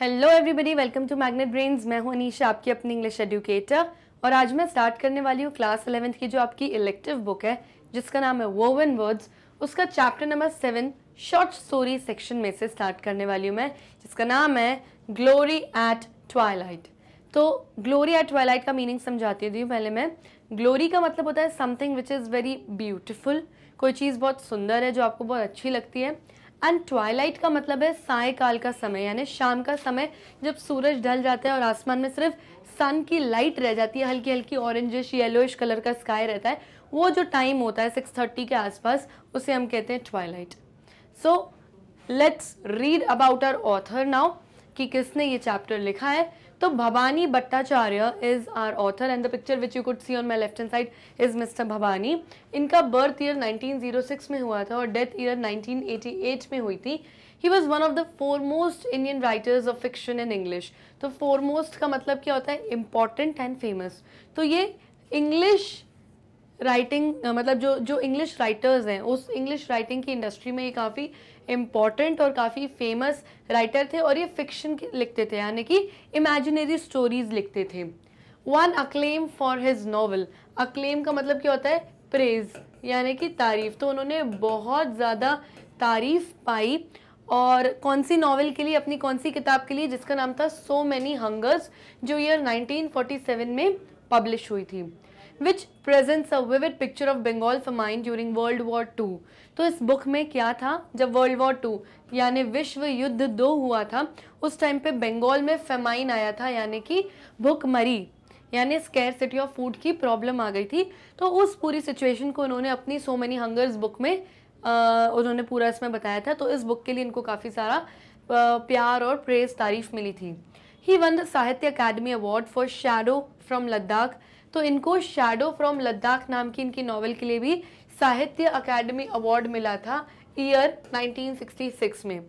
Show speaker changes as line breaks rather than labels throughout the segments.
Hello everybody welcome to Magnet Brains मैं हूं अनीशा आपकी अपनी इंग्लिश एडुकेटर और आज मैं स्टार्ट करने वाली हूं क्लास इलेवेंथ की जो आपकी इलेक्टिव बुक है जिसका नाम है वोवन वर्ड्स उसका chapter number seven short story section में से स्टार्ट करने वाली हूँ मैं जिसका नाम है ग्लोरी एट ट्वाइलाइट तो ग्लोरी एट ट्वाइलाइट का मीनिंग समझाती थी पहले मैं ग्लोरी का मतलब होता है something which is very beautiful कोई चीज़ बहुत सुंदर है जो आपको बहुत अच्छी लगती है एंड ट्वाइलाइट का मतलब है सायकाल का समय यानी शाम का समय जब सूरज ढल जाता है और आसमान में सिर्फ सन की लाइट रह जाती है हल्की हल्की ऑरेंजिश येलोइश कलर का स्काई रहता है वो जो टाइम होता है सिक्स थर्टी के आसपास उसे हम कहते हैं twilight so let's read about our author now कि किसने ये चैप्टर लिखा है तो Bhabani Bhattacharya is our author and the picture which you could see on my left hand side is mister Bhabani इनका बर्थ ईयर 1906 में हुआ था और डेथ ईयर 1988 में हुई थी he was one of the foremost Indian writers of fiction in English तो foremost का मतलब क्या होता है इम्पॉर्टेंट एंड फेमस तो ये इंग्लिश राइटिंग मतलब जो जो इंग्लिश राइटर्स हैं उस इंग्लिश राइटिंग की इंडस्ट्री में ये काफ़ी इम्पॉर्टेंट और काफ़ी फेमस राइटर थे और ये फिक्शन लिखते थे यानी कि इमेजिनरी स्टोरीज लिखते थे won acclaim for his novel acclaim का मतलब क्या होता है प्रेज यानी कि तारीफ़ तो उन्होंने बहुत ज़्यादा तारीफ़ पाई और कौन सी नावल के लिए अपनी कौन सी किताब के लिए जिसका नाम था सो मैनी हंगर्स जो ईयर 1947 में पब्लिश हुई थी which presents a vivid picture of Bengal mind during world war two तो इस बुक में क्या था जब वर्ल्ड वॉर टू यानी विश्व युद्ध दो हुआ था उस टाइम पे बंगाल में फेमाइन आया था यानी कि मरी यानी सिटी ऑफ फूड की प्रॉब्लम आ गई थी तो उस पूरी सिचुएशन को उन्होंने अपनी सो मैनी हंगर्स बुक में आ, उन्होंने पूरा इसमें बताया था तो इस बुक के लिए इनको काफ़ी सारा प्यार और प्रेस तारीफ मिली थी he won the Sahitya academy award for shadow from Ladakh तो इनको शैडो फ्रॉम लद्दाख नाम की इनकी नॉवल के लिए भी साहित्य अकेडमी अवार्ड मिला था ईयर 1966 में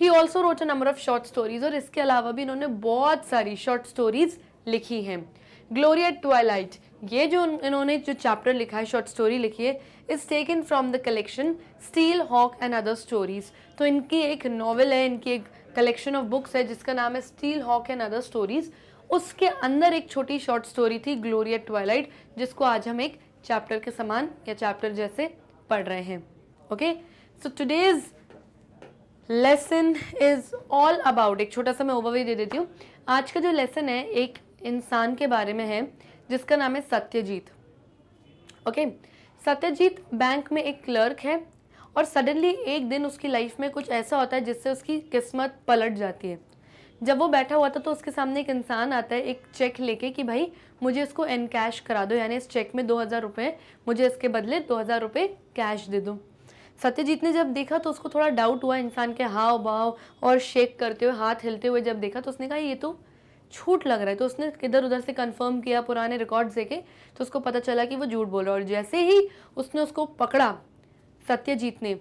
he also wrote a number of short stories और इसके अलावा भी इन्होंने बहुत सारी शॉर्ट स्टोरीज लिखी हैं ग्लोरिया ट्वाइलाइट ये जो इन्होंने जो चैप्टर लिखा है शॉर्ट स्टोरी लिखी है is taken from the collection steel hawk and other stories तो इनकी एक नॉवल है इनकी एक कलेक्शन ऑफ बुक्स है जिसका नाम है steel hawk and other stories उसके अंदर एक छोटी शॉर्ट स्टोरी थी ग्लोरिया ट्वाइलाइट जिसको आज हम एक चैप्टर के समान या चैप्टर जैसे पढ़ रहे हैं okay so today's lesson is all about एक छोटा सा मैं ओवरव्यू दे देती हूँ आज का जो लेसन है एक इंसान के बारे में है जिसका नाम है Satyajit okay okay? Satyajit bank में एक क्लर्क है और सडनली एक दिन उसकी लाइफ में कुछ ऐसा होता है जिससे उसकी किस्मत पलट जाती है जब वो बैठा हुआ था तो उसके सामने एक इंसान आता है एक चेक लेके कि भाई मुझे इसको एन कैश करा दो यानी इस चेक में दो हज़ार रुपये मुझे इसके बदले दो हज़ार रुपये कैश दे दो सत्यजीत ने जब देखा तो उसको थोड़ा डाउट हुआ इंसान के हाव भाव और शेक करते हुए हाथ हिलते हुए जब देखा तो उसने कहा ये तो छूट लग रहा है तो उसने इधर उधर से कंफर्म किया पुराने रिकॉर्ड देखे तो उसको पता चला कि वो झूठ बोल रहा है और जैसे ही उसने उसको पकड़ा सत्यजीत ने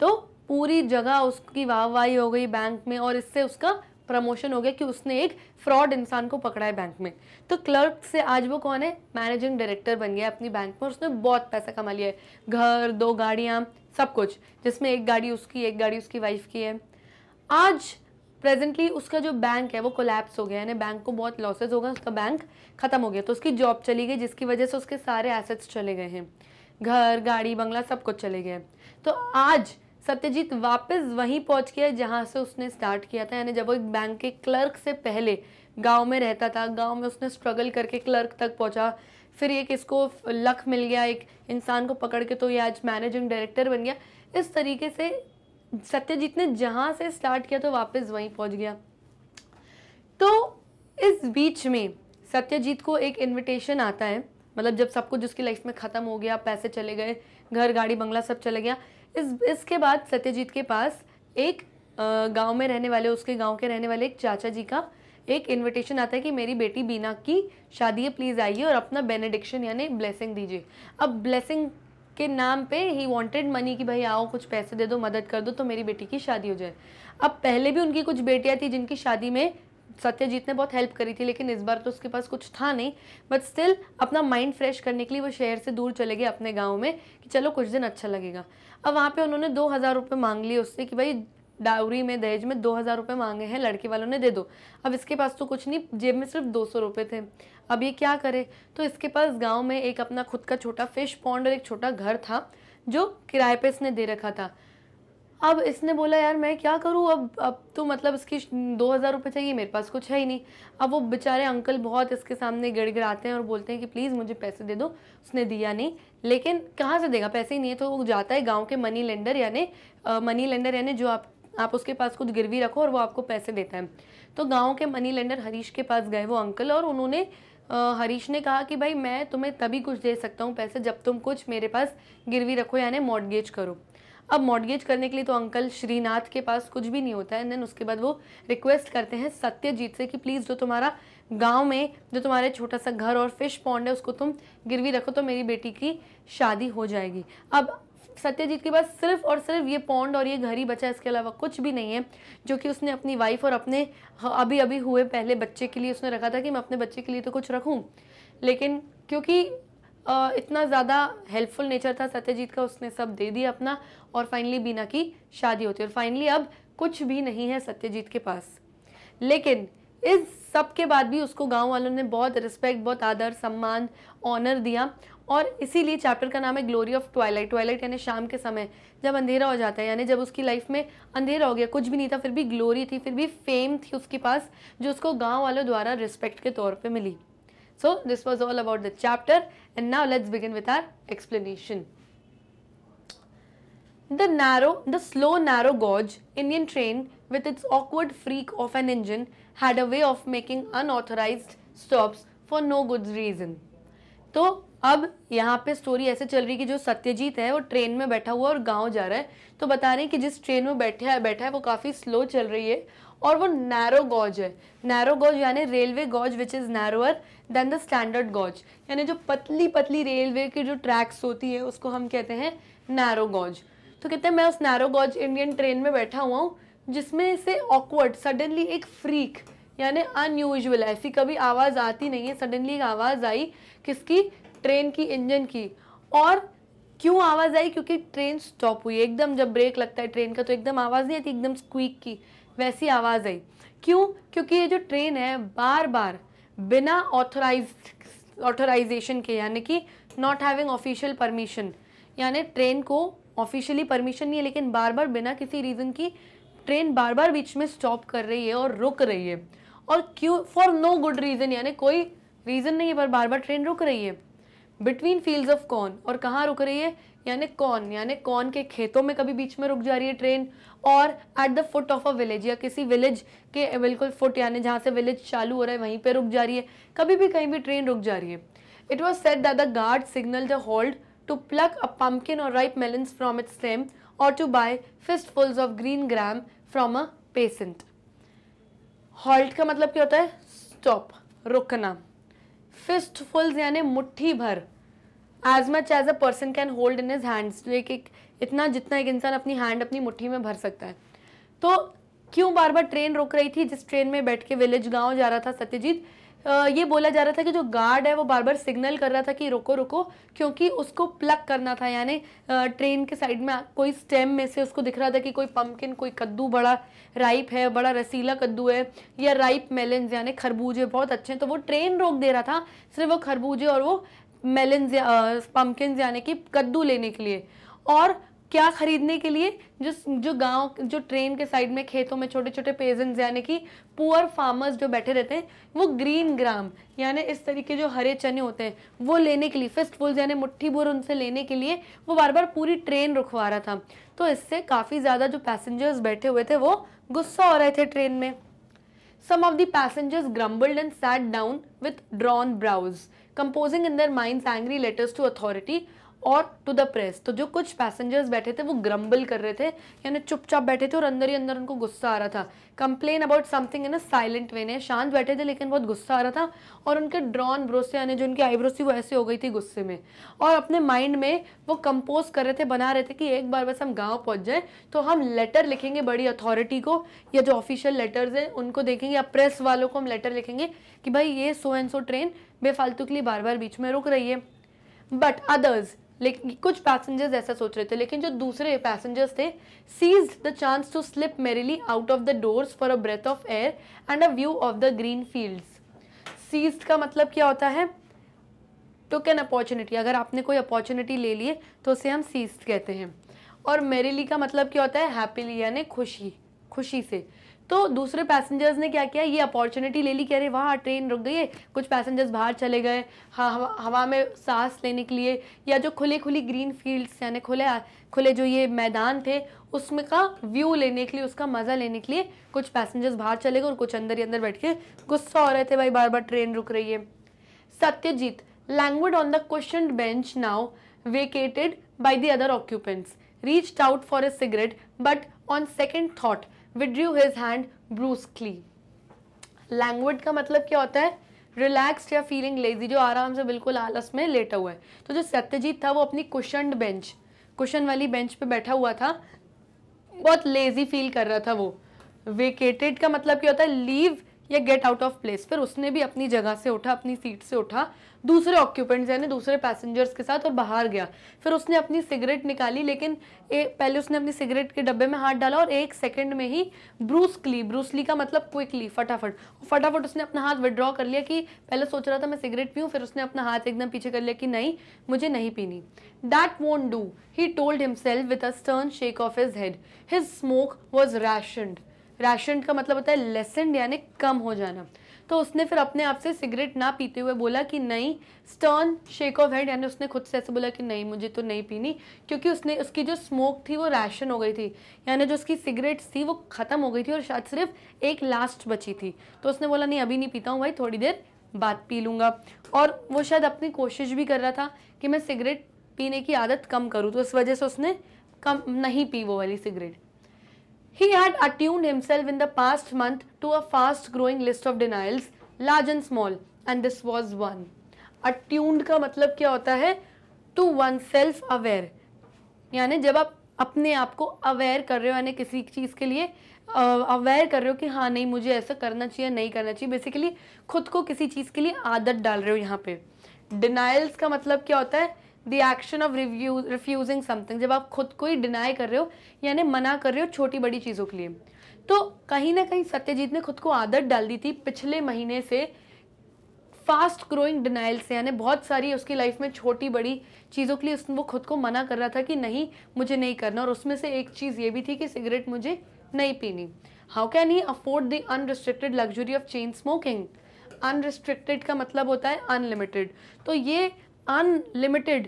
तो पूरी जगह उसकी वाहवाही हो गई बैंक में और इससे उसका प्रमोशन हो गया कि उसने एक फ्रॉड इंसान को पकड़ा है बैंक में तो क्लर्क से आज वो कौन है मैनेजिंग डायरेक्टर बन गया अपनी बैंक में उसने बहुत पैसा कमा लिया है घर दो गाड़ियाँ सब कुछ जिसमें एक गाड़ी उसकी एक गाड़ी उसकी वाइफ की है आज प्रेजेंटली उसका जो बैंक है वो कोलैप्स हो गया यानी बैंक को बहुत लॉसेज हो गए उसका बैंक खत्म हो गया तो उसकी जॉब चली गई जिसकी वजह से उसके सारे एसेट्स चले गए हैं घर गाड़ी बंगला सब कुछ चले गए तो आज सत्यजीत वापस वहीं पहुंच गया जहां से उसने स्टार्ट किया था यानी जब वो एक बैंक के क्लर्क से पहले गांव में रहता था गांव में उसने स्ट्रगल करके क्लर्क तक पहुंचा फिर एक इसको लक मिल गया एक इंसान को पकड़ के तो ये आज मैनेजिंग डायरेक्टर बन गया इस तरीके से सत्यजीत ने जहाँ से स्टार्ट किया तो वापस वहीं पहुँच गया तो इस बीच में सत्यजीत को एक इन्विटेशन आता है मतलब जब सब कुछ उसकी लाइफ में ख़त्म हो गया पैसे चले गए घर गाड़ी बंगला सब चले गया इस इसके बाद सत्यजीत के पास एक गांव में रहने वाले उसके गांव के रहने वाले एक चाचा जी का एक इनविटेशन आता है कि मेरी बेटी बीना की शादी है प्लीज़ आइए और अपना बेनेडिक्शन यानी ब्लेसिंग दीजिए अब ब्लेसिंग के नाम पे ही वांटेड मनी कि भाई आओ कुछ पैसे दे दो मदद कर दो तो मेरी बेटी की शादी हो जाए अब पहले भी उनकी कुछ बेटियाँ थी जिनकी शादी में सत्यजीत ने बहुत हेल्प करी थी लेकिन इस बार तो उसके पास कुछ था नहीं बट स्टिल अपना माइंड फ्रेश करने के लिए वो शहर से दूर चले गए अपने गाँव में कि चलो कुछ दिन अच्छा लगेगा अब वहाँ पे उन्होंने दो हज़ार रुपये मांग लिए उससे कि भाई डाउरी में दहेज में दो हज़ार रुपये मांगे हैं लड़के वालों ने दे दो अब इसके पास तो कुछ नहीं जेब में सिर्फ दो सौ रुपये थे अब ये क्या करे तो इसके पास गाँव में एक अपना खुद का छोटा फिश पॉन्ड और एक छोटा घर था जो किराए पे इसने दे रखा था अब इसने बोला यार मैं क्या करूँ अब अब तो मतलब इसकी दो हज़ार रुपये चाहिए मेरे पास कुछ है ही नहीं अब वो बेचारे अंकल बहुत इसके सामने गिड़गिड़ाते हैं और बोलते हैं कि प्लीज़ मुझे पैसे दे दो उसने दिया नहीं लेकिन कहाँ से देगा पैसे ही नहीं है तो वो जाता है गाँव के मनी लेंडर यानी मनी लेंडर यानी जो आप आप उसके पास कुछ गिरवी रखो और वो आपको पैसे देता है तो गाँव के मनी लेंडर हरीश के पास गए वो अंकल और उन्होंने हरीश ने कहा कि भाई मैं तुम्हें तभी कुछ दे सकता हूँ पैसे जब तुम कुछ मेरे पास गिरवी रखो यानी मॉडगेज करो अब मॉडगेज करने के लिए तो अंकल श्रीनाथ के पास कुछ भी नहीं होता है एंड देन उसके बाद वो रिक्वेस्ट करते हैं सत्यजीत से कि प्लीज़ जो तुम्हारा गांव में जो तुम्हारे छोटा सा घर और फिश पॉन्ड है उसको तुम गिरवी रखो तो मेरी बेटी की शादी हो जाएगी अब सत्यजीत के पास सिर्फ और सिर्फ ये पॉन्ड और ये घर ही बचा है इसके अलावा कुछ भी नहीं है जो कि उसने अपनी वाइफ और अपने अभी अभी हुए पहले बच्चे के लिए उसने रखा था कि मैं अपने बच्चे के लिए तो कुछ रखूँ लेकिन क्योंकि इतना ज़्यादा हेल्पफुल नेचर था सत्यजीत का उसने सब दे दिया अपना और फाइनली बीना की शादी होती है और फाइनली अब कुछ भी नहीं है सत्यजीत के पास लेकिन इस सब के बाद भी उसको गांव वालों ने बहुत रिस्पेक्ट बहुत आदर सम्मान ऑनर दिया और इसीलिए चैप्टर का नाम है ग्लोरी ऑफ ट्वाइलाइट ट्वाइलाइट यानी शाम के समय जब अंधेरा हो जाता है यानी जब उसकी लाइफ में अंधेरा हो गया कुछ भी नहीं था फिर भी ग्लोरी थी फिर भी फेम थी उसके पास जो उसको गांव वालों द्वारा रिस्पेक्ट के तौर पे मिली so this was all about the chapter And now let's begin with our explanation. The narrow, the slow narrow gauge Indian train with its awkward freak of an engine had a way of making unauthorized stops for no good reason. to अब यहाँ पे story ऐसे चल रही है कि जो सत्यजीत है वो ट्रेन में बैठा हुआ और गांव जा रहा है तो बता रहे हैं कि जिस ट्रेन में बैठा है बैठा है वो काफ़ी स्लो चल रही है और वो नैरो गॉज है नैरो गॉज यानी railway gauge which is narrower than the standard gauge यानी जो पतली पतली रेलवे की जो ट्रैक्स होती है उसको हम कहते हैं नैरो गॉज तो कहते हैं मैं उस नैरो गॉज इंडियन ट्रेन में बैठा हुआ हूँ जिसमें से ऑकवर्ड सडनली एक फ्रीक यानी अनयूजल ऐसी कभी आवाज़ आती नहीं है सडनली एक आवाज़ आई किसकी ट्रेन की इंजन की और क्यों आवाज़ आई क्योंकि ट्रेन स्टॉप हुई एकदम जब ब्रेक लगता है ट्रेन का तो एकदम आवाज़ नहीं आती एकदम स्क्वीक की वैसी आवाज़ आई क्यों क्योंकि ये जो ट्रेन है बार बार बिना ऑथोराइज ऑथोराइजेशन के यानी कि नॉट हैविंग ऑफिशियल परमिशन यानी ट्रेन को ऑफिशियली परमिशन नहीं है लेकिन बार बार बिना किसी रीज़न की ट्रेन बार बार बीच में स्टॉप कर रही है और रुक रही है और क्यों फॉर नो गुड रीज़न यानी कोई रीज़न नहीं है पर बार बार ट्रेन रुक रही है बिटवीन फील्ड्स ऑफ कॉर्न और कहाँ रुक रही है यानी कॉर्न यानी कॉर्न के खेतों में कभी बीच में रुक जा रही है ट्रेन और at the foot of a village या किसी विलेज के बिल्कुल फुट यानी जहाँ से विलेज चालू हो रहा है वहीं पे रुक जा रही है कभी भी कहीं भी ट्रेन रुक जा रही है it was said that the guard signal the hold to pluck a pumpkin or ripe melons from its stem or to buy fuls of green gram from a peasant halt का मतलब क्या होता है stop रुकना fist फुल्स यानी मुट्ठी भर as much as a person can hold in his hands like एक इतना जितना एक इंसान अपनी हैंड अपनी मुट्ठी में भर सकता है तो क्यों बार बार ट्रेन रोक रही थी जिस ट्रेन में बैठ के विलेज गांव जा रहा था सत्यजीत ये बोला जा रहा था कि जो गार्ड है वो बार बार सिग्नल कर रहा था कि रोको रोको क्योंकि उसको प्लग करना था यानी ट्रेन के साइड में कोई स्टेम में से उसको दिख रहा था कि कोई पम्पकिन कोई कद्दू बड़ा राइप है बड़ा रसीला कद्दू है या राइप मेलेंस यानी खरबूजे बहुत अच्छे हैं तो वो ट्रेन रोक दे रहा था सिर्फ वो खरबूजे और वो मेलेंस पम्पकिन यानी कि कद्दू लेने के लिए और क्या खरीदने के लिए जो जो गांव जो ट्रेन के साइड में खेतों में छोटे छोटे पेजेंट्स यानी कि पुअर फार्मर्स जो बैठे रहते हैं वो ग्रीन ग्राम यानी इस तरीके जो हरे चने होते हैं वो लेने के लिए फिस्टफुल यानी मुट्ठी भर उनसे लेने के लिए वो बार बार पूरी ट्रेन रुकवा रहा था तो इससे काफ़ी ज़्यादा जो पैसेंजर्स बैठे हुए थे वो गुस्सा हो रहे थे ट्रेन में some of passengers passengers and sat down with drawn brows composing in their mind angry letters to authority और टू द प्रेस तो जो कुछ पैसेंजर्स बैठे थे वो ग्रम्बल कर रहे थे यानी चुपचाप बैठे थे और अंदर ही अंदर उनको गुस्सा आ रहा था complain about something in a silent way ने शांत बैठे थे लेकिन बहुत गुस्सा आ रहा था और उनके ड्रॉन ब्रोस यानी जो उनकी आईब्रोस थी वो ऐसे हो गई थी गुस्से में और अपने माइंड में वो कंपोज कर रहे थे बना रहे थे कि एक बार बस हम गाँव पहुँच जाएँ तो हम लेटर लिखेंगे बड़ी अथॉरिटी को या जो ऑफिशियल लेटर्स हैं उनको देखेंगे या प्रेस वालों को हम लेटर लिखेंगे कि भाई ये सो एंड सो ट्रेन बेफालतू के लिए बार बार बीच में रुक रही है बट अदर्स लेकिन कुछ पैसेंजर्स ऐसा सोच रहे थे लेकिन जो दूसरे पैसेंजर्स थे seize the chance to slip merrily out of the doors for a breath of air and a view of the green fields seize का मतलब क्या होता है टुक एन अपॉर्चुनिटी अगर आपने कोई अपॉर्चुनिटी ले लिए तो उसे हम सीज कहते हैं और मेरीली का मतलब क्या होता है हैप्पीली यानी खुशी खुशी से तो दूसरे पैसेंजर्स ने क्या किया ये अपॉर्चुनिटी ले ली कि अरे वहाँ ट्रेन रुक गई है कुछ पैसेंजर्स बाहर चले गए हवा हवा में सांस लेने के लिए या जो खुले खुली ग्रीन फील्ड्स यानी खुले खुले जो ये मैदान थे उसमें का व्यू लेने के लिए उसका मज़ा लेने के लिए कुछ पैसेंजर्स बाहर चले गए और कुछ अंदर ही अंदर बैठ के गुस्सा हो रहे थे भाई बार बार ट्रेन रुक रही है Satyajit languid on the cushioned bench now vacated by the other occupants reach out for a cigarette but on second thought withdrew his hand brusquely languid का मतलब क्या होता है रिलैक्स्ड या फीलिंग लेजी जो आराम से बिल्कुल आलस में लेटा हुआ है तो जो सत्यजीत था वो अपनी कुशन बेंच कुशन वाली बेंच पे बैठा हुआ था बहुत लेजी फील कर रहा था वो वेकेटेड का मतलब क्या होता है लीव या गेट आउट ऑफ प्लेस फिर उसने भी अपनी जगह से उठा अपनी सीट से उठा दूसरे ऑक्यूपेंट्स यानी दूसरे पैसेंजर्स के साथ और बाहर गया फिर उसने अपनी सिगरेट निकाली लेकिन ए, पहले उसने अपनी सिगरेट के डब्बे में हाथ डाला और एक सेकंड में ही ब्रूसली ब्रूसली का मतलब क्विकली फटाफट फटाफट उसने अपना हाथ विड्रॉ कर लिया कि पहले सोच रहा था मैं सिगरेट पीऊँ फिर उसने अपना हाथ एकदम पीछे कर लिया कि नहीं मुझे नहीं पीनी that won't do he told himself with a stern shake of his head his smoke was rationed ration का मतलब होता है लेसेंड यानी कम हो जाना तो उसने फिर अपने आप से सिगरेट ना पीते हुए बोला कि नहीं स्टर्न शेक ऑफ हेड यानी उसने खुद से ऐसे बोला कि नहीं मुझे तो नहीं पीनी क्योंकि उसने उसकी जो स्मोक थी वो रैशन हो गई थी यानी जो उसकी सिगरेट थी वो ख़त्म हो गई थी और शायद सिर्फ एक लास्ट बची थी तो उसने बोला नहीं अभी नहीं पीता हूँ भाई थोड़ी देर बाद पी लूँगा और वो शायद अपनी कोशिश भी कर रहा था कि मैं सिगरेट पीने की आदत कम करूँ तो इस वजह से उसने कम नहीं पी वो वाली cigarette He had attuned himself in the past month to a fast growing list of denials, large and small, and this was one. Attuned का मतलब क्या होता है To वन सेल्फ अवेयर यानी जब आप अपने आप को अवेयर कर रहे हो यानी किसी चीज़ के लिए अवेयर कर रहे हो कि हाँ नहीं मुझे ऐसा करना चाहिए नहीं करना चाहिए बेसिकली खुद को किसी चीज़ के लिए आदत डाल रहे हो यहाँ पे डिनाइल्स का मतलब क्या होता है the action of review refusing something जब आप खुद को ही डिनाई कर रहे हो यानी मना कर रहे हो छोटी बड़ी चीज़ों के लिए तो कहीं ना कहीं सत्यजीत ने खुद को आदत डाल दी थी पिछले महीने से फास्ट ग्रोइंग डिनाइल से यानी बहुत सारी उसकी लाइफ में छोटी बड़ी चीज़ों के लिए उस वो खुद को मना कर रहा था कि नहीं मुझे नहीं करना और उसमें से एक चीज़ ये भी थी कि सिगरेट मुझे नहीं पीनी how can he afford the unrestricted luxury of chain smoking unrestricted का मतलब होता है अनलिमिटेड तो ये अनलिमिटेड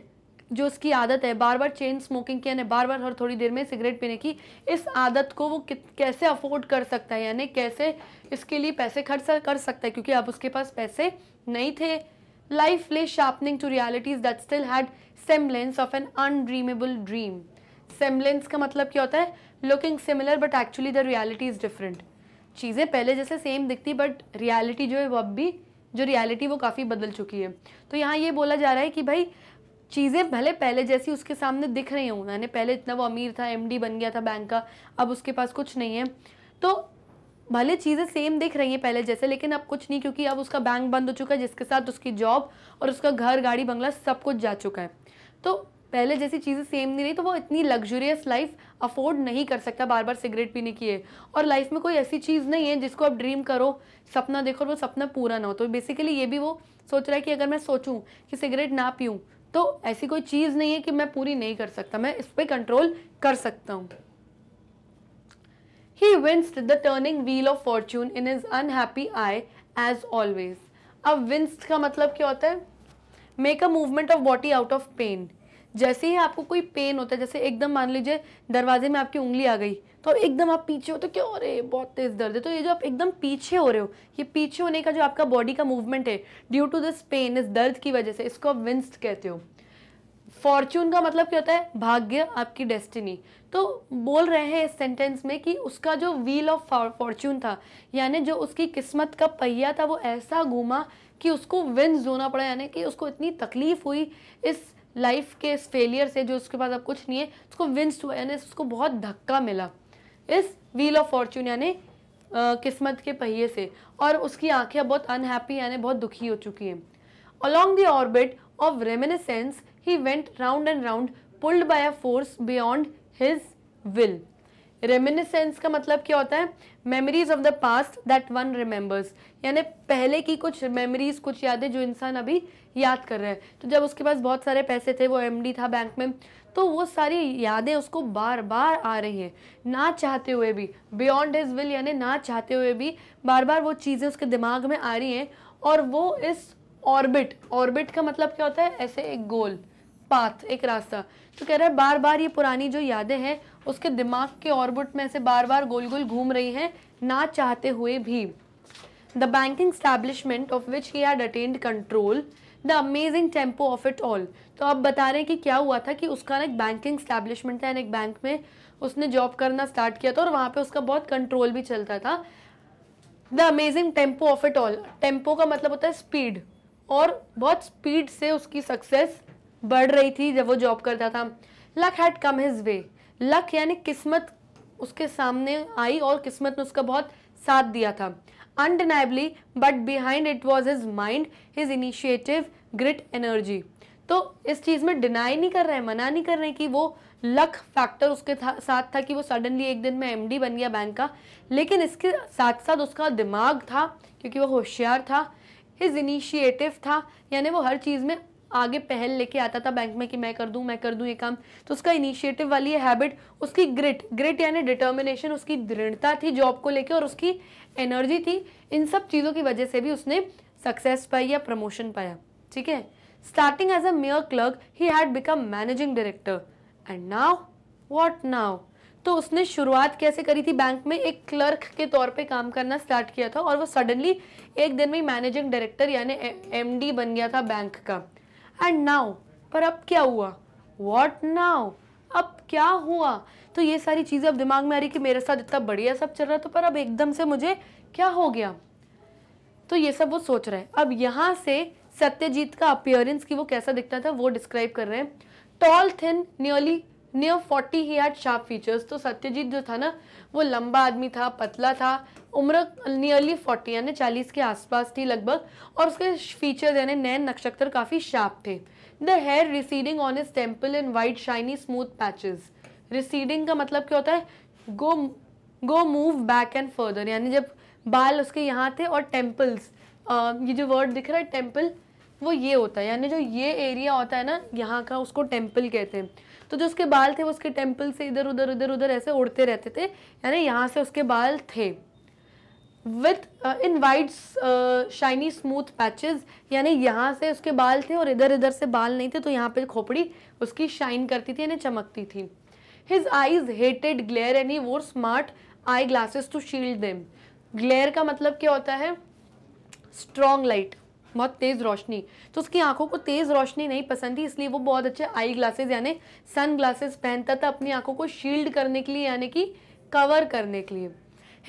जो उसकी आदत है बार बार चेन स्मोकिंग की यानी बार बार हर थोड़ी देर में सिगरेट पीने की इस आदत को वो कैसे अफोर्ड कर सकता है यानी कैसे इसके लिए पैसे खर्च कर सकता है क्योंकि अब उसके पास पैसे नहीं थे life lay sharpening to realities that still had semblance of an undreamable dream semblance का मतलब क्या होता है looking similar but actually the reality is different चीज़ें पहले जैसे सेम दिखती बट रियालिटी जो है वो अब भी जो रियलिटी वो काफ़ी बदल चुकी है तो यहाँ ये बोला जा रहा है कि भाई चीज़ें भले पहले जैसी उसके सामने दिख रही हूँ मैंने पहले इतना वो अमीर था एम बन गया था बैंक का अब उसके पास कुछ नहीं है तो भले चीज़ें सेम दिख रही हैं पहले जैसे लेकिन अब कुछ नहीं क्योंकि अब उसका बैंक बंद हो चुका है जिसके साथ उसकी जॉब और उसका घर गाड़ी बंगला सब कुछ जा चुका है तो पहले जैसी चीज़ें सेम नहीं रही तो वो इतनी लग्जूरियस लाइफ अफोर्ड नहीं कर सकता बार बार सिगरेट पीने की है और लाइफ में कोई ऐसी चीज़ नहीं है जिसको आप ड्रीम करो सपना देखो और वो सपना पूरा ना हो तो बेसिकली ये भी वो सोच रहा है कि अगर मैं सोचूं कि सिगरेट ना पीऊँ तो ऐसी कोई चीज़ नहीं है कि मैं पूरी नहीं कर सकता मैं इस पर कंट्रोल कर सकता हूँ he winced the turning wheel of fortune in his unhappy eye as always अब विंस का मतलब क्या होता है make a movement of body out of pain जैसे ही आपको कोई पेन होता है जैसे एकदम मान लीजिए दरवाजे में आपकी उंगली आ गई तो एकदम आप पीछे हो तो क्यों हो रहे बहुत तेज़ दर्द है तो ये जो आप एकदम पीछे हो रहे हो ये पीछे होने का जो आपका बॉडी का मूवमेंट है ड्यू टू दिस पेन इस दर्द की वजह से इसको आप विंस्ट कहते हो फॉर्च्यून का मतलब क्या होता है भाग्य आपकी डेस्टिनी तो बोल रहे हैं इस सेंटेंस में कि उसका जो व्हील ऑफ फॉर्च्यून था यानी जो उसकी किस्मत का पहिया था वो ऐसा घूमा कि उसको विंस होना पड़ा यानी कि उसको इतनी तकलीफ़ हुई इस लाइफ के इस फेलियर से जो उसके पास अब कुछ नहीं है उसको विंस हुआ यानी उसको बहुत धक्का मिला इस व्हील ऑफ फॉर्चून यानी किस्मत के पहिए से और उसकी आंखें बहुत अनहैप्पी यानी बहुत दुखी हो चुकी हैं along the orbit of reminiscence he went round and round pulled by a force beyond his will reminiscence का मतलब क्या होता है memories of the past that one remembers यानी पहले की कुछ मेमोरीज कुछ यादें जो इंसान अभी याद कर रहे हैं तो जब उसके पास बहुत सारे पैसे थे वो एमडी था बैंक में तो वो सारी यादें उसको बार बार आ रही हैं ना चाहते हुए भी बियॉन्ड हिज विल यानी ना चाहते हुए भी बार बार वो चीज़ें उसके दिमाग में आ रही हैं और वो इस ऑर्बिट ऑर्बिट का मतलब क्या होता है ऐसे एक गोल पाथ एक रास्ता तो कह रहा है बार बार ये पुरानी जो यादें हैं उसके दिमाग के ऑर्बिट में ऐसे बार बार गोल गोल घूम रही हैं ना चाहते हुए भी the banking establishment of which he had attained control the amazing tempo of it all तो आप बता रहे हैं कि क्या हुआ था कि उसका ना एक बैंकिंग स्टैब्लिशमेंट था एक बैंक में उसने जॉब करना स्टार्ट किया था और वहाँ पे उसका बहुत कंट्रोल भी चलता था the amazing tempo of it all tempo का मतलब होता है स्पीड और बहुत स्पीड से उसकी सक्सेस बढ़ रही थी जब वो जॉब करता था luck had come his way luck यानी किस्मत उसके सामने आई और किस्मत ने उसका बहुत साथ दिया था undeniably but behind it was his mind his initiative grit energy तो इस चीज़ में डिनाई नहीं कर रहे हैं मना नहीं कर रहे हैं कि वो लक फैक्टर उसके था, साथ था कि वो सडनली एक दिन में डी बन गया बैंक का लेकिन इसके साथ साथ उसका दिमाग था क्योंकि वो होशियार था हिज इनिशिएटिव था यानी वो हर चीज़ में आगे पहल लेके आता था बैंक में कि मैं कर दूं मैं कर दूं ये काम तो उसका इनिशिएटिव वाली हैबिट उसकी ग्रिट ग्रिट यानी डिटर्मिनेशन उसकी दृढ़ता थी जॉब को लेके और उसकी एनर्जी थी इन सब चीज़ों की वजह से भी उसने सक्सेस पाई या प्रमोशन पाया ठीक है starting as a mere clerk he had become managing director and now what now तो उसने शुरुआत कैसे करी थी बैंक में एक क्लर्क के तौर पे काम करना स्टार्ट किया था और वो सडनली एक दिन में मैनेजिंग डायरेक्टर यानी एमडी बन गया था बैंक का एंड नाउ पर अब क्या हुआ वॉट नाउ अब क्या हुआ तो ये सारी चीज़ें अब दिमाग में आ रही कि मेरे साथ इतना बढ़िया सब चल रहा था तो पर अब एकदम से मुझे क्या हो गया तो ये सब वो सोच रहे हैं अब यहाँ से सत्यजीत का अपियरेंस कि वो कैसा दिखता था वो डिस्क्राइब कर रहे हैं tall thin nearly near forty he had sharp features तो सत्यजीत जो था ना वो लंबा आदमी था पतला था उम्र नियरली फोर्टी यानी चालीस के आसपास थी लगभग और उसके फीचर्स यानी नैन नक्षत्र काफ़ी शार्प थे the hair receding on his temple in white shiny smooth patches receding का मतलब क्या होता है go go move back and further यानी जब बाल उसके यहाँ थे और टेम्पल्स ये जो वर्ड दिख रहा है टेम्पल वो ये होता है यानी जो ये एरिया होता है ना यहाँ का उसको टेम्पल कहते हैं तो जो उसके बाल थे वो उसके टेम्पल से इधर उधर उधर उधर ऐसे उड़ते रहते थे यानी यहाँ से उसके बाल थे with in white shiny smooth patches यानी यहाँ से उसके बाल थे और इधर इधर से बाल नहीं थे तो यहाँ पे खोपड़ी उसकी शाइन करती थी यानी चमकती थी his eyes hated glare any wore smart eye glasses to shield them glare का मतलब क्या होता है स्ट्रॉन्ग लाइट बहुत तेज़ रोशनी तो उसकी आंखों को तेज़ रोशनी नहीं पसंद थी इसलिए वो बहुत अच्छे आई ग्लासेस यानी सन ग्लासेस पहनता था अपनी आंखों को शील्ड करने के लिए यानी कि कवर करने के लिए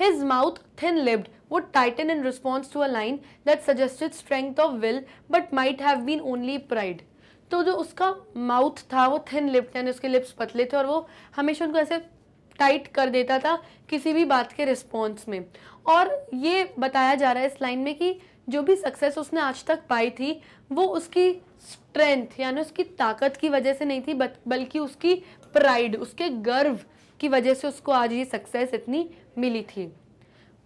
his mouth thin lipped was tighten in response to a line that suggested strength of will but might have been only pride तो जो उसका माउथ था वो थिन लिप्ड यानी उसके लिप्स पतले थे और वो हमेशा उनको ऐसे टाइट कर देता था किसी भी बात के रिस्पॉन्स में और ये बताया जा रहा है इस लाइन में कि जो भी सक्सेस उसने आज तक पाई थी वो उसकी स्ट्रेंथ यानी उसकी ताकत की वजह से नहीं थी बल्कि उसकी प्राइड उसके गर्व की वजह से उसको आज ये सक्सेस इतनी मिली थी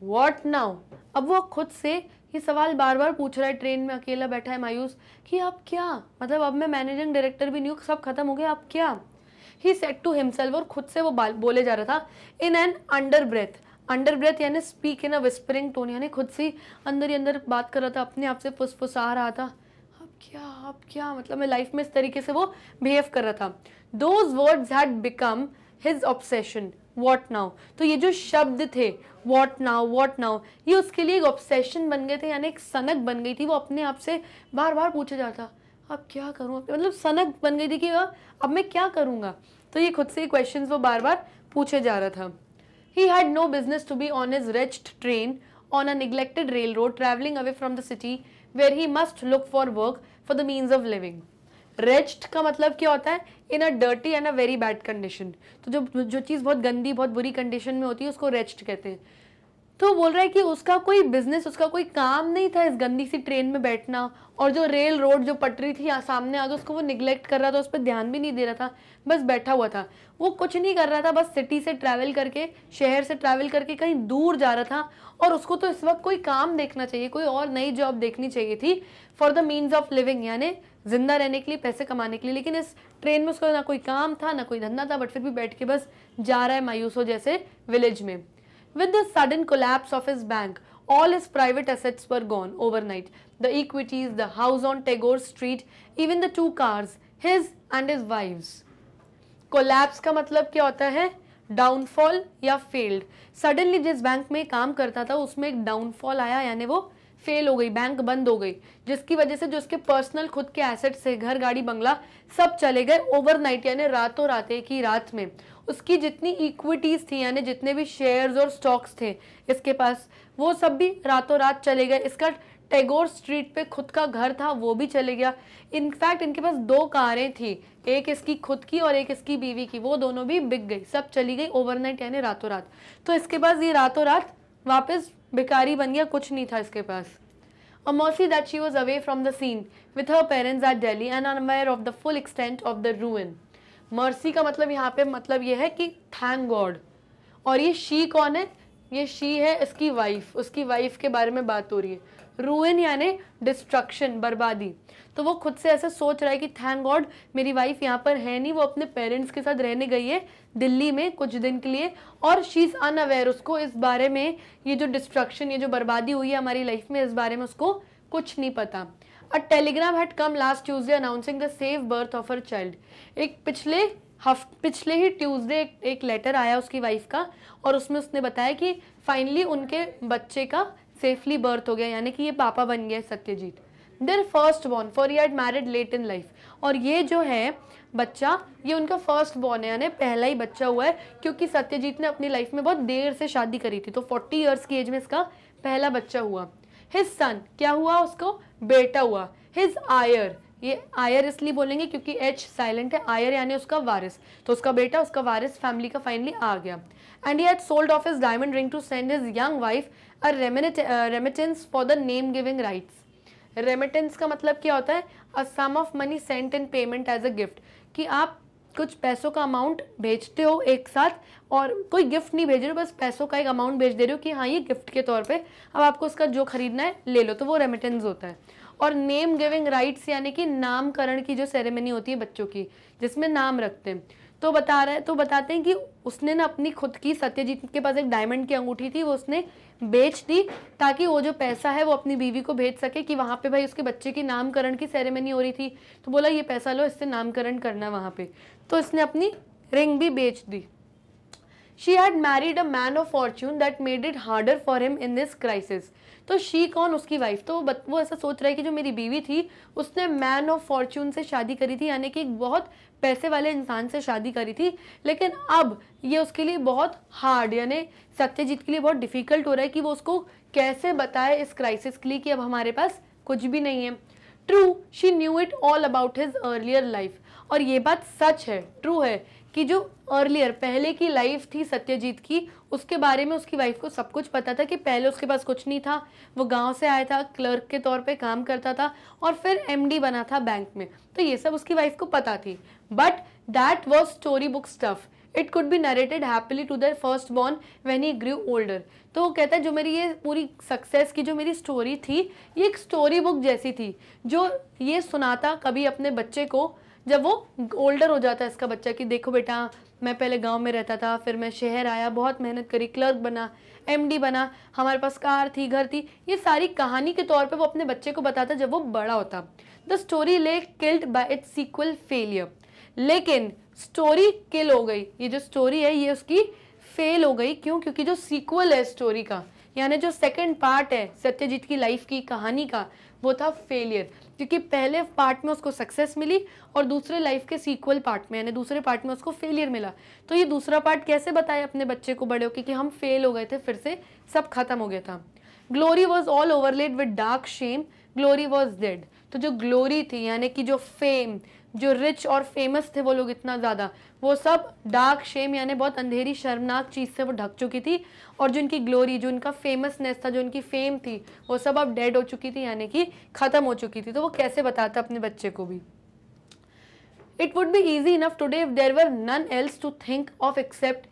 वॉट नाउ अब वो खुद से ये सवाल बार बार पूछ रहा है ट्रेन में अकेला बैठा है मायूस कि आप क्या मतलब अब मैं मैनेजिंग डायरेक्टर भी नहीं हूँ सब खत्म हो गया आप क्या ही सेट टू हिमसेल्फ और खुद से वो बोले जा रहा था in an under breath under breath यानी speak in a whispering tone यानी खुद से अंदर ही अंदर बात कर रहा था अपने आप से फुसफुसा रहा था अब क्या अब क्या मतलब मैं लाइफ में इस तरीके से वो बिहेव कर रहा था those words had become his obsession what now तो ये जो शब्द थे वॉट नाउ वॉट नाउ ये उसके लिए एक ऑब्सेशन बन गए थे यानी एक सनक बन गई थी वो अपने आप से बार बार पूछा जाता अब क्या करूँ मतलब सनक बन गई थी कि अब मैं क्या करूँगा तो ये खुद से क्वेश्चन वो बार बार पूछे जा रहा था He had no business to be on his wretched train on a neglected railroad traveling away from the city where he must look for work for the means of living. Ragged का मतलब क्या होता है in a dirty and a very bad condition तो जो जो चीज़ बहुत गंदी बहुत बुरी कंडीशन में होती है उसको रेज्ड कहते हैं तो बोल रहा है कि उसका कोई बिजनेस उसका कोई काम नहीं था इस गंदी सी ट्रेन में बैठना और जो रेल रोड जो पटरी थी सामने आगे उसको वो निगलेक्ट कर रहा था उस पर ध्यान भी नहीं दे रहा था बस बैठा हुआ था वो कुछ नहीं कर रहा था बस सिटी से ट्रैवल करके शहर से ट्रैवल करके कहीं दूर जा रहा था और उसको तो इस वक्त कोई काम देखना चाहिए कोई और नई जॉब देखनी चाहिए थी for the means of living यानी जिंदा रहने के लिए पैसे कमाने के लिए लेकिन इस ट्रेन में उसका ना कोई काम था ना कोई धंधा था बट फिर भी बैठ के बस जा रहा है मायूस हो जैसे विलेज में With the sudden collapse of his bank, all his private assets were gone overnight. The equities, the house on Tagore Street, even the two cars, his and his wife's. Collapse का मतलब क्या होता है downfall या failed suddenly जिस bank में काम करता था उसमें एक डाउनफॉल आया यानी वो फेल हो गई बैंक बंद हो गई जिसकी वजह से जो उसके पर्सनल खुद के एसेट्स है घर गाड़ी बंगला सब चले गए ओवरनाइट यानी रातों रात एक ही रात में उसकी जितनी इक्विटीज़ थी यानी जितने भी शेयर्स और स्टॉक्स थे इसके पास वो सब भी रातों रात चले गए इसका टैगोर स्ट्रीट पे खुद का घर था वो भी चले गया इनफैक्ट इनके पास दो कारें थी एक इसकी खुद की और एक इसकी बीवी की वो दोनों भी बिक गई सब चली गई ओवरनाइट यानी रातों रात तो इसके पास ये रातों रात वापस बेकारी बन गया कुछ नहीं था इसके पास अ मौसी that she was away from the scene with her parents at Delhi and unaware of the full extent of the ruin mercy का मतलब यहाँ पे मतलब ये है कि थैंक गॉड और ये शी कौन है ये शी है इसकी वाइफ उसकी वाइफ के बारे में बात हो रही है रूइन यानी डिस्ट्रक्शन बर्बादी तो वो खुद से ऐसे सोच रहा है कि थैंक गॉड मेरी वाइफ यहाँ पर है नहीं वो अपने पेरेंट्स के साथ रहने गई है दिल्ली में कुछ दिन के लिए और शी इज़ अवेयर उसको इस बारे में ये जो डिस्ट्रक्शन ये जो बर्बादी हुई है हमारी लाइफ में इस बारे में उसको कुछ नहीं पता a telegram had come last Tuesday announcing the safe birth of our child एक पिछले हफ्त पिछले ही ट्यूसडे एक, एक लेटर आया उसकी वाइफ का और उसमें उसने बताया कि फाइनली उनके बच्चे का सेफली बर्थ हो गया यानी कि ये पापा बन गए Satyajit their first born for ye married late in life और ये जो है बच्चा ये उनका फर्स्ट बॉर्न है यानी पहला ही बच्चा हुआ है क्योंकि सत्यजीत ने अपनी लाइफ में बहुत देर से शादी करी थी तो फोर्टी ईयर्स की एज में इसका पहला बच्चा हुआ हिज सन क्या हुआ उसको बेटा हुआ हिज आयर ये आयर इसलिए बोलेंगे क्योंकि एच साइलेंट है आयर यानी उसका वारिस तो उसका बेटा उसका वारिस फैमिली का फाइनली आ गया and he had sold off his diamond ring to send his young wife a uh, remittance for the name giving rights. Remittance का मतलब क्या होता है a sum of money sent in payment as a gift कि आप कुछ पैसों का अमाउंट भेजते हो एक साथ और कोई गिफ्ट नहीं भेज रहे हो बस पैसों का एक अमाउंट भेज दे रहे हो कि हाँ ये गिफ्ट के तौर पे अब आपको उसका जो खरीदना है ले लो तो वो रेमिटेंस होता है और नेम गिविंग राइट्स यानी कि नामकरण की जो सेरेमनी होती है बच्चों की जिसमें नाम रखते हैं तो बता रहे तो बताते हैं कि उसने ना अपनी खुद की सत्यजीत के पास एक डायमंड की अंगूठी थी वो उसने बेच दी ताकि वो जो पैसा है वो अपनी बीवी को भेज सके कि वहाँ पे भाई उसके बच्चे की नामकरण की सेरेमनी हो रही थी तो बोला ये पैसा लो इससे नामकरण करना वहाँ पे तो इसने अपनी रिंग भी बेच दी she had married a man of fortune that made it harder for him in this crisis तो शी कौन उसकी वाइफ तो वो ऐसा सोच रहा है कि जो मेरी बीवी थी उसने मैन ऑफ फॉर्च्यून से शादी करी थी यानी कि एक बहुत पैसे वाले इंसान से शादी करी थी लेकिन अब ये उसके लिए बहुत हार्ड यानी सत्यजीत के लिए बहुत डिफ़िकल्ट हो रहा है कि वो उसको कैसे बताए इस क्राइसिस के लिए कि अब हमारे पास कुछ भी नहीं है true she knew it all about his earlier life और ये बात सच है ट्रू है कि जो अर्लियर पहले की लाइफ थी सत्यजीत की उसके बारे में उसकी वाइफ को सब कुछ पता था कि पहले उसके पास कुछ नहीं था वो गांव से आया था क्लर्क के तौर पे काम करता था और फिर एमडी बना था बैंक में तो ये सब उसकी वाइफ को पता थी But that was storybook stuff. It could be narrated happily to their first born when he grew older तो वो कहता है जो मेरी ये पूरी सक्सेस की जो मेरी स्टोरी थी ये एक स्टोरी बुक जैसी थी जो ये सुनाता कभी अपने बच्चे को जब वो ओल्डर हो जाता है इसका बच्चा कि देखो बेटा मैं पहले गांव में रहता था फिर मैं शहर आया बहुत मेहनत करी क्लर्क बना एमडी बना हमारे पास कार थी घर थी ये सारी कहानी के तौर पे वो अपने बच्चे को बताता जब वो बड़ा होता the story lay killed by its sequel failure लेकिन स्टोरी किल हो गई ये जो स्टोरी है ये उसकी फेल हो गई क्यों क्योंकि जो सीक्वल है स्टोरी का यानी जो सेकंड पार्ट है सत्यजीत की लाइफ की कहानी का वो था फेलियर क्योंकि पहले पार्ट में उसको सक्सेस मिली और दूसरे लाइफ के सीक्वल पार्ट में यानी दूसरे पार्ट में उसको फेलियर मिला तो ये दूसरा पार्ट कैसे बताए अपने बच्चे को बड़े होके कि हम फेल हो गए थे फिर से सब खत्म हो गया था glory was all overlaid with dark shame glory was dead तो जो ग्लोरी थी यानी कि जो फेम जो रिच और फेमस थे वो लोग इतना ज़्यादा वो सब डार्क शेम यानी बहुत अंधेरी शर्मनाक चीज़ से वो ढक चुकी थी और जो उनकी ग्लोरी जो उनका फेमसनेस था जो उनकी फेम थी वो सब अब डेड हो चुकी थी यानी कि ख़त्म हो चुकी थी तो वो कैसे बताता अपने बच्चे को भी it would be easy enough today if there were none else to think of except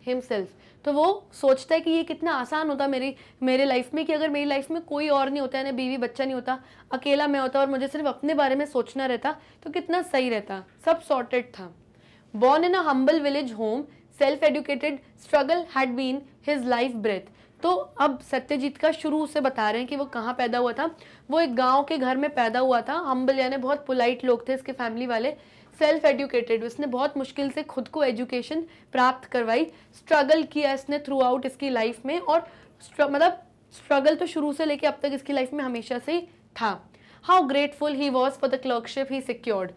तो वो सोचता है कि ये कितना आसान होता मेरी मेरे लाइफ में कि अगर मेरी लाइफ में कोई और नहीं होता है ना बीवी बच्चा नहीं होता अकेला मैं होता और मुझे सिर्फ अपने बारे में सोचना रहता तो कितना सही रहता सब सॉर्टेड था born in a humble village home self educated struggle had been his life breath तो अब सत्यजीत का शुरू से बता रहे हैं कि वो कहाँ पैदा हुआ था वो एक गांव के घर में पैदा हुआ था हम्बल यानी बहुत पोलाइट लोग थे इसके फैमिली वाले सेल्फ एजुकेटेड उसने बहुत मुश्किल से खुद को एजुकेशन प्राप्त करवाई स्ट्रगल किया इसने थ्रू आउट इसकी लाइफ में और मतलब स्ट्रगल तो शुरू से लेके अब तक इसकी लाइफ में हमेशा से ही था how grateful he was for the clerkship he secured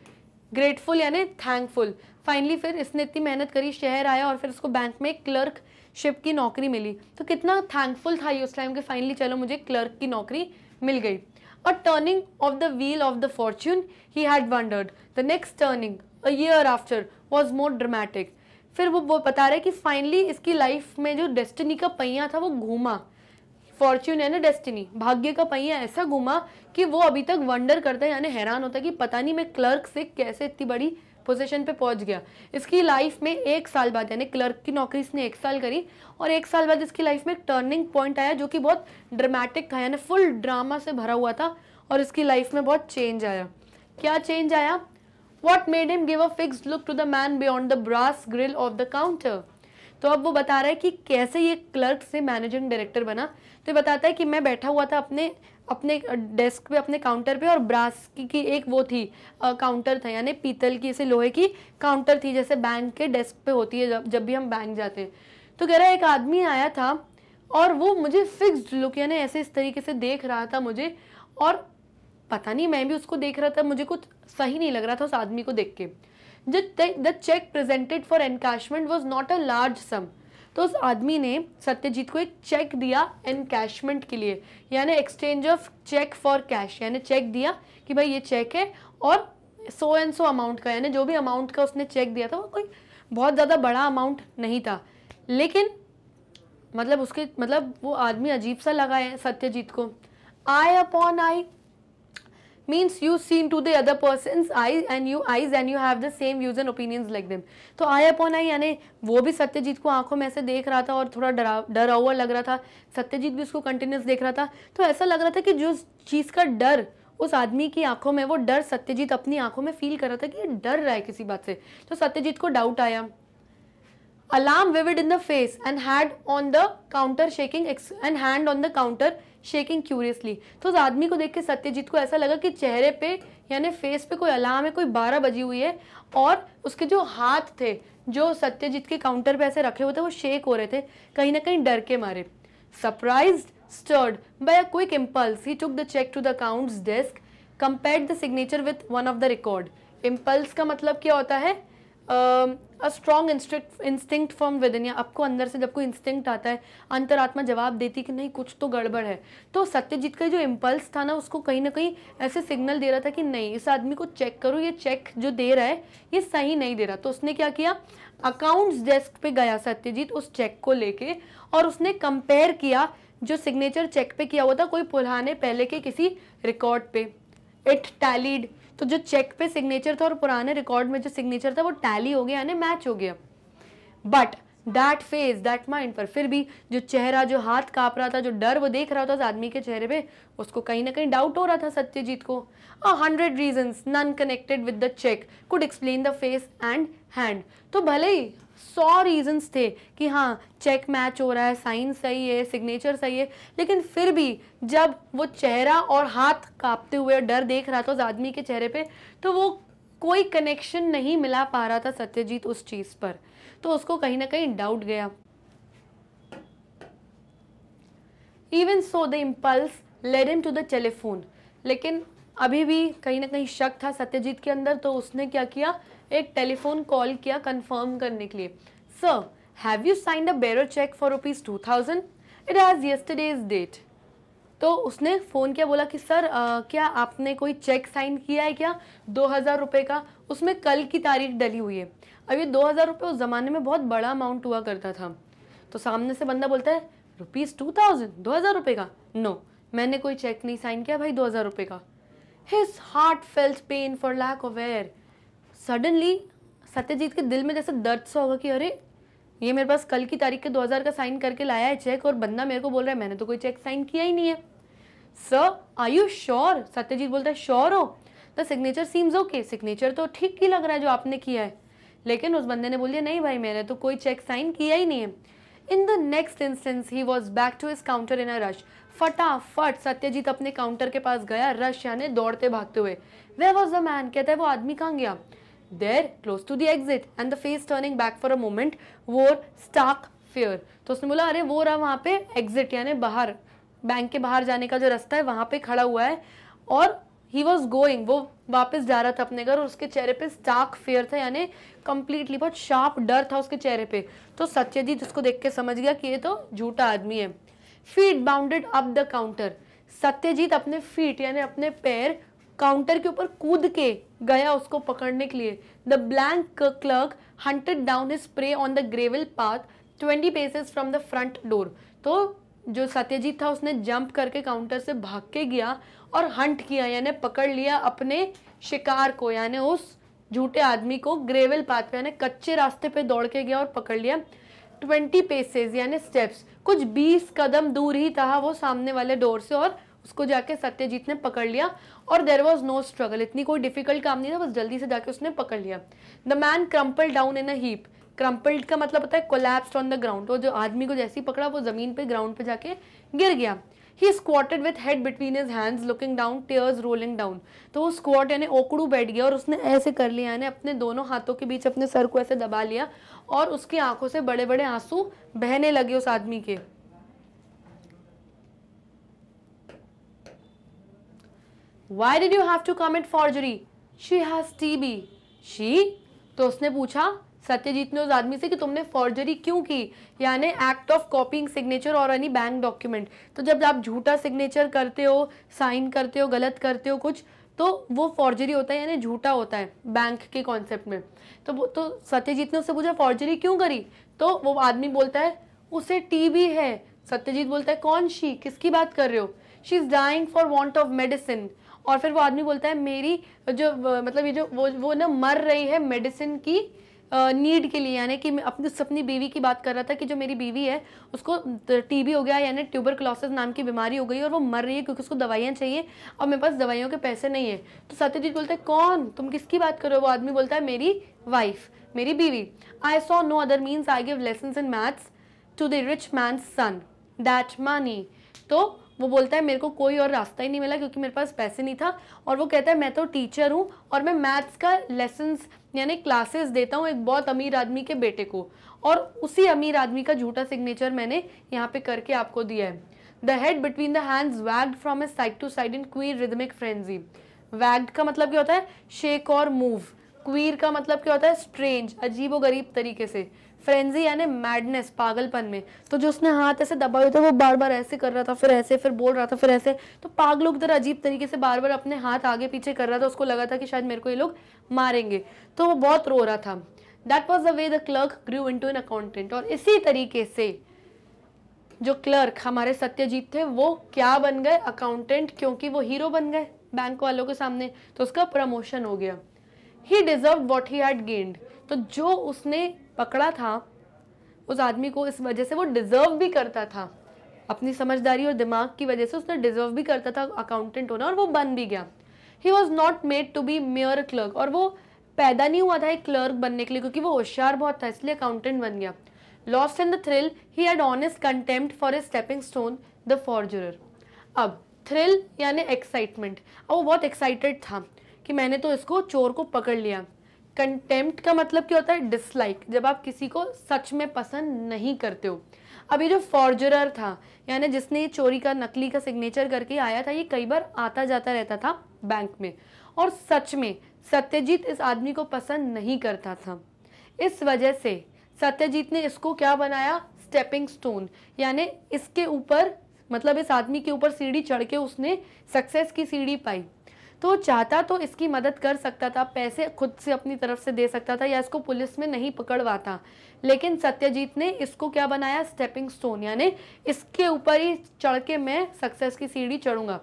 grateful यानी थैंकफुल फाइनली फिर इसने इतनी मेहनत करी शहर आया और फिर उसको बैंक में क्लर्क शिप की नौकरी मिली तो कितना थैंकफुल था ये उस टाइम के फाइनली चलो मुझे क्लर्क की नौकरी मिल गई A turning of the wheel of the fortune, he had wondered. The next turning, a year after, was more dramatic. फिर वो बता रहे कि फाइनली इसकी लाइफ में जो डेस्टिनी का पहिया था वो घूमा फॉर्च्यून है ना डेस्टिनी भाग्य का पहिया ऐसा घूमा कि वो अभी तक वंडर करता है यानी हैरान होता है कि पता नहीं मैं क्लर्क से कैसे इतनी बड़ी पोजीशन पे पहुंच गया इसकी लाइफ में एक साल बाद यानी क्लर्क की नौकरी इसने एक साल करी और एक साल बाद इसकी लाइफ में एक टर्निंग पॉइंट आया जो कि बहुत ड्रामेटिक था यानी फुल ड्रामा से भरा हुआ था और इसकी लाइफ में बहुत चेंज आया क्या चेंज आया what made him give a fix look to the man beyond the brass grill of the counter तो अब वो बता रहा है कि कैसे ये क्लर्क से मैनेजिंग डायरेक्टर बना तो बताता है कि मैं बैठा हुआ था अपने अपने डेस्क पे अपने काउंटर पे और ब्रास की, की एक वो थी आ, काउंटर था यानी पीतल की ऐसे लोहे की काउंटर थी जैसे बैंक के डेस्क पे होती है जब जब भी हम बैंक जाते हैं तो कह रहा है एक आदमी आया था और वो मुझे फिक्स्ड लुक यानी ऐसे इस तरीके से देख रहा था मुझे और पता नहीं मैं भी उसको देख रहा था मुझे कुछ सही नहीं लग रहा था उस आदमी को देख के the cheque presented for encashment was not a large sum तो उस आदमी ने सत्यजीत को एक चेक दिया एनकैशमेंट के लिए यानी exchange of cheque for cash यानी चेक दिया कि भाई ये चेक है और सो एंड सो अमाउंट का यानी जो भी अमाउंट का उसने चेक दिया था वो कोई बहुत ज़्यादा बड़ा अमाउंट नहीं था लेकिन मतलब उसके मतलब वो आदमी अजीब सा लगा है सत्यजीत को eye upon eye means you seen to the other person eyes and you eyes and you have the same views and opinions like them तो आई अपॉन आई यानी वो भी सत्यजीत को आंखों में ऐसे देख रहा था और थोड़ा डरा डरा हुआ लग रहा था सत्यजीत भी उसको कंटिन्यूस देख रहा था तो ऐसा लग रहा था कि जो चीज़ का डर उस आदमी की आंखों में वो डर सत्यजीत अपनी आंखों में फील कर रहा था कि ये डर रहा है किसी बात से तो सत्यजीत को डाउट आया alarm vivid in the face and had on the counter shaking and hand on the counter shaking curiously तो उस आदमी को देख के सत्यजीत को ऐसा लगा कि चेहरे पे यानी फेस पे कोई अलार्म है कोई बारह बजी हुई है और उसके जो हाथ थे जो सत्यजीत के काउंटर पे ऐसे रखे हुए थे वो शेक हो रहे थे कहीं ना कहीं डर के मारे surprise stirred by a quick impulse he took the cheque to the accounts desk compare the signature with one of the record impulse का मतलब क्या होता है a strong instinct instinct form within या आपको अंदर से जब कोई इंस्टिंक्ट आता है अंतरात्मा जवाब देती कि नहीं कुछ तो गड़बड़ है तो सत्यजीत का जो इम्पल्स था ना उसको कहीं ना कहीं ऐसे सिग्नल दे रहा था कि नहीं इस आदमी को चेक करो ये चेक जो दे रहा है ये सही नहीं दे रहा तो उसने क्या किया अकाउंट्स डेस्क पे गया सत्यजीत उस चेक को लेके और उसने कंपेयर किया जो सिग्नेचर चेक पे किया हुआ था कोई पुराने पहले के किसी रिकॉर्ड पे इट टैलीड तो जो चेक पे सिग्नेचर था और पुराने रिकॉर्ड में जो सिग्नेचर था वो टैली हो गया यानी मैच हो गया but that face that mind पर फिर भी जो चेहरा जो हाथ काँप रहा था जो डर वो देख रहा था उस आदमी के चेहरे पे उसको कहीं ना कहीं डाउट हो रहा था सत्यजीत को a hundred reasons none connected with the cheque could explain the face and hand तो भले ही सौ रीजन्स थे कि हाँ चेक मैच हो रहा है साइन सही है सिग्नेचर सही है लेकिन फिर भी जब वो चेहरा और हाथ काँपते हुए डर देख रहा था उस आदमी के चेहरे पे तो वो कोई कनेक्शन नहीं मिला पा रहा था सत्यजीत उस चीज़ पर तो उसको कहीं ना कहीं डाउट गया even so the impulse led him to the telephone लेकिन अभी भी कहीं ना कहीं शक था सत्यजीत के अंदर तो उसने क्या किया एक टेलीफोन कॉल किया कंफर्म करने के लिए sir have you sign the bearer cheque for rupees two thousand it has is date तो उसने फ़ोन किया बोला कि सर आ, क्या आपने कोई चेक साइन किया है क्या दो हज़ार रुपये का उसमें कल की तारीख डली हुई है अब ये दो हज़ार रुपये उस ज़माने में बहुत बड़ा अमाउंट हुआ करता था तो सामने से बंदा बोलता है रुपीज़ टू थाउजेंड दो हज़ार रुपये का नो मैंने कोई चेक नहीं साइन किया भाई दो हज़ार रुपये का his heart fails pain for lack of air suddenly Satyajit के दिल में जैसे दर्द सा होगा कि अरे ये मेरे पास कल की तारीख के 2000 का साइन करके लाया है चेक और बंदा मेरे को बोल रहा है मैंने तो कोई चेक साइन किया ही नहीं है sir are you sure Satyajit बोलता है श्योर हो the signature seems okay signature तो ठीक ही लग रहा है जो आपने किया है लेकिन उस बंदे ने बोल दिया नहीं भाई मैंने तो कोई चेक साइन किया ही नहीं है in the next instance he was back to his counter in a rush फटाफट सत्यजीत अपने काउंटर के पास गया रश यानी दौड़ते भागते हुए वे वॉज द मैन कहता है वो आदमी कहाँ गया there close to the exit and the face turning back for a moment वो स्टाक फेयर तो उसने बोला अरे वो रहा वहाँ पे एग्जिट यानी बाहर बैंक के बाहर जाने का जो रास्ता है वहाँ पे खड़ा हुआ है और ही वॉज गोइंग वो वापस जा रहा था अपने घर और उसके चेहरे पे स्टार्क फेयर था यानी कम्प्लीटली बहुत शार्प डर था उसके चेहरे पे तो सत्यजीत उसको देख के समझ गया कि ये तो झूठा आदमी है feet bounded up the counter Satyajit अपने फीट यानी अपने पैर काउंटर के ऊपर कूद के गया उसको पकड़ने के लिए the blank clerk hunted down his spray on the gravel path twenty paces from the front door तो जो सत्यजीत था उसने जंप करके काउंटर से भाग के गया और हंट किया यानी पकड़ लिया अपने शिकार को यानी उस झूठे आदमी को ग्रेवल पाथ पे यानी कच्चे रास्ते पे दौड़ के गया और पकड़ लिया ट्वेंटी पेसेज यानी स्टेप्स कुछ बीस कदम दूर ही था वो सामने वाले डोर से और उसको जाके सत्यजीत ने पकड़ लिया और देर वॉज नो स्ट्रगल इतनी कोई डिफिकल्ट काम नहीं था बस जल्दी से जाके उसने पकड़ लिया the man crumple down in a heap crumpled का मतलब होता है कोलैप्स ऑन द ग्राउंड वो जो आदमी को जैसे ही पकड़ा वो ज़मीन पे ग्राउंड पे जाके गिर गया he squatted with head between his hands looking down tears rolling down तो वो स्क्वाट यानी ओकड़ू बैठ गया और उसने ऐसे कर लिया यानी अपने दोनों हाथों के बीच अपने सर को ऐसे दबा लिया और उसकी आंखों से बड़े बड़े आंसू बहने लगे उस आदमी के Why did you have to commit forgery? She has TB. She? तो उसने पूछा सत्यजीत ने उस आदमी से कि तुमने फॉर्जरी क्यों की यानी एक्ट ऑफ कॉपिंग सिग्नेचर और एनी बैंक डॉक्यूमेंट तो जब आप झूठा सिग्नेचर करते हो साइन करते हो गलत करते हो कुछ तो वो फॉर्जरी होता है यानी झूठा होता है बैंक के कॉन्सेप्ट में तो तो सत्यजीत ने उससे पूछा फॉर्जरी क्यों करी तो वो आदमी बोलता है उसे टीबी है सत्यजीत बोलता है कौन शी किसकी बात कर रहे हो she is dying for want of medicine और फिर वो आदमी बोलता है मेरी जो मतलब ये जो वो वो ना मर रही है मेडिसिन की नीड के लिए यानी कि मैं अपनी अपनी बीवी की बात कर रहा था कि जो मेरी बीवी है उसको टीबी हो गया यानी ट्यूबर क्लॉसिस नाम की बीमारी हो गई और वो मर रही है क्योंकि उसको दवाइयाँ चाहिए और मेरे पास दवाइयों के पैसे नहीं है तो सत्यजीत बोलते हैं कौन तुम किसकी बात करो वो आदमी बोलता है मेरी वाइफ मेरी बीवी I saw no other means I give lesson in maths to the rich man son that money तो वो बोलता है मेरे को कोई और रास्ता ही नहीं मिला क्योंकि मेरे पास पैसे नहीं था और वो कहता है मैं तो टीचर हूँ और मैं मैथ्स का लेसन्स यानी क्लासेस देता हूँ एक बहुत अमीर आदमी के बेटे को और उसी अमीर आदमी का झूठा सिग्नेचर मैंने यहाँ पे करके आपको दिया है the head between the hands wagged from a side to side in queer rhythmic frenzy wagged का मतलब क्या होता है शेक और मूव क्वीर का मतलब क्या होता है स्ट्रेंज अजीब गरीब तरीके से फ्रेंजी यानी मैडनेस पागलपन में तो जो उसने हाथ ऐसे दबा हुए थे वो बार बार ऐसे कर रहा था फिर ऐसे फिर बोल रहा था फिर ऐसे तो पागलों की तरह अजीब तरीके से बार बार अपने हाथ आगे पीछे कर रहा था उसको लगा था कि शायद मेरे को ये लोग मारेंगे तो वो बहुत रो रहा था that was the way the clerk grew into an accountant और इसी तरीके से जो क्लर्क हमारे सत्यजीत थे वो क्या बन गए अकाउंटेंट क्योंकि वो हीरो बन गए बैंक वालों के सामने तो उसका प्रमोशन हो गया he deserve what he had gained तो जो उसने पकड़ा था उस आदमी को इस वजह से वो डिज़र्व भी करता था अपनी समझदारी और दिमाग की वजह से उसने डिज़र्व भी करता था अकाउंटेंट होना और वो बन भी गया he was not made to be mere clerk और वो पैदा नहीं हुआ था एक क्लर्क बनने के लिए क्योंकि वो होशियार बहुत था इसलिए अकाउंटेंट बन गया lost in the thrill he had honest contempt for a stepping stone the forger अब थ्रिल यानी एक्साइटमेंट और वो बहुत एक्साइटेड था कि मैंने तो इसको चोर को पकड़ लिया कंटेम्प्ट का मतलब क्या होता है डिसलाइक जब आप किसी को सच में पसंद नहीं करते हो अब ये जो फॉर्जरर था यानी जिसने ये चोरी का नकली का सिग्नेचर करके आया था ये कई बार आता जाता रहता था बैंक में और सच में सत्यजीत इस आदमी को पसंद नहीं करता था इस वजह से सत्यजीत ने इसको क्या बनाया स्टेपिंग स्टोन यानी इसके ऊपर मतलब इस आदमी के ऊपर सीढ़ी चढ़ के उसने सक्सेस की सीढ़ी पाई तो वो चाहता तो इसकी मदद कर सकता था पैसे खुद से अपनी तरफ से दे सकता था या इसको पुलिस में नहीं पकड़वाता लेकिन सत्यजीत ने इसको क्या बनाया स्टेपिंग स्टोन यानी इसके ऊपर ही चढ़ के मैं सक्सेस की सीढ़ी चढ़ूंगा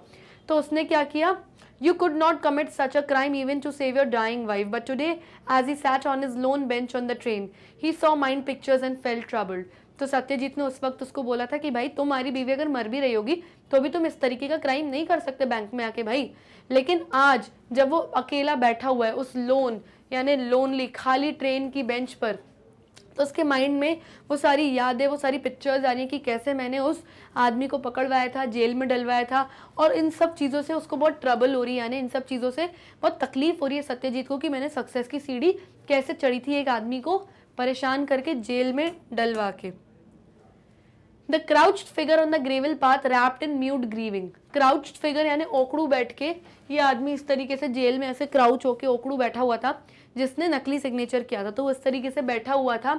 तो उसने क्या किया you could not commit such a crime even to save your dying wife but today as he sat on his lone bench on the train he saw mind pictures and fell troubled. तो सत्यजीत ने उस वक्त उसको बोला था कि भाई तुम्हारी बीवी अगर मर भी रही होगी तो भी तुम इस तरीके का क्राइम नहीं कर सकते बैंक में आके भाई लेकिन आज जब वो अकेला बैठा हुआ है उस लोन यानी लोनली खाली ट्रेन की बेंच पर तो उसके माइंड में वो सारी यादें वो सारी पिक्चर्स आ रही हैं कि कैसे मैंने उस आदमी को पकड़वाया था जेल में डलवाया था और इन सब चीज़ों से उसको बहुत ट्रबल हो रही है यानी इन सब चीज़ों से बहुत तकलीफ हो रही है सत्यजीत को कि मैंने सक्सेस की सीढ़ी कैसे चढ़ी थी एक आदमी को परेशान करके जेल में डलवा के the crouch figure on the gravel path wrapped in mute grieving crouch figure यानी ओकड़ू बैठ के ये आदमी इस तरीके से जेल में ऐसे क्राउच होके ओकड़ू बैठा हुआ था जिसने नकली सिग्नेचर किया था तो वो इस तरीके से बैठा हुआ था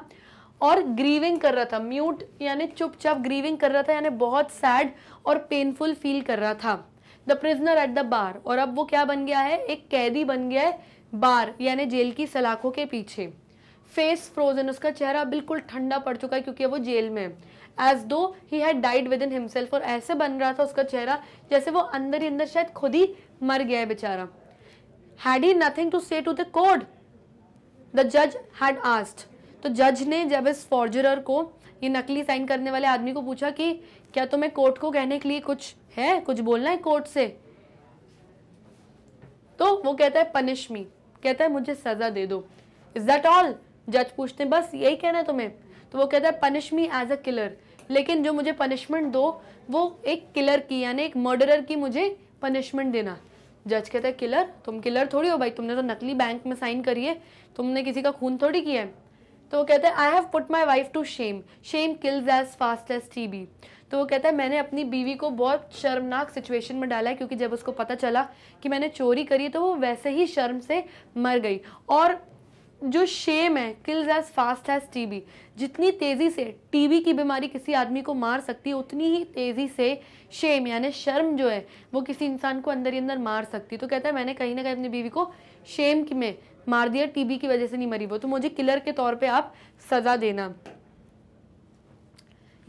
और ग्रीविंग कर रहा था म्यूट यानी चुपचाप ग्रीविंग कर रहा था यानी बहुत सैड और पेनफुल फील कर रहा था the prisoner at the bar और अब वो क्या बन गया है एक कैदी बन गया है बार यानी जेल की सलाखों के पीछे फेस फ्रोजन उसका चेहरा बिल्कुल ठंडा पड़ चुका है क्योंकि वो जेल में है as though he had died within himself और ऐसे बन रहा था उसका चेहरा जैसे वो अंदर ही अंदर शायद खुद ही मर गया है बेचारा had he nothing to say to the court the जज हैड आस्ट तो जज ने जब इस फॉर्जरर को ये नकली साइन करने वाले आदमी को पूछा कि क्या तुम्हें कोर्ट को कहने के लिए कुछ है कुछ बोलना है कोर्ट से तो वो कहता है पनिश मी कहता है मुझे सजा दे दो इज दैट ऑल जज पूछते हैं बस यही कहना है तुम्हें तो वो कहता है punish me as a killer लेकिन जो मुझे पनिशमेंट दो वो एक किलर की यानी एक मर्डरर की मुझे पनिशमेंट देना जज कहता है किलर तुम किलर थोड़ी हो भाई तुमने तो नकली बैंक में साइन करी है तुमने किसी का खून थोड़ी किया है तो वो कहता है I have put my wife to shame shame kills as fast as T B तो वो कहता है मैंने अपनी बीवी को बहुत शर्मनाक सिचुएशन में डाला है क्योंकि जब उसको पता चला कि मैंने चोरी करी तो वो वैसे ही शर्म से मर गई और जो शेम है kills as fast as TB जितनी तेज़ी से टीबी की बीमारी किसी आदमी को मार सकती है उतनी ही तेज़ी से शेम यानी शर्म जो है वो किसी इंसान को अंदर ही अंदर मार सकती है तो कहता है मैंने कहीं ना कहीं अपनी बीवी को शेम की में मार दिया टीबी की वजह से नहीं मरी वो तो मुझे किलर के तौर पे आप सज़ा देना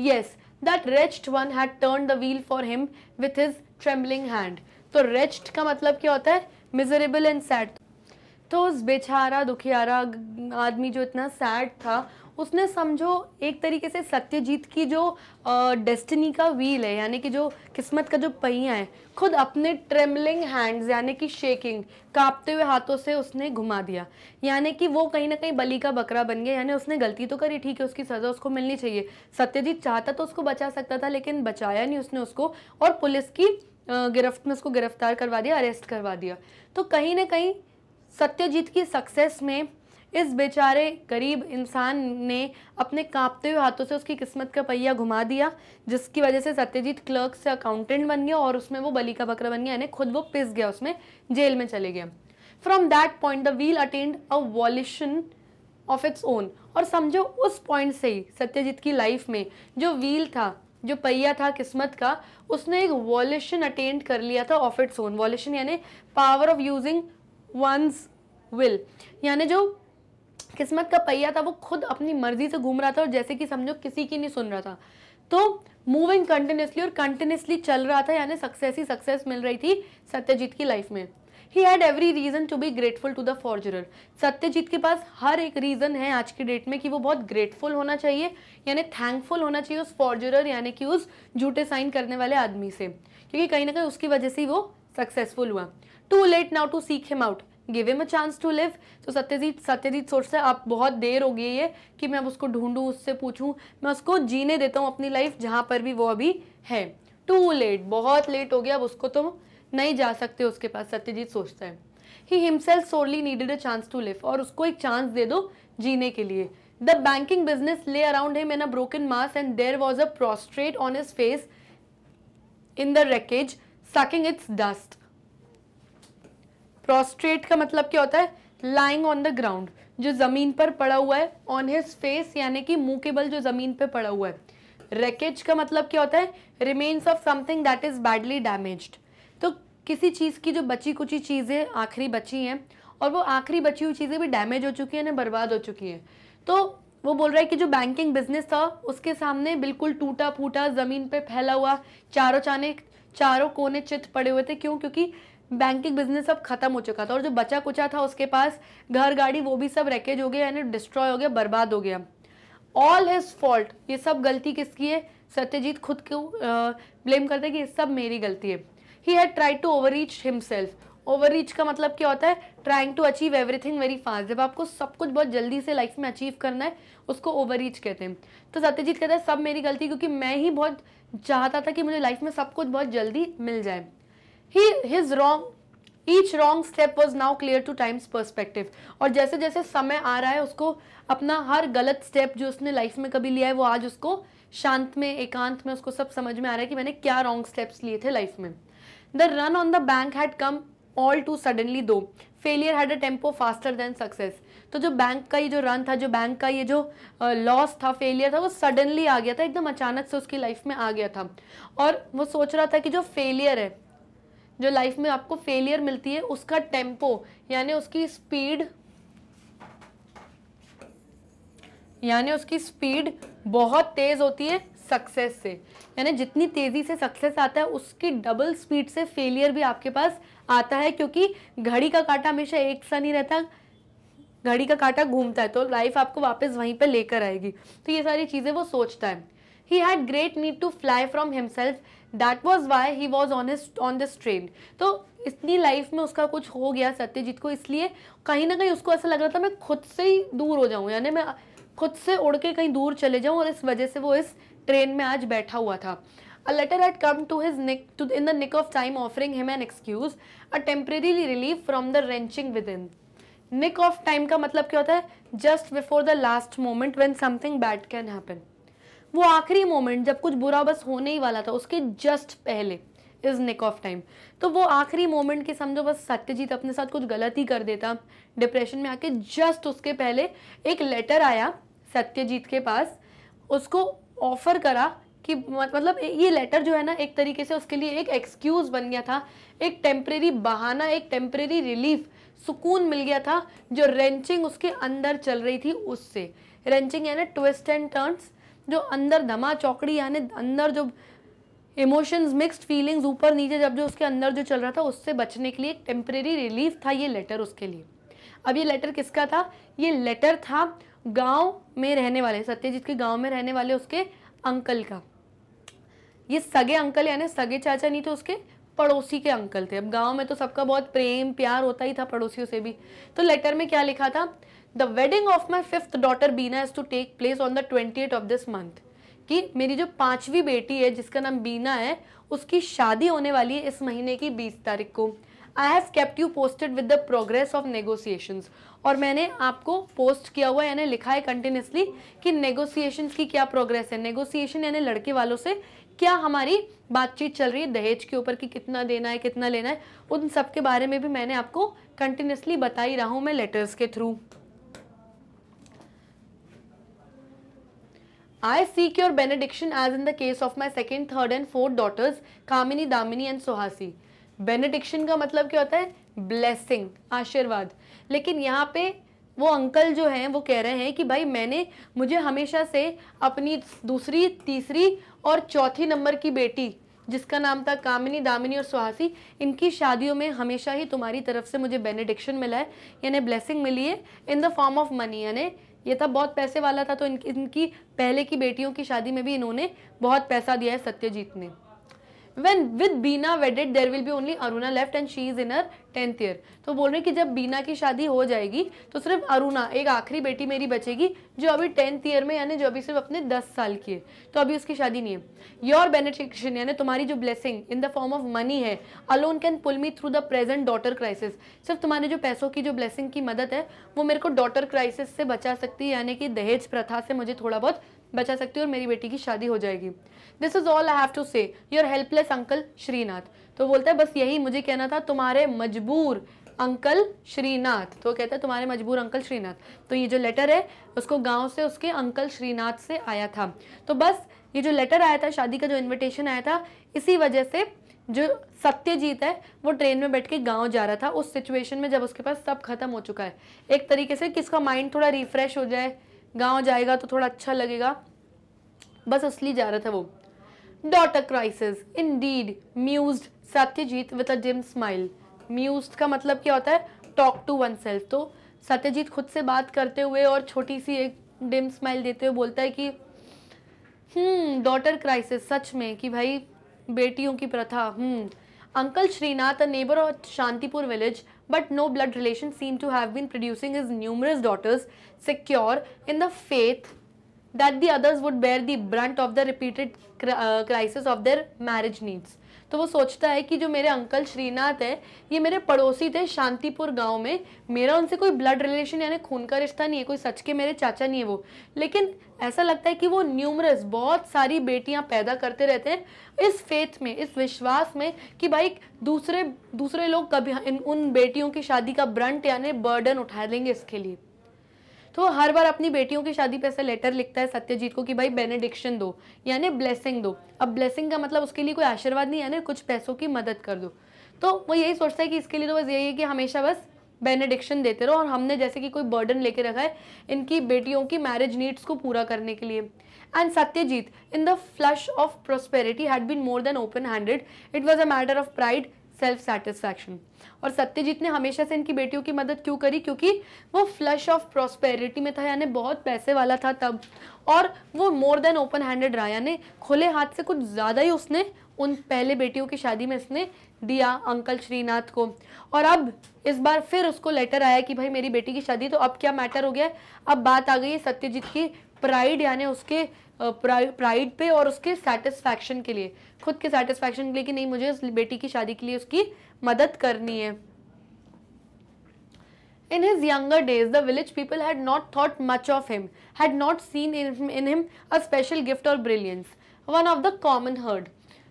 yes that rest one had turn the wheel for him with his trembling hand तो रेस्ट का मतलब क्या होता है मिजरेबल एंड सैड तो उस बेचारा दुखियारा आदमी जो इतना सैड था उसने समझो एक तरीके से सत्यजीत की जो डेस्टिनी का व्हील है यानी कि जो किस्मत का जो पहिया है खुद अपने ट्रेमलिंग हैंड्स यानी कि शेकिंग कांपते हुए हाथों से उसने घुमा दिया यानी कि वो कहीं ना कहीं बली का बकरा बन गया यानी उसने गलती तो करी ठीक है उसकी सज़ा उसको मिलनी चाहिए सत्यजीत चाहता तो उसको बचा सकता था लेकिन बचाया नहीं उसने उसको और पुलिस की गिरफ्त में उसको गिरफ्तार करवा दिया अरेस्ट करवा दिया तो कहीं ना कहीं सत्यजीत की सक्सेस में इस बेचारे गरीब इंसान ने अपने कांपते हुए हाथों से उसकी किस्मत का पहिया घुमा दिया जिसकी वजह से सत्यजीत क्लर्क से अकाउंटेंट बन गया और उसमें वो बली का बकरा बन गया यानी खुद वो पिस गया उसमें जेल में चले गया from that point the wheel attend a volition of its own और समझो उस पॉइंट से ही सत्यजीत की लाइफ में जो व्हील था जो पहिया था किस्मत का उसने एक वॉल्यूशन अटेंड कर लिया था ऑफ इट्स ओन वॉल्यूशन यानी power of using one's will यानी जो किस्मत का पहिया था वो खुद अपनी मर्जी से घूम रहा था और जैसे कि समझो किसी की नहीं सुन रहा था तो मूविंग कंटिन्यूसली और कंटिन्यूसली चल रहा था यानी सक्सेस ही सक्सेस मिल रही थी सत्यजीत की लाइफ में he had every reason to be grateful to the forger Satyajit के पास हर एक रीज़न है आज की डेट में कि वो बहुत ग्रेटफुल होना चाहिए यानी थैंकफुल होना चाहिए उस फॉर्जरर यानी कि उस झूठे साइन करने वाले आदमी से क्योंकि कहीं ना कहीं उसकी वजह से ही वो सक्सेसफुल हुआ to late now to seek him out give am a chance to live तो सत्यजीत सत्यजीत सोचता है आप बहुत देर हो गई है कि मैं अब उसको ढूंढूँ उससे पूछूँ मैं उसको जीने देता हूँ अपनी लाइफ जहाँ पर भी वो अभी है टू लेट बहुत लेट हो गया अब उसको तो नहीं जा सकते उसके पास सत्यजीत सोचता है he himself sorely needed a chance to live और उसको एक चांस दे दो जीने के लिए the banking business lay around him in a broken mass and there was a prostrate on his face in the wreckage sucking its dust prostrate का मतलब क्या होता है लाइंग ऑन द ग्राउंड जो ज़मीन पर पड़ा हुआ है ऑन हिज फेस यानी कि मुंह के बल जो ज़मीन पर पड़ा हुआ है रैकेज का मतलब क्या होता है remains of something that is badly damaged तो किसी चीज़ की जो बची कुछ चीज़ें आखिरी बची हैं और वो आखिरी बची हुई चीज़ें भी डैमेज हो चुकी हैं बर्बाद हो चुकी हैं तो वो बोल रहा है कि जो बैंकिंग बिजनेस था उसके सामने बिल्कुल टूटा फूटा ज़मीन पे फैला हुआ चारों चाने चारों कोने चित पड़े हुए थे क्यों क्योंकि बैंकिंग बिजनेस सब खत्म हो चुका था और जो बचा कुचा था उसके पास घर गाड़ी वो भी सब रैकेज हो गया यानी डिस्ट्रॉय हो गया बर्बाद हो गया ऑल हिज फॉल्ट ये सब गलती किसकी है सत्यजीत खुद को ब्लेम करते हैं कि ये सब मेरी गलती है he had try to overreach himself overreach का मतलब क्या होता है trying to achieve everything very fast जब आपको सब कुछ बहुत जल्दी से लाइफ में अचीव करना है उसको ओवर रीच कहते हैं तो सत्यजीत कहता है सब मेरी गलती क्योंकि मैं ही बहुत चाहता था कि मुझे लाइफ में सब कुछ बहुत जल्दी मिल जाए he his wrong each wrong step was now clear to time's perspective और जैसे जैसे समय आ रहा है उसको अपना हर गलत स्टेप जो उसने लाइफ में कभी लिया है वो आज उसको शांत में एकांत में उसको सब समझ में आ रहा है कि मैंने क्या रॉन्ग स्टेप्स लिए थे लाइफ में the run on the bank had come all too suddenly though failure had a tempo faster than success तो जो बैंक का ये जो रन था जो बैंक का ये जो लॉस था फेलियर था वो सडनली आ गया था एकदम अचानक से उसकी लाइफ में आ गया था और वो सोच रहा था कि जो फेलियर है जो लाइफ में आपको फेलियर मिलती है उसका टेम्पो यानी उसकी स्पीड यानी उसकी स्पीड बहुत तेज़ होती है सक्सेस से यानी जितनी तेज़ी से सक्सेस आता है उसकी डबल स्पीड से फेलियर भी आपके पास आता है क्योंकि घड़ी का कांटा हमेशा एक सा नहीं रहता घड़ी का कांटा घूमता है तो लाइफ आपको वापस वहीं पर लेकर आएगी तो ये सारी चीज़ें वो सोचता है he had great need to fly from himself that was why he was on on this train तो इतनी लाइफ में उसका कुछ हो गया सत्यजीत को इसलिए कहीं ना कहीं उसको ऐसा लग रहा था मैं खुद से ही दूर हो जाऊँ यानी मैं खुद से उड़ के कहीं दूर चले जाऊँ और इस वजह से वो इस ट्रेन में आज बैठा हुआ था letter letter come to his nick to in the nick of time offering him an excuse a temporary relief from the wrenching with in nick of time का मतलब क्या होता है just before the last moment when something bad can happen वो आखिरी moment जब कुछ बुरा बस होने ही वाला था उसके जस्ट पहले इज नेक ऑफ टाइम तो वो आखिरी मोमेंट के समझो बस सत्यजीत अपने साथ कुछ गलत ही कर देता डिप्रेशन में आके जस्ट उसके पहले एक लेटर आया सत्यजीत के पास उसको ऑफर करा कि मतलब ये लेटर जो है ना एक तरीके से उसके लिए एक एक्सक्यूज़ बन गया था एक टेम्परेरी बहाना एक टेम्प्रेरी रिलीफ सुकून मिल गया था जो रेंचिंग उसके अंदर चल रही थी उससे रेंचिंग है ना ट्विस्ट एंड टर्न्स जो अंदर धमा चौकड़ी यानी अंदर जो इमोशंस मिक्स्ड फीलिंग्स ऊपर नीचे जब जो उसके अंदर जो चल रहा था उससे बचने के लिए एक टेम्परेरी रिलीफ था ये लेटर उसके लिए अब ये लेटर किसका था ये लेटर था गांव में रहने वाले सत्यजीत के गांव में रहने वाले उसके अंकल का ये सगे अंकल यानी सगे चाचा नहीं थे उसके पड़ोसी के अंकल थे अब गांव में तो सबका बहुत प्रेम प्यार होता ही था पड़ोसियों से भी तो लेटर में क्या लिखा था the wedding of my fifth daughter Bina is to take place on the twenty of this month कि मेरी जो पांचवी बेटी है जिसका नाम बीना है उसकी शादी होने वाली है इस महीने की बीस तारीख को I have kept you posted with the progress of negotiations और मैंने आपको पोस्ट किया हुआ यानी लिखा है कंटिन्यूसली कि नेगोसिएशंस की क्या प्रोग्रेस है नेगोसिएशन यानी लड़के वालों से क्या हमारी बातचीत चल रही है दहेज के ऊपर कि कितना देना है कितना लेना है उन सब के बारे में भी मैंने आपको कंटिन्यूसली बता ही रहा हूँ मैं लेटर्स के through I seek your benediction as in the case of my second, third and fourth daughters Kamini, Damini and Sohasi. Benediction का मतलब क्या होता है Blessing, आशीर्वाद लेकिन यहाँ पे वो अंकल जो हैं वो कह रहे हैं कि भाई मैंने मुझे हमेशा से अपनी दूसरी तीसरी और चौथी नंबर की बेटी जिसका नाम था कामिनी दामिनी और सुहासी इनकी शादियों में हमेशा ही तुम्हारी तरफ से मुझे बेनेडिक्शन मिला है यानी ब्लेसिंग मिली है in the form of money यानी ये सब बहुत पैसे वाला था तो इनकी इनकी पहले की बेटियों की शादी में भी इन्होंने बहुत पैसा दिया है सत्यजीत ने when with Bina wedded there will be only Aruna left and she is in her tenth year तो बोल रहे हैं कि जब बीना की शादी हो जाएगी तो सिर्फ अरुणा एक आखिरी बेटी मेरी बचेगी जो अभी टेंथ ईयर में यानी जो अभी सिर्फ अपने दस साल की है तो अभी उसकी शादी नहीं है योर बेनिफिक्शन यानी तुम्हारी जो blessing in the form of money है alone can pull me through the present daughter crisis सिर्फ तुम्हारे जो पैसों की जो ब्लेसिंग की मदद है वो मेरे को डॉटर क्राइसिस से बचा सकती है यानी कि दहेज प्रथा से मुझे थोड़ा बहुत बचा सकती हूँ और मेरी बेटी की शादी हो जाएगी this is all I have to say your helpless uncle Shrinath तो बोलता है बस यही मुझे कहना था तुम्हारे मजबूर अंकल श्रीनाथ तो कहता है तुम्हारे मजबूर अंकल श्रीनाथ तो ये जो लेटर है उसको गांव से उसके अंकल श्रीनाथ से आया था तो बस ये जो लेटर आया था शादी का जो इनविटेशन आया था इसी वजह से जो सत्यजीत है वो ट्रेन में बैठ के गांव जा रहा था उस सिचुएशन में जब उसके पास सब खत्म हो चुका है एक तरीके से किसका माइंड थोड़ा रिफ्रेश हो जाए गांव जाएगा तो थोड़ा अच्छा लगेगा बस असली जा रहा था वो daughter crisis indeed mused Satyajit with a dim smile mused का मतलब क्या होता है टॉक टू वन सेल्फ तो सत्यजीत खुद से बात करते हुए और छोटी सी एक डिम स्माइल देते हुए बोलता है कि डॉटर हम्म, क्राइसिस सच में कि भाई बेटियों की प्रथा hmm uncle Srinath a neighbour of Shantipur village but no blood relation seem to have been producing his numerous daughters secure in the faith that the others would bear the brunt of the repeated uh, crisis of their marriage needs तो वो सोचता है कि जो मेरे uncle Srinath है ये मेरे पड़ोसी थे शांतिपुर गांव में मेरा उनसे कोई ब्लड रिलेशन यानी खून का रिश्ता नहीं है कोई सच के मेरे चाचा नहीं है वो लेकिन ऐसा लगता है कि वो न्यूमरस बहुत सारी बेटियां पैदा करते रहते हैं इस फेथ में इस विश्वास में कि भाई दूसरे दूसरे लोग कभी इन उन बेटियों की शादी का ब्रंट यानी बर्डन उठा लेंगे इसके लिए तो हर बार अपनी बेटियों की शादी पे ऐसा लेटर लिखता है सत्यजीत को कि भाई बेनेडिक्शन दो यानी ब्लेसिंग दो अब ब्लेसिंग का मतलब उसके लिए कोई आशीर्वाद नहीं यानी कुछ पैसों की मदद कर दो तो वो यही सोचता है कि इसके लिए तो बस यही है कि हमेशा बस बेनेडिक्शन देते रहो और हमने जैसे कि कोई बर्डन लेके रखा है इनकी बेटियों की मैरिज नीड्स को पूरा करने के लिए and Satyajit in the flush of prosperity had been more than open handed it was a matter of pride self satisfaction और सत्यजीत ने हमेशा से इनकी बेटियों की मदद क्यों करी क्योंकि वो फ्लश ऑफ प्रॉस्पेरिटी में था यानी बहुत पैसे वाला था तब और वो मोर देन ओपन हैंडेड रहा यानी खुले हाथ से कुछ ज़्यादा ही उसने उन पहले बेटियों की शादी में इसने दिया अंकल श्रीनाथ को और अब इस बार फिर उसको लेटर आया कि भाई मेरी बेटी की शादी तो अब क्या मैटर हो गया अब बात आ गई है सत्यजीत की प्राइड यानी उसके प्राइड पे और उसके सेटिस्फैक्शन के लिए खुद के सेटिस्फैक्शन के लिए कि नहीं मुझे उस बेटी की शादी के लिए उसकी मदद करनी है in his younger days the village people had not thought much of him had not seen in him a special gift और brilliance one of the common herd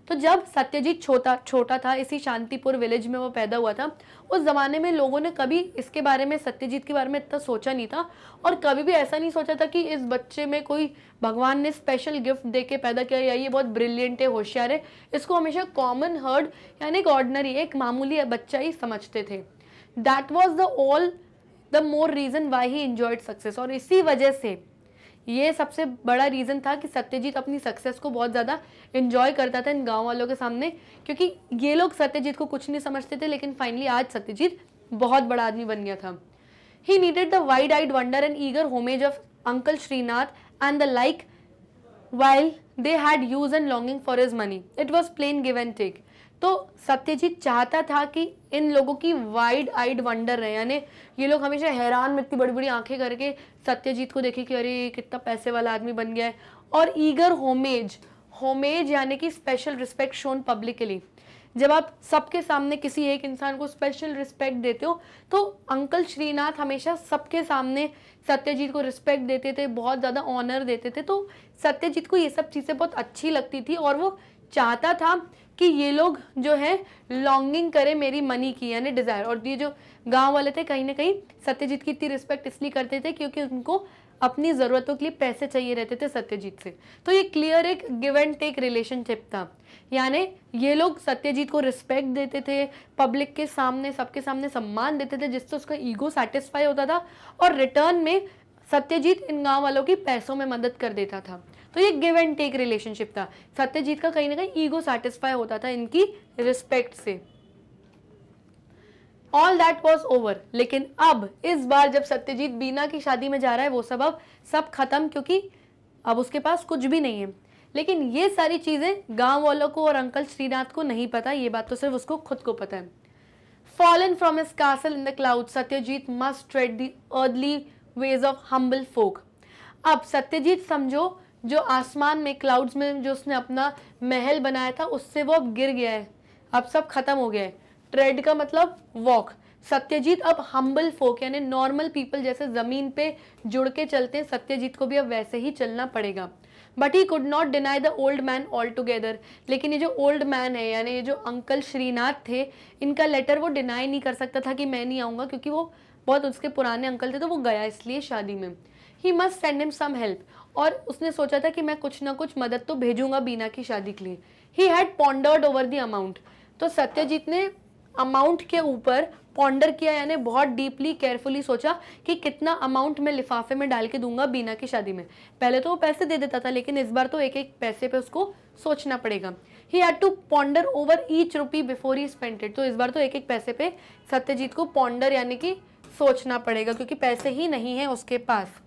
तो जब सत्यजीत छोटा छोटा था इसी शांतिपुर विलेज में वो पैदा हुआ था उस ज़माने में लोगों ने कभी इसके बारे में सत्यजीत के बारे में इतना सोचा नहीं था और कभी भी ऐसा नहीं सोचा था कि इस बच्चे में कोई भगवान ने स्पेशल गिफ्ट दे के पैदा किया या ये बहुत ब्रिलियंट है होशियार है इसको हमेशा कॉमन हर्ड यानी एक ऑर्डनरी एक मामूली बच्चा ही समझते थे that was the all the more reason why he enjoyed success और इसी वजह से ये सबसे बड़ा रीज़न था कि सत्यजीत अपनी सक्सेस को बहुत ज़्यादा इन्जॉय करता था इन गाँव वालों के सामने क्योंकि ये लोग सत्यजीत को कुछ नहीं समझते थे लेकिन फाइनली आज सत्यजीत बहुत बड़ा आदमी बन गया था he needed the wide eyed wonder and eager homage of uncle Shrinath and the like while they had use and longing for his money it was plain give and take तो सत्यजीत चाहता था कि इन लोगों की वाइड आइड वंडर रहे यानी ये लोग हमेशा हैरान में इतनी बड़ी बड़ी आंखें करके सत्यजीत को देखे कि अरे कितना पैसे वाला आदमी बन गया है और ईगर होमेज होमेज यानी कि स्पेशल रिस्पेक्ट शोन पब्लिकली जब आप सबके सामने किसी एक इंसान को स्पेशल रिस्पेक्ट देते हो तो अंकल श्रीनाथ हमेशा सबके सामने सत्यजीत को रिस्पेक्ट देते थे बहुत ज़्यादा ऑनर देते थे तो सत्यजीत को ये सब चीज़ें बहुत अच्छी लगती थी और वो चाहता था कि ये लोग जो है लॉन्गिंग करें मेरी मनी की यानी डिज़ायर और ये जो गांव वाले थे कहीं ना कहीं सत्यजीत की इतनी रिस्पेक्ट इसलिए करते थे क्योंकि उनको अपनी ज़रूरतों के लिए पैसे चाहिए रहते थे सत्यजीत से तो ये क्लियर एक गिव एंड टेक रिलेशनशिप था यानी ये लोग सत्यजीत को रिस्पेक्ट देते थे पब्लिक के सामने सबके सामने सम्मान देते थे जिससे उसका ईगो सेटिस्फाई होता था और रिटर्न में सत्यजीत इन गाँव वालों की पैसों में मदद कर देता था तो ये गिव एंड टेक रिलेशनशिप था सत्यजीत का कहीं ना कहीं ईगो सेटिस्फाई होता था इनकी रिस्पेक्ट से ऑल दैट वॉज ओवर लेकिन अब इस बार जब सत्यजीत बीना की शादी में जा रहा है वो सब अब सब खत्म क्योंकि अब उसके पास कुछ भी नहीं है लेकिन ये सारी चीज़ें गांव वालों को और अंकल श्रीनाथ को नहीं पता ये बात तो सिर्फ उसको खुद को पता है fall in from his castle in the cloud Satyajit must tread the early ways of humble folk अब सत्यजीत समझो जो आसमान में क्लाउड्स में जो उसने अपना महल बनाया था उससे वो अब गिर गया है अब सब खत्म हो गया है ट्रेड का मतलब वॉक सत्यजीत अब हम्बल फोक यानी नॉर्मल पीपल जैसे ज़मीन पे जुड़ के चलते हैं सत्यजीत को भी अब वैसे ही चलना पड़ेगा but he could not deny the old man altogether लेकिन ये जो ओल्ड मैन है यानी ये जो अंकल श्रीनाथ थे इनका लेटर वो डिनाई नहीं कर सकता था कि मैं नहीं आऊँगा क्योंकि वो बहुत उसके पुराने अंकल थे तो वो गया इसलिए शादी में he must send him some help और उसने सोचा था कि मैं कुछ ना कुछ मदद तो भेजूंगा बीना की शादी के लिए he had pondered over the amount तो सत्यजीत ने अमाउंट के ऊपर पॉन्डर किया यानी बहुत डीपली केयरफुली सोचा कि कितना अमाउंट मैं लिफाफे में डाल के दूंगा बीना की शादी में पहले तो वो पैसे दे देता था लेकिन इस बार तो एक एक पैसे पे उसको सोचना पड़ेगा he had to ponder over each rupee before he spent it तो इस बार तो एक एक पैसे पे सत्यजीत को पॉन्डर यानी कि सोचना पड़ेगा क्योंकि पैसे ही नहीं है उसके पास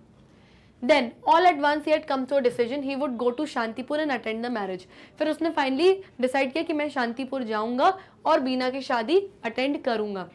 then all advance he had come to a decision he would go to Shantipur and attend the marriage फिर उसने फाइनली डिसाइड किया कि मैं शांतिपुर जाऊंगा और बीना की शादी अटेंड करूंगा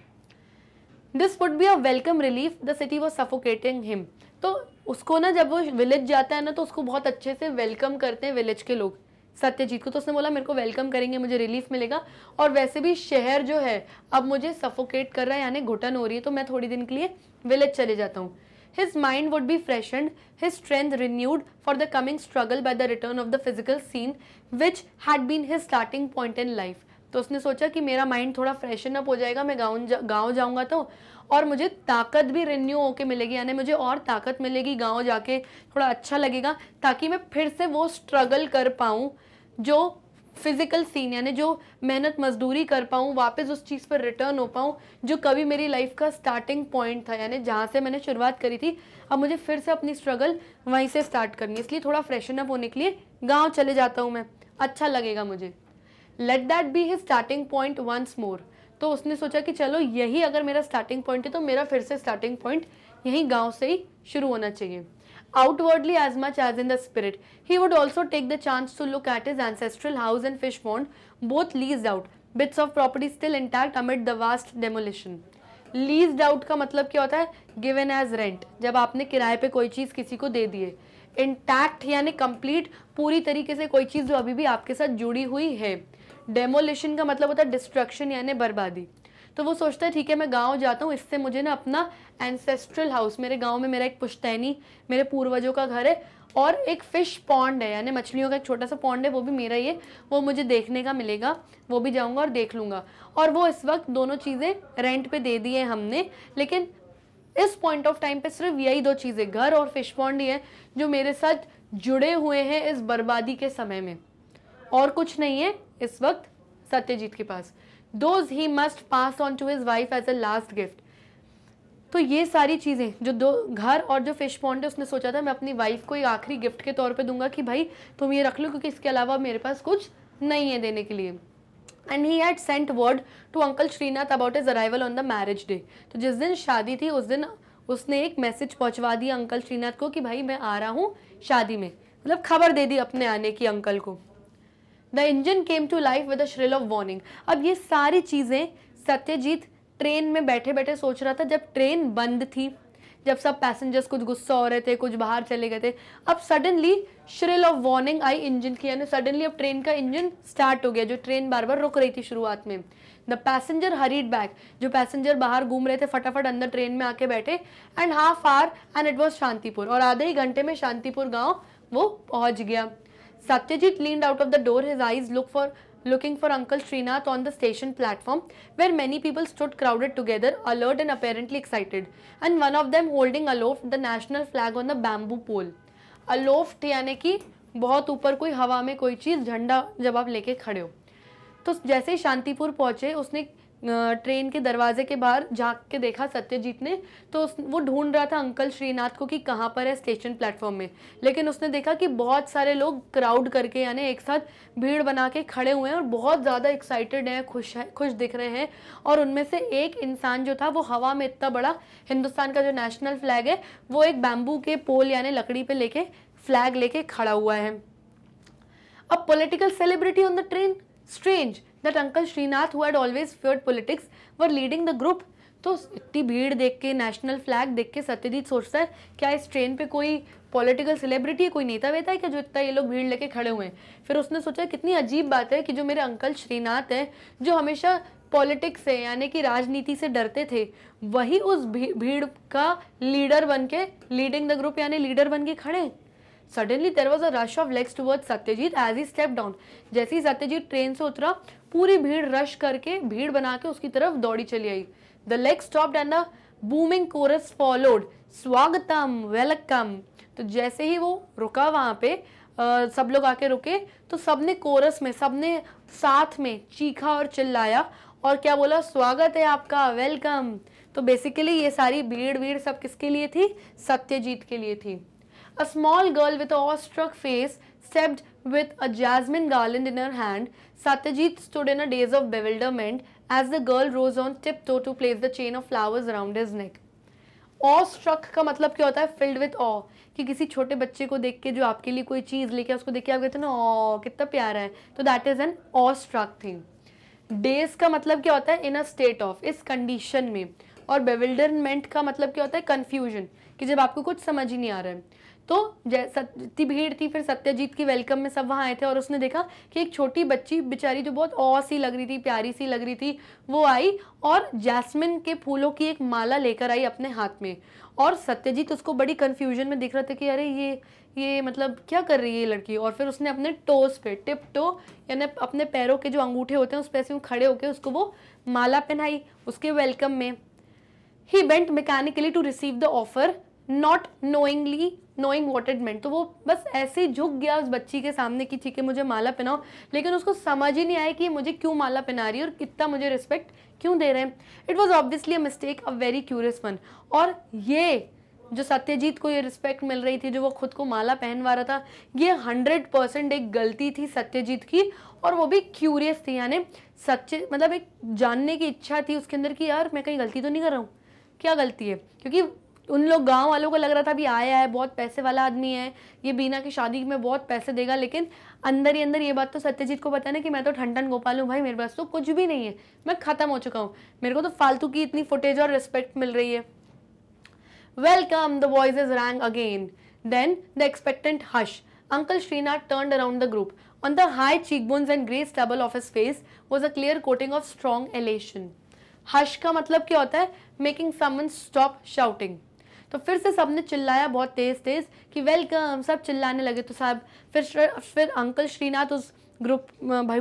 this would be a welcome relief the city was suffocating him तो उसको ना जब वो विलेज जाता है ना तो उसको बहुत अच्छे से वेलकम करते हैं विलेज के लोग सत्यजीत को तो उसने बोला मेरे को वेलकम करेंगे मुझे रिलीफ मिलेगा और वैसे भी शहर जो है अब मुझे सफोकेट कर रहा है यानी घुटन हो रही है तो मैं थोड़ी दिन के लिए विलेज चले जाता हूँ His mind would be freshened, his strength renewed for the coming struggle by the return of the physical scene, which had been his starting point in life. तो उसने सोचा कि मेरा माइंड थोड़ा फ्रेशन अप हो जाएगा मैं गाँव जा, गाँव जाऊँगा तो और मुझे ताकत भी रिन्यू होके मिलेगी यानी मुझे और ताकत मिलेगी गाँव जाके थोड़ा अच्छा लगेगा ताकि मैं फिर से वो स्ट्रगल कर पाऊँ जो फिजिकल सीन यानी जो मेहनत मजदूरी कर पाऊँ वापस उस चीज़ पर रिटर्न हो पाऊँ जो कभी मेरी लाइफ का स्टार्टिंग पॉइंट था यानी जहाँ से मैंने शुरुआत करी थी अब मुझे फिर से अपनी स्ट्रगल वहीं से स्टार्ट करनी है इसलिए थोड़ा फ्रेशन अप होने के लिए गाँव चले जाता हूँ मैं अच्छा लगेगा मुझे let that be his starting point once more तो उसने सोचा कि चलो यही अगर मेरा स्टार्टिंग पॉइंट है तो मेरा फिर से स्टार्टिंग पॉइंट यहीं गांव से ही शुरू होना चाहिए outwardly as much as in the spirit. He would also take the chance to look at his ancestral house and fish pond, both leased out, bits of property still intact amid the vast demolition. leased out ka matlab kya hota hai given as rent jab aapne kiraye pe koi cheez kisi ko de diye intact yani complete puri tarike se koi cheez jo abhi bhi aapke sath judi hui hai है demolition का मतलब होता है destruction यानी बर्बादी तो वो सोचता है ठीक है मैं गाँव जाता हूँ इससे मुझे ना अपना एनसेस्ट्रल हाउस मेरे गाँव में मेरा एक पुश्तैनी मेरे पूर्वजों का घर है और एक फ़िश पॉन्ड है यानी मछलियों का एक छोटा सा पॉन्ड है वो भी मेरा ये वो मुझे देखने का मिलेगा वो भी जाऊँगा और देख लूँगा और वो इस वक्त दोनों चीज़ें रेंट पर दे दी हैं हमने लेकिन इस पॉइंट ऑफ टाइम पर सिर्फ यही दो चीज़ें घर और फिश पॉन्ड ही है जो मेरे साथ जुड़े हुए हैं इस बर्बादी के समय में और कुछ नहीं है इस वक्त सत्यजीत के पास those he must pass on to his wife as a last gift तो ये सारी चीज़ें जो दो घर और जो फिश पॉन्ड है उसने सोचा था मैं अपनी वाइफ को एक आखिरी गिफ्ट के तौर पे दूंगा कि भाई तुम ये रख लो क्योंकि इसके अलावा मेरे पास कुछ नहीं है देने के लिए and he had sent word to uncle Shrinath about his arrival on the marriage day तो जिस दिन शादी थी उस दिन उसने एक मैसेज पहुँचवा दिया अंकल श्रीनाथ को कि भाई मैं आ रहा हूँ शादी में मतलब खबर दे दी अपने आने की अंकल को the engine came to life with a shrill of warning अब ये सारी चीज़ें सत्यजीत ट्रेन में बैठे बैठे सोच रहा था जब ट्रेन बंद थी जब सब पैसेंजर्स कुछ गुस्सा हो रहे थे कुछ बाहर चले गए थे अब सडनली श्रिल ऑफ वार्निंग आई इंजन की यानी सडनली अब ट्रेन का इंजन स्टार्ट हो गया जो ट्रेन बार बार रुक रही थी शुरुआत में द पैसेंजर हरीड बैक जो पैसेंजर बाहर घूम रहे थे फटाफट अंदर ट्रेन में आके बैठे and half hour and it was Shantipur और आधे ही घंटे में शांतिपुर गाँव वो पहुँच गया Satyajit leaned out of the door, his eyes look for looking for Uncle Srinath on the station platform where many people stood crowded together, alert and apparently excited, and one of them holding aloft the national flag on the bamboo pole. Aloft यानी कि बहुत ऊपर कोई हवा में कोई चीज़ झंडा जब आप लेके खड़े हो तो जैसे ही शांतिपुर पहुंचे उसने ट्रेन के दरवाजे के बाहर झाँक के देखा सत्यजीत ने तो उस वो ढूंढ रहा था अंकल श्रीनाथ को कि कहाँ पर है स्टेशन प्लेटफॉर्म में लेकिन उसने देखा कि बहुत सारे लोग क्राउड करके यानी एक साथ भीड़ बना के खड़े हुए हैं और बहुत ज़्यादा एक्साइटेड हैं खुश है खुश दिख रहे हैं और उनमें से एक इंसान जो था वो हवा में इतना बड़ा हिंदुस्तान का जो नेशनल फ्लैग है वो एक बैम्बू के पोल यानी लकड़ी पर लेके फ्लैग लेके खड़ा हुआ है अब political celebrity on the train strange that uncle Shrinath who had always feared politics were leading the group तो इतनी भीड़ देख के नेशनल फ्लैग देख के सत्यजीत सोचता है क्या इस ट्रेन पे कोई पॉलिटिकल सेलिब्रिटी है कोई नेता वेता है क्या जो इतना ये लोग भीड़ लेके खड़े हुए हैं फिर उसने सोचा कितनी अजीब बात है कि जो मेरे अंकल श्रीनाथ हैं जो हमेशा पॉलिटिक्स से यानी कि राजनीति से डरते थे वही उस भी, भीड़ का लीडर बन के लीडिंग द ग्रुप यानी लीडर बन के खड़े suddenly there was a rush of legs toward Satyajit as he step down जैसे ही सत्यजीत ट्रेन से उतरा पूरी भीड़ रश करके भीड़ बना के उसकी तरफ दौड़ी चली आई the leg stop and the booming chorus followed स्वागतम वेलकम तो जैसे ही वो रुका वहाँ पे आ, सब लोग आके रुके तो सब ने कोरस में सब ने साथ में चीखा और चिल्लाया और क्या बोला स्वागत है आपका वेलकम तो बेसिकली ये सारी भीड़ भीड़ सब किसके लिए थी सत्यजीत के लिए थी a small girl with awestruck face stepped With a jasmine garland in her hand, Satyajit stood in a daze of bewilderment as the girl rose on tiptoe to place the chain of flowers around his neck. Awestruck ka matlab kya hota hai filled with awe कि किसी छोटे बच्चे को देख के जो आपके लिए कोई चीज़ लेके उसको देख के आप कहते हैं ना ओ कितना प्यारा है तो that is an awestruck thing days का मतलब क्या होता है इन अ स्टेट ऑफ इस कंडीशन में और बेविल्डरमेंट का मतलब क्या होता है कन्फ्यूजन कि जब आपको कुछ समझ ही नहीं आ रहा है तो इतनी भीड़ थी फिर सत्यजीत की वेलकम में सब वहाँ आए थे और उसने देखा कि एक छोटी बच्ची बेचारी जो बहुत ओ सी लग रही थी प्यारी सी लग रही थी वो आई और जैस्मिन के फूलों की एक माला लेकर आई अपने हाथ में और सत्यजीत उसको बड़ी कन्फ्यूजन में दिख रहे थे कि अरे ये ये मतलब क्या कर रही है ये लड़की और फिर उसने अपने टोस पे टिप टो यानी अपने पैरों के जो अंगूठे होते हैं उस पैसे में खड़े होकर उसको वो माला पहनाई उसके वेलकम में he bent mechanically to receive the offer not knowingly knowing what it meant तो वो बस ऐसे ही झुक गया उस बच्ची के सामने कि ठीक है मुझे माला पहनाओ लेकिन उसको समझ ही नहीं आया कि मुझे क्यों माला पहना रही है और कितना मुझे रिस्पेक्ट क्यों दे रहे हैं it was obviously a mistake a very curious one और ये जो सत्यजीत को ये रिस्पेक्ट मिल रही थी जो वो खुद को माला पहनवा रहा था ये हंड्रेड परसेंट एक गलती थी सत्यजीत की और वो भी क्यूरियस थी यानी सच्चे मतलब एक जानने की इच्छा थी उसके अंदर कि यार मैं कहीं गलती तो नहीं कर रहा हूँ क्या गलती है क्योंकि उन लोग गांव वालों को लग रहा था भी आया है बहुत पैसे वाला आदमी है ये बीना की शादी में बहुत पैसे देगा लेकिन अंदर ही अंदर ये बात तो सत्यजीत को पता ना कि मैं तो ठंडन गोपाल हूँ भाई मेरे पास तो कुछ भी नहीं है मैं ख़त्म हो चुका हूँ मेरे को तो फालतू की इतनी फुटेज और रिस्पेक्ट मिल रही है welcome the voice is rang again then the expectant hush Shrinath turn around the group on the high cheekbones and grace stubble of his face was a clear coating of strong elation hush का मतलब क्या होता है making समन stop shouting तो फिर से सब ने चिल्लाया बहुत तेज़ तेज़ कि वेलकम सब चिल्लाने लगे तो साहब फिर फिर अंकल श्रीनाथ उस ग्रुप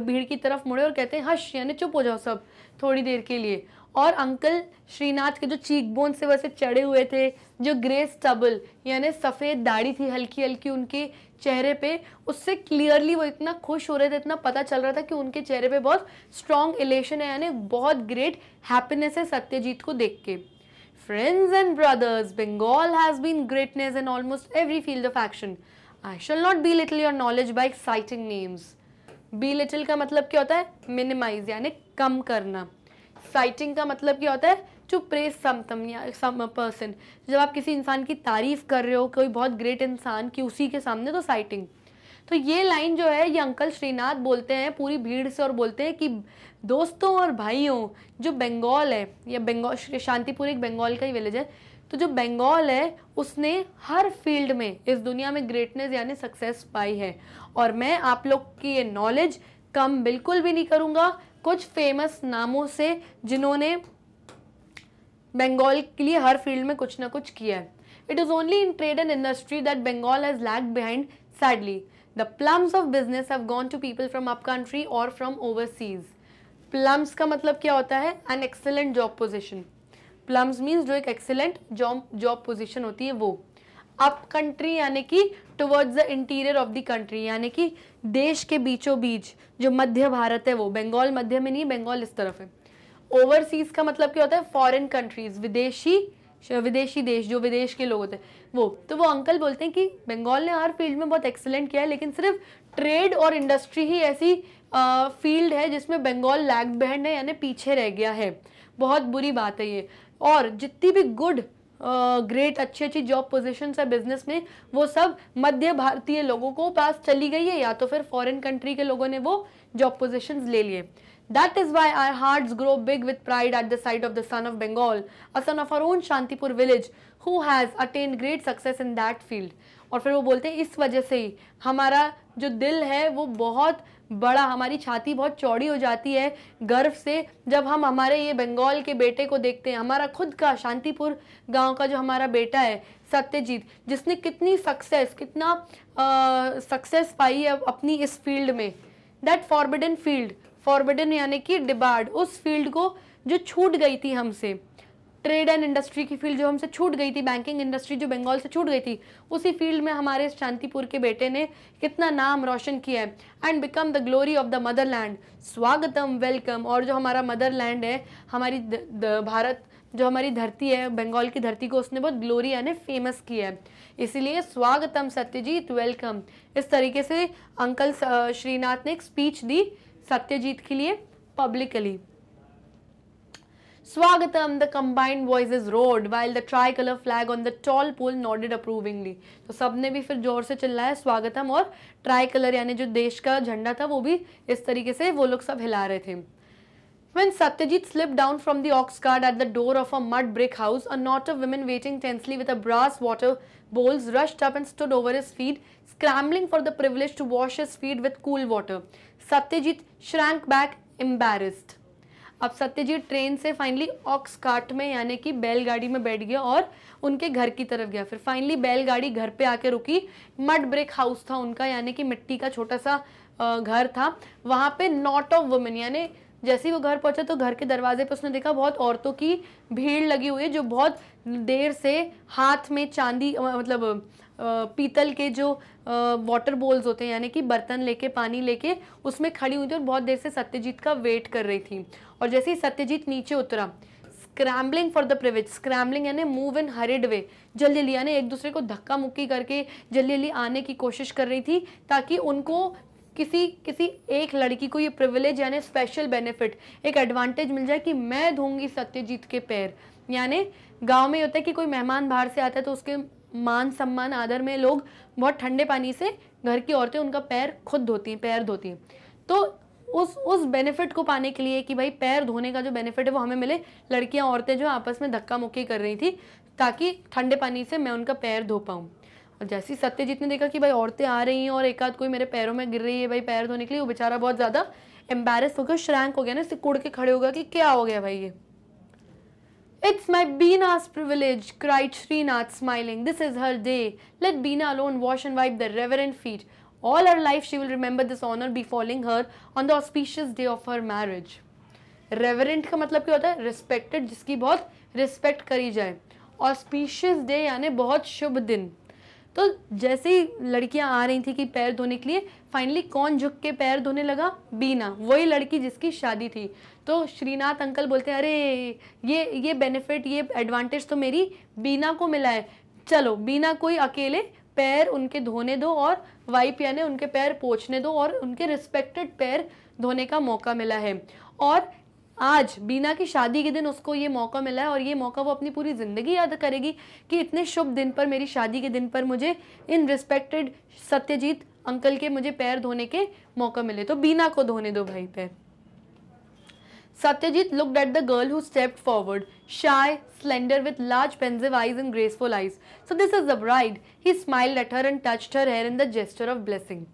भीड़ की तरफ मुड़े और कहते हैं हश यानी चुप हो जाओ सब थोड़ी देर के लिए और अंकल श्रीनाथ के जो चीक बोन से वैसे चढ़े हुए थे जो ग्रे स्टबल यानी सफ़ेद दाढ़ी थी हल्की हल्की उनके चेहरे पे उससे क्लियरली वो इतना खुश हो रहे थे इतना पता चल रहा था कि उनके चेहरे पे बहुत स्ट्रॉन्ग इलेशन है यानी बहुत ग्रेट हैप्पीनेस है सत्यजीत को देख के Friends and brothers, Bengal has been greatness in almost every field of action. I shall not belittle your knowledge by citing names. Belittle ka matlab kya hota hai Minimize yani kam karna Citing ka matlab kya hota hai to praise something ya some person jab aap kisi insaan ki tareef kar rahe ho koi bahut great insaan ki usi ke samne to citing तो ये line जो है ये uncle Srinath बोलते हैं पूरी भीड़ से और बोलते हैं कि दोस्तों और भाइयों जो बंगाल है या बंगाल शांतिपुर एक बंगाल का ही विलेज है तो जो बंगाल है उसने हर फील्ड में इस दुनिया में ग्रेटनेस यानी सक्सेस पाई है और मैं आप लोग की ये नॉलेज कम बिल्कुल भी नहीं करूँगा कुछ फेमस नामों से जिन्होंने बंगाल के लिए हर फील्ड में कुछ ना कुछ किया है it is only in trade and industry that Bengal has lag behind sadly the plums of business have gone to people from up country और फ्रॉम ओवरसीज़ प्लम्स का मतलब क्या होता है an excellent job position plums means जो एक excellent job job position होती है वो अप कंट्री यानी कि towards the interior of the country यानी कि देश के बीचों बीच जो मध्य भारत है वो बंगाल मध्य में नहीं बंगाल इस तरफ है ओवरसीज का मतलब क्या होता है फॉरेन कंट्रीज विदेशी विदेशी देश जो विदेश के लोग होते हैं वो तो वो अंकल बोलते हैं कि बंगाल ने हर फील्ड में बहुत एक्सेलेंट किया है लेकिन सिर्फ ट्रेड और इंडस्ट्री ही ऐसी फील्ड है जिसमें बंगाल लैग बैंड है यानी पीछे रह गया है बहुत बुरी बात है ये और जितनी भी गुड ग्रेट अच्छी अच्छी जॉब पोजीशंस है बिजनेस में वो सब मध्य भारतीय लोगों को पास चली गई है या तो फिर फॉरेन कंट्री के लोगों ने वो जॉब पोजीशंस ले लिए That is why our hearts grow big with pride at the sight of the son of Bengal, a son of our own Shantipur village, who has attained great success in that field. और फिर वो बोलते हैं इस वजह से ही हमारा जो दिल है वो बहुत बड़ा हमारी छाती बहुत चौड़ी हो जाती है गर्व से जब हम हमारे ये बंगाल के बेटे को देखते हैं हमारा खुद का शांतिपुर गांव का जो हमारा बेटा है सत्यजीत जिसने कितनी सक्सेस कितना सक्सेस पाई है अपनी इस फील्ड में दैट फॉरबिडन फील्ड फॉरबिडन यानी कि डिबार्ड उस फील्ड को जो छूट गई थी हमसे ट्रेड एंड इंडस्ट्री की फील्ड जो हमसे छूट गई थी बैंकिंग इंडस्ट्री जो बंगाल से छूट गई थी उसी फील्ड में हमारे शांतिपुर के बेटे ने कितना नाम रोशन किया है and become the glory of the motherland स्वागतम वेलकम और जो हमारा मदरलैंड है हमारी द, द, भारत जो हमारी धरती है बंगाल की धरती को उसने बहुत ग्लोरी यानी फेमस किया है इसीलिए स्वागतम सत्यजीत वेलकम इस तरीके से अंकल श्रीनाथ ने एक स्पीच दी सत्यजीत के लिए पब्लिकली स्वागतम the Swagatam, voice is roared while the tricolour flag on the tall pole nodded approvingly तो सब ने भी फिर जोर से चिल्लाया स्वागतम और ट्राई कलर यानी जो देश का झंडा था वो भी इस तरीके से वो लोग सब हिला रहे थे When Satyajit slipped down from the ox cart at the door of a mud brick house, a knot of women waiting tensely with a brass water bowls rushed up and stood over his feet, scrambling for the privilege to wash his feet with cool water. Satyajit shrank back, embarrassed. अब Satyajit train से finally ox cart में यानी कि बैलगाड़ी में बैठ गया और उनके घर की तरफ गया फिर फाइनली बैलगाड़ी घर पे आके रुकी मड ब्रेक हाउस था उनका यानी कि मिट्टी का छोटा सा घर था वहाँ पे नॉट ऑफ वुमेन यानी जैसे ही वो घर पहुंचा तो घर के दरवाजे पर उसने देखा बहुत औरतों की भीड़ लगी हुई है जो बहुत देर से हाथ में चांदी मतलब पीतल के जो वाटर बोल्स होते हैं यानी कि बर्तन लेके पानी लेके उसमें खड़ी हुई थी और बहुत देर से सत्यजीत का वेट कर रही थी और जैसे ही सत्यजीत नीचे उतरा scrambling for the privilege scrambling यानी मूव इन हरिड वे जल्दी जल्दी यानी एक दूसरे को धक्का मुक्की करके जल्दी जल्दी आने की कोशिश कर रही थी ताकि उनको किसी किसी एक लड़की को ये प्रिविलेज यानी स्पेशल बेनिफिट एक एडवांटेज मिल जाए कि मैं धोंगी सत्यजीत के पैर यानी गांव में होता है कि कोई मेहमान बाहर से आता है तो उसके मान सम्मान आदर में लोग बहुत ठंडे पानी से घर की औरतें उनका पैर खुद धोती हैं पैर धोती हैं तो उस उस बेनिफिट को पाने के लिए कि भाई पैर धोने का जो बेनिफिट है वो हमें मिले लड़कियां औरतें जो आपस में धक्का मुक्की कर रही थी ताकि ठंडे पानी से मैं उनका पैर धो पाऊँ और जैसे ही सत्यजीत ने देखा कि भाई औरतें आ रही हैं और एक आध कोई मेरे पैरों में गिर रही है भाई पैर धोने के लिए वो बेचारा बहुत ज़्यादा एम्बेरस हो गया श्रैंक हो गया ना इससे कुड़ के खड़े होगा कि क्या हो गया भाई ये It's my Beena's privilege, cried Srinath, smiling. This is her day. Let Beena alone wash and wipe the reverend feet All her life she will remember this honor befalling her on the auspicious day of her marriage. reverent ka matlab kya hota hai respected jiski bahut respect kari jaye auspicious day yani bahut shubh din तो जैसे ही लड़कियां आ रही थी कि पैर धोने के लिए फाइनली कौन झुक के पैर धोने लगा बीना वही लड़की जिसकी शादी थी तो श्रीनाथ अंकल बोलते हैं अरे ये ये बेनिफिट ये एडवांटेज तो मेरी बीना को मिला है चलो बीना कोई अकेले पैर उनके धोने दो और वाइप यानी उनके पैर पोछने दो और उनके रिस्पेक्टेड पैर धोने का मौका मिला है और आज बीना की शादी के दिन उसको ये मौका मिला है और ये मौका वो अपनी पूरी ज़िंदगी याद करेगी कि इतने शुभ दिन पर मेरी शादी के दिन पर मुझे इन रिस्पेक्टेड सत्यजीत अंकल के मुझे पैर धोने के मौका मिले तो बीना को धोने दो भाई पैर Satyajit looked at the girl who step forward shy, slender with large pensive eyes and graceful eyes. So this is the bride. He smiled at her and touched her hair in the gesture of blessing.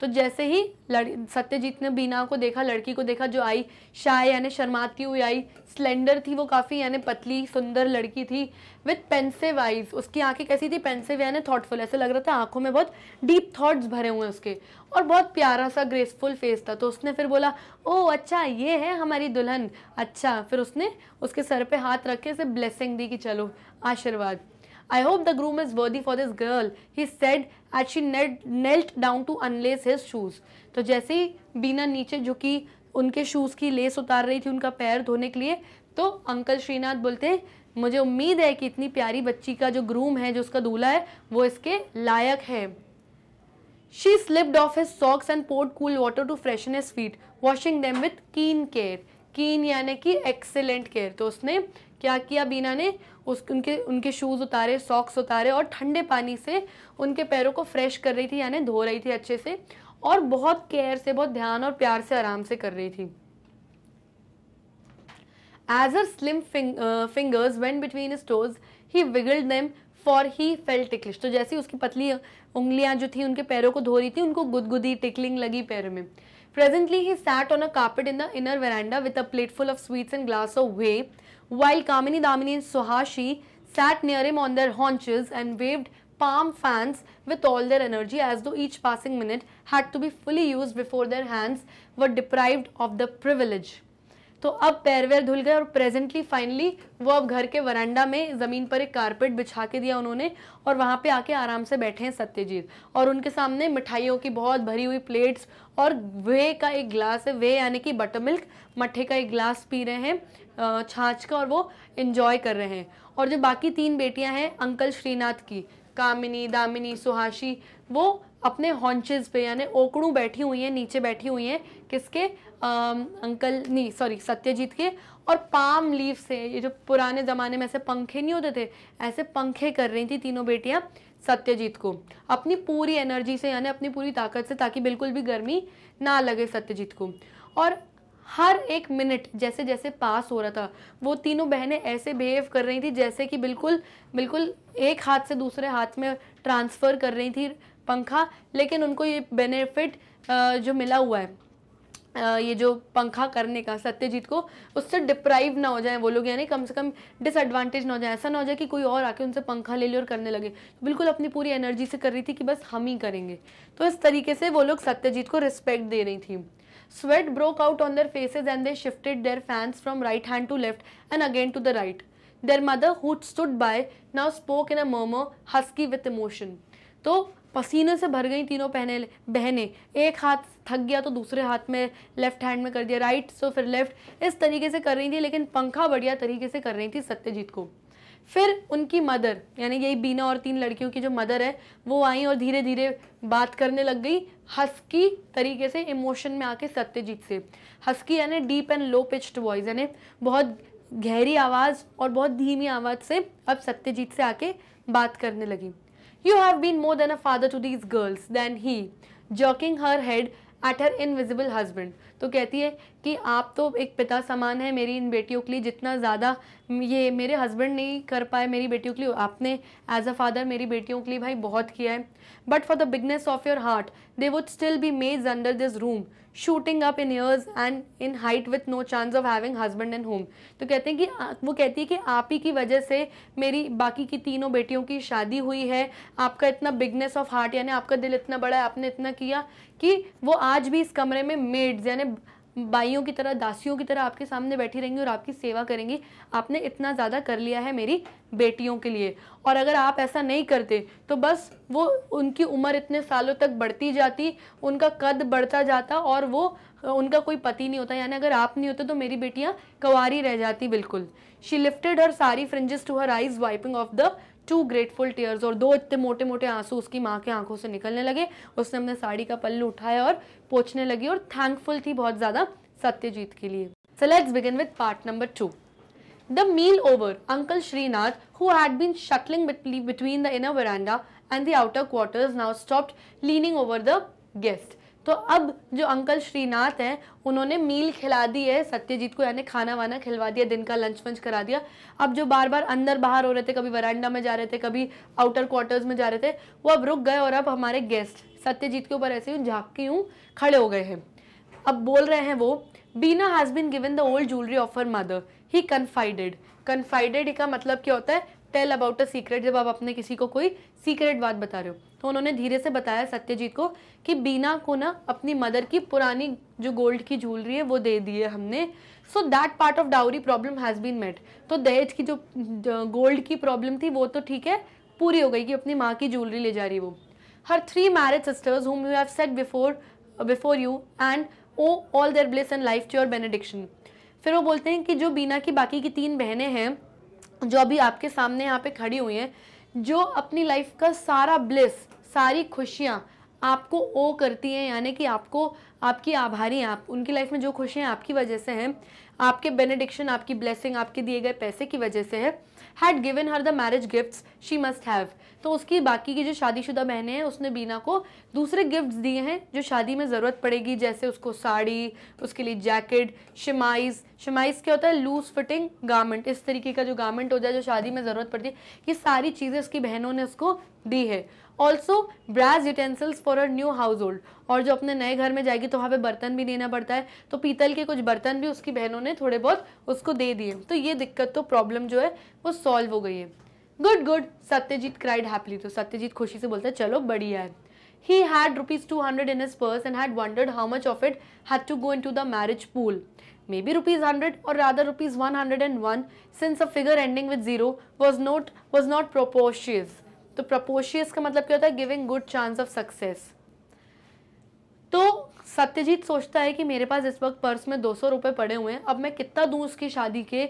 तो जैसे ही लड़ सत्यजीत ने बीना को देखा लड़की को देखा जो आई शाय यानी शर्माती हुई आई स्लेंडर थी वो काफ़ी यानी पतली सुंदर लड़की थी विथ पेंसिव आइज उसकी आंखें कैसी थी पेंसिव यानी थॉटफुल ऐसा लग रहा था आंखों में बहुत डीप थॉट्स भरे हुए हैं उसके और बहुत प्यारा सा ग्रेसफुल फेस था तो उसने फिर बोला ओ अच्छा ये है हमारी दुल्हन अच्छा फिर उसने उसके सर पे हाथ रख के उसे ब्लेसिंग दी कि चलो आशीर्वाद I hope the groom is worthy for this girl, he said as she knelt down to unlace his shoes. तो जैसे ही बीना नीचे झुकी उनके शूज़ की लेस उतार रही थी उनका पैर धोने के लिए तो अंकल श्रीनाथ बोलते हैं मुझे उम्मीद है कि इतनी प्यारी बच्ची का जो ग्रूम है जो उसका दूल्हा है वो इसके लायक है she slipped off his socks and poured cool water to freshen his feet washing them with keen care keen यानी कि एक्सेलेंट केयर तो उसने क्या किया बीना ने उस उनके उनके शूज़ उतारे सॉक्स उतारे और ठंडे पानी से उनके पैरों को फ्रेश कर रही थी यानी धो रही थी अच्छे से और बहुत केयर से बहुत ध्यान और प्यार से आराम से कर रही थी as a slim fingers when between toes he wiggled them for he felt ticklish तो जैसी उसकी पतली uh, उंगलियां जो थी उनके पैरों को धो रही थी उनको गुदगुदी टिकलिंग लगी पैरों में presently he sat on a carpet in the inner veranda with a plateful of sweets and glass of whey while Kamini Damini and Suhashi sat near him on their haunches and waved palm fans with all their energy as though each passing minute had to be fully used before their hands were deprived of the privilege. तो अब पैर वैर धुल गए और presently finally वो अब घर के वरांडा में ज़मीन पर एक कारपेट बिछा के दिया उन्होंने और वहाँ पे आके आराम से बैठे हैं सत्यजीत और उनके सामने मिठाइयों की बहुत भरी हुई प्लेट्स और वे का एक ग्लास है वे यानी कि बटर मिल्क मट्ठे का एक ग्लास पी रहे हैं छाछ का और वो इन्जॉय कर रहे हैं और जो बाकी तीन बेटियां हैं अंकल श्रीनाथ की कामिनी दामिनी सुहाशी वो अपने हॉन्चेज पे यानी ओकड़ू बैठी हुई हैं नीचे बैठी हुई हैं किसके आ, अंकल नहीं सॉरी सत्यजीत के और पाम लीव से ये जो पुराने ज़माने में ऐसे पंखे नहीं होते थे ऐसे पंखे कर रही थी तीनों बेटियां सत्यजीत को अपनी पूरी एनर्जी से यानी अपनी पूरी ताकत से ताकि बिल्कुल भी गर्मी ना लगे सत्यजीत को और हर एक मिनट जैसे जैसे पास हो रहा था वो तीनों बहनें ऐसे बिहेव कर रही थी जैसे कि बिल्कुल बिल्कुल एक हाथ से दूसरे हाथ में ट्रांसफ़र कर रही थी पंखा लेकिन उनको ये बेनिफिट जो मिला हुआ है ये जो पंखा करने का सत्यजीत को उससे डिप्राइव ना हो जाए वो लोग यानी कम से कम डिसएडवांटेज ना हो जाए ऐसा ना हो जाए कि कोई और आके उनसे पंखा ले ले और करने लगे बिल्कुल अपनी पूरी एनर्जी से कर रही थी कि बस हम ही करेंगे तो इस तरीके से वो लोग सत्यजीत को रिस्पेक्ट दे रही थी sweat broke out on their faces and they shifted their fans from right hand to left and again to the right their mother who stood by now spoke in a मोमो husky with emotion तो पसीने से भर गई तीनों पहने बहने एक हाथ थक गया तो दूसरे हाथ में लेफ्ट हैंड में कर दिया राइट सो फिर लेफ्ट इस तरीके से कर रही थी लेकिन पंखा बढ़िया तरीके से कर रही थी सत्यजीत को फिर उनकी मदर यानी यही बीना और तीन लड़कियों की जो मदर है वो आई और धीरे धीरे बात करने लग गई हस्की तरीके से इमोशन में आके सत्यजीत से हस्की यानी deep and low pitched voice यानी बहुत गहरी आवाज़ और बहुत धीमी आवाज़ से अब सत्यजीत से आके बात करने लगी you have been more than a father to these girls then he jerking her head at her invisible husband तो कहती है कि आप तो एक पिता समान है मेरी इन बेटियों के लिए जितना ज़्यादा ये मेरे हस्बैंड नहीं कर पाए मेरी बेटियों के लिए आपने एज अ फादर मेरी बेटियों के लिए भाई बहुत किया है but for the bigness of your heart they would still be maids under this room shooting up in years and in height with no chance of having husband and home तो कहते हैं कि वो कहती है कि आप ही की वजह से मेरी बाकी की तीनों बेटियों की शादी हुई है आपका इतना बिगनेस ऑफ हार्ट यानी आपका दिल इतना बड़ा है आपने इतना किया कि वो आज भी इस कमरे में मेड्स यानी बाइयों की तरह दासियों की तरह आपके सामने बैठी रहेंगी और आपकी सेवा करेंगी आपने इतना ज़्यादा कर लिया है मेरी बेटियों के लिए और अगर आप ऐसा नहीं करते तो बस वो उनकी उम्र इतने सालों तक बढ़ती जाती उनका कद बढ़ता जाता और वो उनका कोई पति नहीं होता यानी अगर आप नहीं होते तो मेरी बेटियाँ कंवारी रह जाती बिल्कुल she lifted her sari fringes to her eyes wiping off the two grateful tears और दो इतने मोटे मोटे आंसू उसकी माँ के आंखों से निकलने लगे उसने अपने साड़ी का पल्लू उठाया और पोछने लगी और थैंकफुल थी बहुत ज़्यादा सत्यजीत के लिए so let's begin with part number two the meal over uncle Shrinath who had been shuttling between the inner veranda and the outer quarters now stopped leaning over the guest तो अब जो अंकल श्रीनाथ हैं उन्होंने मील खिला दी है सत्यजीत को यानी खाना वाना खिलवा दिया दिन का लंच वंच करा दिया अब जो बार बार अंदर बाहर हो रहे थे कभी वरांडा में जा रहे थे कभी आउटर क्वार्टर्स में जा रहे थे वो अब रुक गए और अब हमारे गेस्ट सत्यजीत के ऊपर ऐसे यूँ झाँकी यूँ खड़े हो गए हैं अब बोल रहे हैं वो Bina has been given the old jewellery of her mother he confided confided का मतलब क्या होता है टेल अबाउट अ सीक्रेट जब आप अपने किसी को कोई सीक्रेट बात बता रहे हो तो उन्होंने धीरे से बताया सत्यजीत को कि बीना को ना अपनी मदर की पुरानी जो गोल्ड की ज्वेलरी है वो दे दी है हमने so that part of dowry problem has been met तो दहेज की जो गोल्ड की प्रॉब्लम थी वो तो ठीक है पूरी हो गई कि अपनी माँ की ज्वेलरी ले जा रही वो her three marriage sisters home you have set before before you and oh all their bless and life to your benediction फिर वो बोलते हैं कि जो बीना की बाकी की तीन बहनें हैं जो अभी आपके सामने यहाँ पे खड़ी हुई हैं जो अपनी लाइफ का सारा ब्लिस सारी खुशियाँ आपको ओ करती हैं यानी कि आपको आपकी आभारी हैं आप उनकी लाइफ में जो खुशियाँ आपकी वजह से हैं आपके बेनेडिक्शन आपकी ब्लेसिंग आपके दिए गए पैसे की वजह से है had given her the marriage gifts she must have तो उसकी बाकी की जो शादीशुदा बहनें हैं उसने बीना को दूसरे गिफ्ट्स दिए हैं जो शादी में ज़रूरत पड़ेगी जैसे उसको साड़ी उसके लिए जैकेट शमाइज़ शमाइज़ क्या होता है लूज फिटिंग गारमेंट इस तरीके का जो गारमेंट हो जाए जो शादी में ज़रूरत पड़ती है ये सारी चीज़ें उसकी बहनों ने उसको दी है also brass utensils for her new household और जो अपने नए घर में जाएगी तो वहाँ पे बर्तन भी देना पड़ता है तो पीतल के कुछ बर्तन भी उसकी बहनों ने थोड़े बहुत उसको दे दिए तो ये दिक्कत तो प्रॉब्लम जो है वो सॉल्व हो गई है good good Satyajit cried happily तो सत्यजीत खुशी से बोलता है चलो बढ़िया है he had rupees two hundred in his purse and had wondered how much of it had to go into the marriage pool may be rupees hundred और rather rupees one hundred and one since a figure ending with zero was not was not propitious तो propitious का मतलब क्या होता है giving good chance of success तो सत्यजीत सोचता है कि मेरे पास इस वक्त पर्स में दो सौ रुपये पड़े हुए हैं अब मैं कितना दूँ उसकी शादी के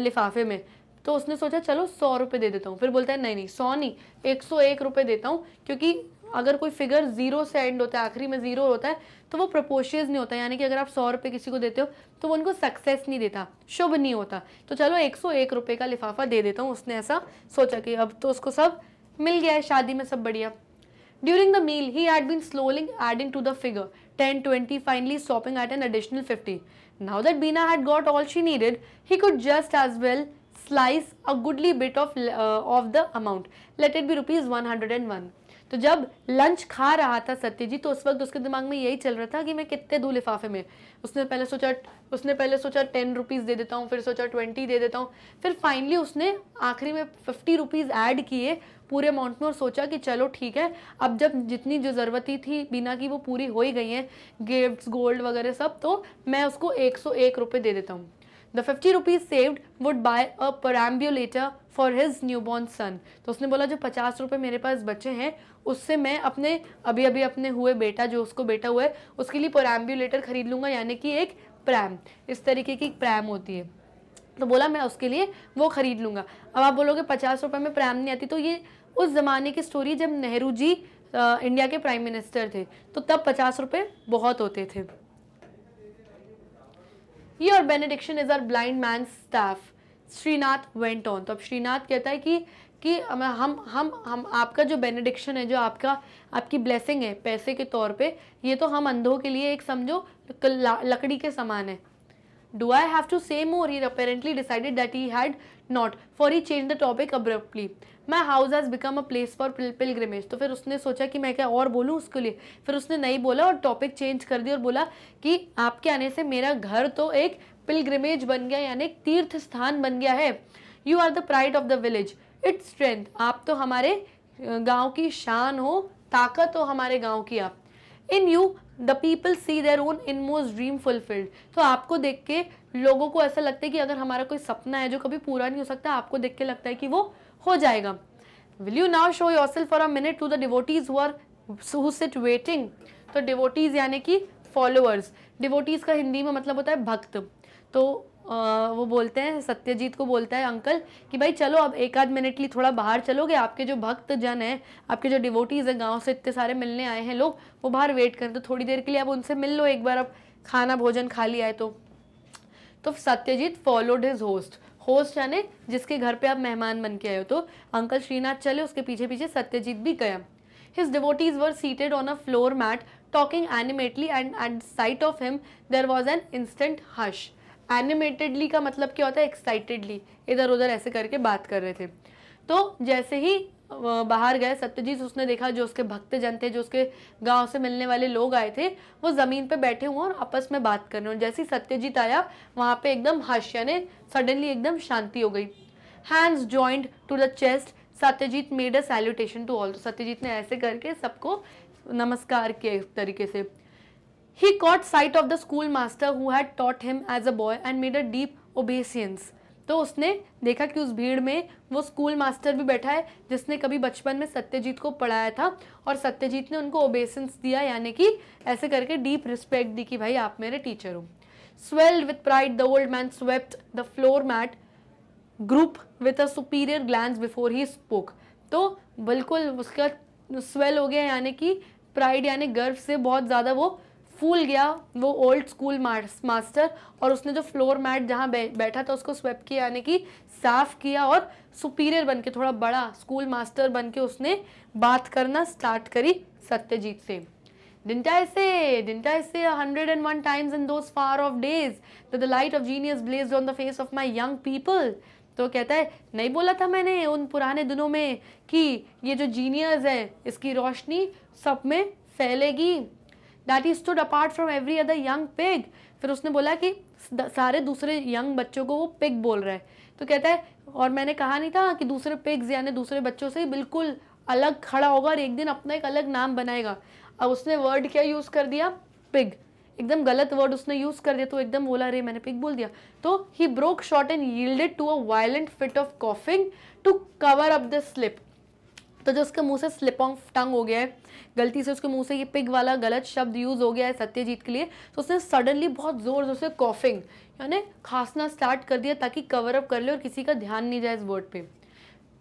लिफाफे में तो उसने सोचा चलो सौ रुपये दे देता हूँ फिर बोलता है नहीं नहीं सौ नहीं एक सौ एक रुपये देता हूँ क्योंकि अगर कोई फिगर ज़ीरो से एंड होता है आखिरी में ज़ीरो होता है तो वो प्रपोशियस नहीं होता यानी कि अगर आप सौ रुपये किसी को देते हो तो वो उनको सक्सेस नहीं देता शुभ नहीं होता तो चलो एक सौ एक रुपये का लिफाफा दे देता हूँ उसने ऐसा सोचा कि अब तो उसको सब मिल गया है शादी में सब बढ़िया during the meal he had been slowly adding to the figure ten twenty finally stopping at an additional fifty now that Bina had got all she needed he could just as well slice a goodly bit off of the amount let it be rupees one hundred and one तो जब lunch खा रहा था सत्य जी तो उस वक्त उसके दिमाग में यही चल रहा था कि मैं कितने दूँ लिफाफे में उसने पहले सोचा उसने पहले सोचा टेन रुपीज़ दे देता हूँ फिर सोचा ट्वेंटी दे देता हूँ फिर फाइनली उसने आखिरी में फिफ्टी रुपीज़ ऐड किए पूरे अमाउंट में और सोचा कि चलो ठीक है अब जब जितनी जो ज़रूरती थी बिना की वो पूरी हो ही गई हैं गिफ्ट गोल्ड वगैरह सब तो मैं उसको एक सौ एक रुपये दे देता हूँ the fifty rupees saved would buy a perambulator for his new born son तो उसने बोला जो पचास रुपये मेरे पास बचे हैं उससे मैं अपने अभी अभी अपने हुए बेटा जो उसको बेटा हुआ है उसके लिए परम्ब्यूलेटर खरीद लूँगा यानी कि एक प्रैम इस तरीके की प्रैम होती है तो बोला मैं उसके लिए वो ख़रीद लूँगा अब आप बोलोगे पचास रुपये में प्रैम नहीं आती तो ये उस ज़माने की स्टोरी जब नेहरू जी आ, इंडिया के प्राइम मिनिस्टर थे तो तब पचास रुपये बहुत होते थे your benediction is our blind man staff Srinath went on तो अब श्रीनाथ कहता है कि कि हम हम हम आपका जो बेनेडिक्शन है जो आपका आपकी ब्लेसिंग है पैसे के तौर पे ये तो हम अंधों के लिए एक समझो लकड़ी के समान है do I have to say more he apparently decided that he had not for he change the topic abruptly my house has become a place for pilgrimage तो फिर उसने सोचा कि मैं क्या और बोलूँ उसके लिए फिर उसने नहीं बोला और टॉपिक चेंज कर दिया और बोला कि आपके आने से मेरा घर तो एक पिलग्रिमेज बन गया यानी तीर्थ स्थान बन गया है you are the pride of the village it's strength आप तो हमारे गाँव की शान हो ताकत हो हमारे गाँव की आप in you the people see their own inmost dream fulfilled तो आपको देख के लोगों को ऐसा लगता है कि अगर हमारा कोई सपना है जो कभी पूरा नहीं हो सकता आपको देख के लगता है कि वो हो जाएगा will you now show yourself for a minute to the devotees who are sit waiting तो डिवोटीज यानी कि फॉलोअर्स डिवोटीज का हिंदी में मतलब होता है भक्त तो आ, वो बोलते हैं सत्यजीत को बोलता है अंकल कि भाई चलो अब एक आध मिनट लिए थोड़ा बाहर चलोगे आपके जो भक्त जन हैं आपके जो डिवोटीज़ हैं गांव से इतने सारे मिलने आए हैं लोग वो बाहर वेट करें तो थोड़ी देर के लिए आप उनसे मिल लो एक बार अब खाना भोजन खा लिया है तो तो Satyajit followed his host host यानी जिसके घर पे आप मेहमान बन के आए हो तो अंकल श्रीनाथ चले उसके पीछे पीछे सत्यजीत भी गया his devotees were seated on a floor mat talking animately and at sight of him there was an instant hush animatedly का मतलब क्या होता है एक्साइटेडली इधर उधर ऐसे करके बात कर रहे थे तो जैसे ही وہ باہر گئے સત્યજીસ ઉસને دیکھا જો اس کے ભક્ત જનતે જો اس کے گاؤں سے मिलने वाले لوگ آئے تھے وہ زمین પર બેઠે ہوئے હતા અને आपस મે વાત કરને اور જસે સત્યજીત આયા وہاں پہ એકદમ હાશ્યને સડનલી એકદમ શાંતિ હો ગઈ hands joined to the chest Satyajit made a salutation to all સત્યજીતને ऐसे करके सबको नमस्कार કે طریقے سے he caught sight of the school master who had taught him as a boy and made a deep obeisance तो उसने देखा कि उस भीड़ में वो स्कूल मास्टर भी बैठा है जिसने कभी बचपन में सत्यजीत को पढ़ाया था और सत्यजीत ने उनको ओबेसेंस दिया यानी कि ऐसे करके डीप रिस्पेक्ट दी कि भाई आप मेरे टीचर हो swelled with pride the old man swept the floor mat group with a superior glance before he spoke तो बिल्कुल उसका स्वेल हो गया यानी कि प्राइड यानी गर्व से बहुत ज़्यादा वो फूल गया वो ओल्ड स्कूल मास्टर और उसने जो फ्लोर मैट जहाँ बैठा था उसको स्वेप किया यानी कि साफ किया और सुपीरियर बन के थोड़ा बड़ा स्कूल मास्टर बन के उसने बात करना स्टार्ट करी सत्यजीत से डिंटा ऐसे डिंटा ऐसे hundred and one times in one far off days the light of genius the on the face of my young people तो कहता है नहीं बोला था मैंने उन पुराने दिनों में कि ये जो जीनियर्स है इसकी रोशनी सब में फैलेगी that he stood apart from every other young pig फिर उसने बोला कि सारे दूसरे यंग बच्चों को वो पिग बोल रहा है तो कहता है और मैंने कहा नहीं था कि दूसरे पिग्स यानी दूसरे बच्चों से बिल्कुल अलग खड़ा होगा और एक दिन अपना एक अलग नाम बनाएगा अब उसने वर्ड क्या यूज़ कर दिया पिग एकदम गलत वर्ड उसने यूज़ कर दिया तो एकदम बोला अरे मैंने पिग बोल दिया तो he broke short and yielded to a violent fit of coughing to cover up the slip तो जो उसके मुंह से स्लिप ऑफ टंग हो गया है गलती से उसके मुंह से ये पिग वाला गलत शब्द यूज़ हो गया है सत्यजीत के लिए तो उसने सडनली बहुत ज़ोर जोर से कॉफिंग यानी खांसना स्टार्ट कर दिया ताकि कवर अप कर ले और किसी का ध्यान नहीं जाए इस वर्ड पे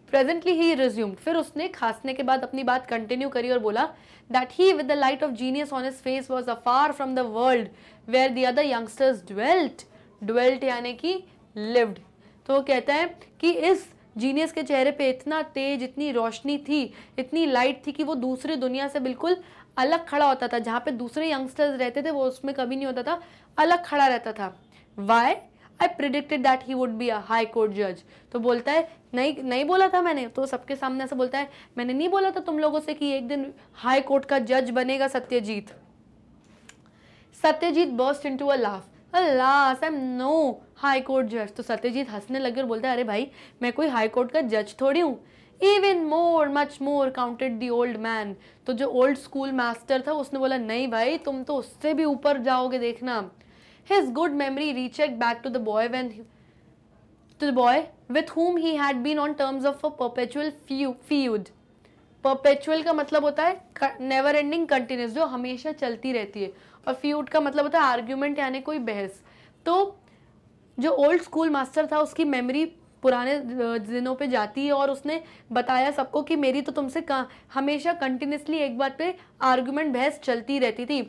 प्रेजेंटली ही रिज्यूम फिर उसने खांसने के बाद अपनी बात कंटिन्यू करी और बोला that he with the light of genius on his face was afar from the world where the are the youngsters dwelt dwelt यानी कि लिव्ड तो वो कहता है कि इस जीनियस के चेहरे पे इतना तेज इतनी रोशनी थी इतनी लाइट थी कि वो दूसरे दुनिया से बिल्कुल अलग खड़ा होता था जहाँ पे दूसरे यंगस्टर्स रहते थे वो उसमें कभी नहीं होता था अलग खड़ा रहता था why I predicted that he would be a high court जज तो बोलता है नहीं नहीं बोला था मैंने तो सबके सामने ऐसा बोलता है मैंने नहीं बोला था तुम लोगों से कि एक दिन हाई कोर्ट का जज बनेगा Satyajit Satyajit burst into a laugh अल्लाह I am no high court जज तो सत्यजीत हंसने लगे और बोलते हैं अरे भाई मैं कोई हाई कोर्ट का जज थोड़ी हूँ even more much more counted the old man तो जो ओल्ड स्कूल मास्टर था उसने बोला नहीं भाई तुम तो उससे भी ऊपर जाओगे देखना his good memory reached back to the boy when to the boy with whom he had been on terms of a perpetual feud perpetual का मतलब होता है नेवर एंडिंग कंटिन्यूस जो हमेशा चलती रहती है और फ्यूड का मतलब होता है आर्ग्यूमेंट यानी कोई बहस तो जो ओल्ड स्कूल मास्टर था उसकी मेमोरी पुराने दिनों पे जाती है और उसने बताया सबको कि मेरी तो तुमसे हमेशा कंटिन्यूसली एक बात पे आर्ग्यूमेंट बहस चलती रहती थी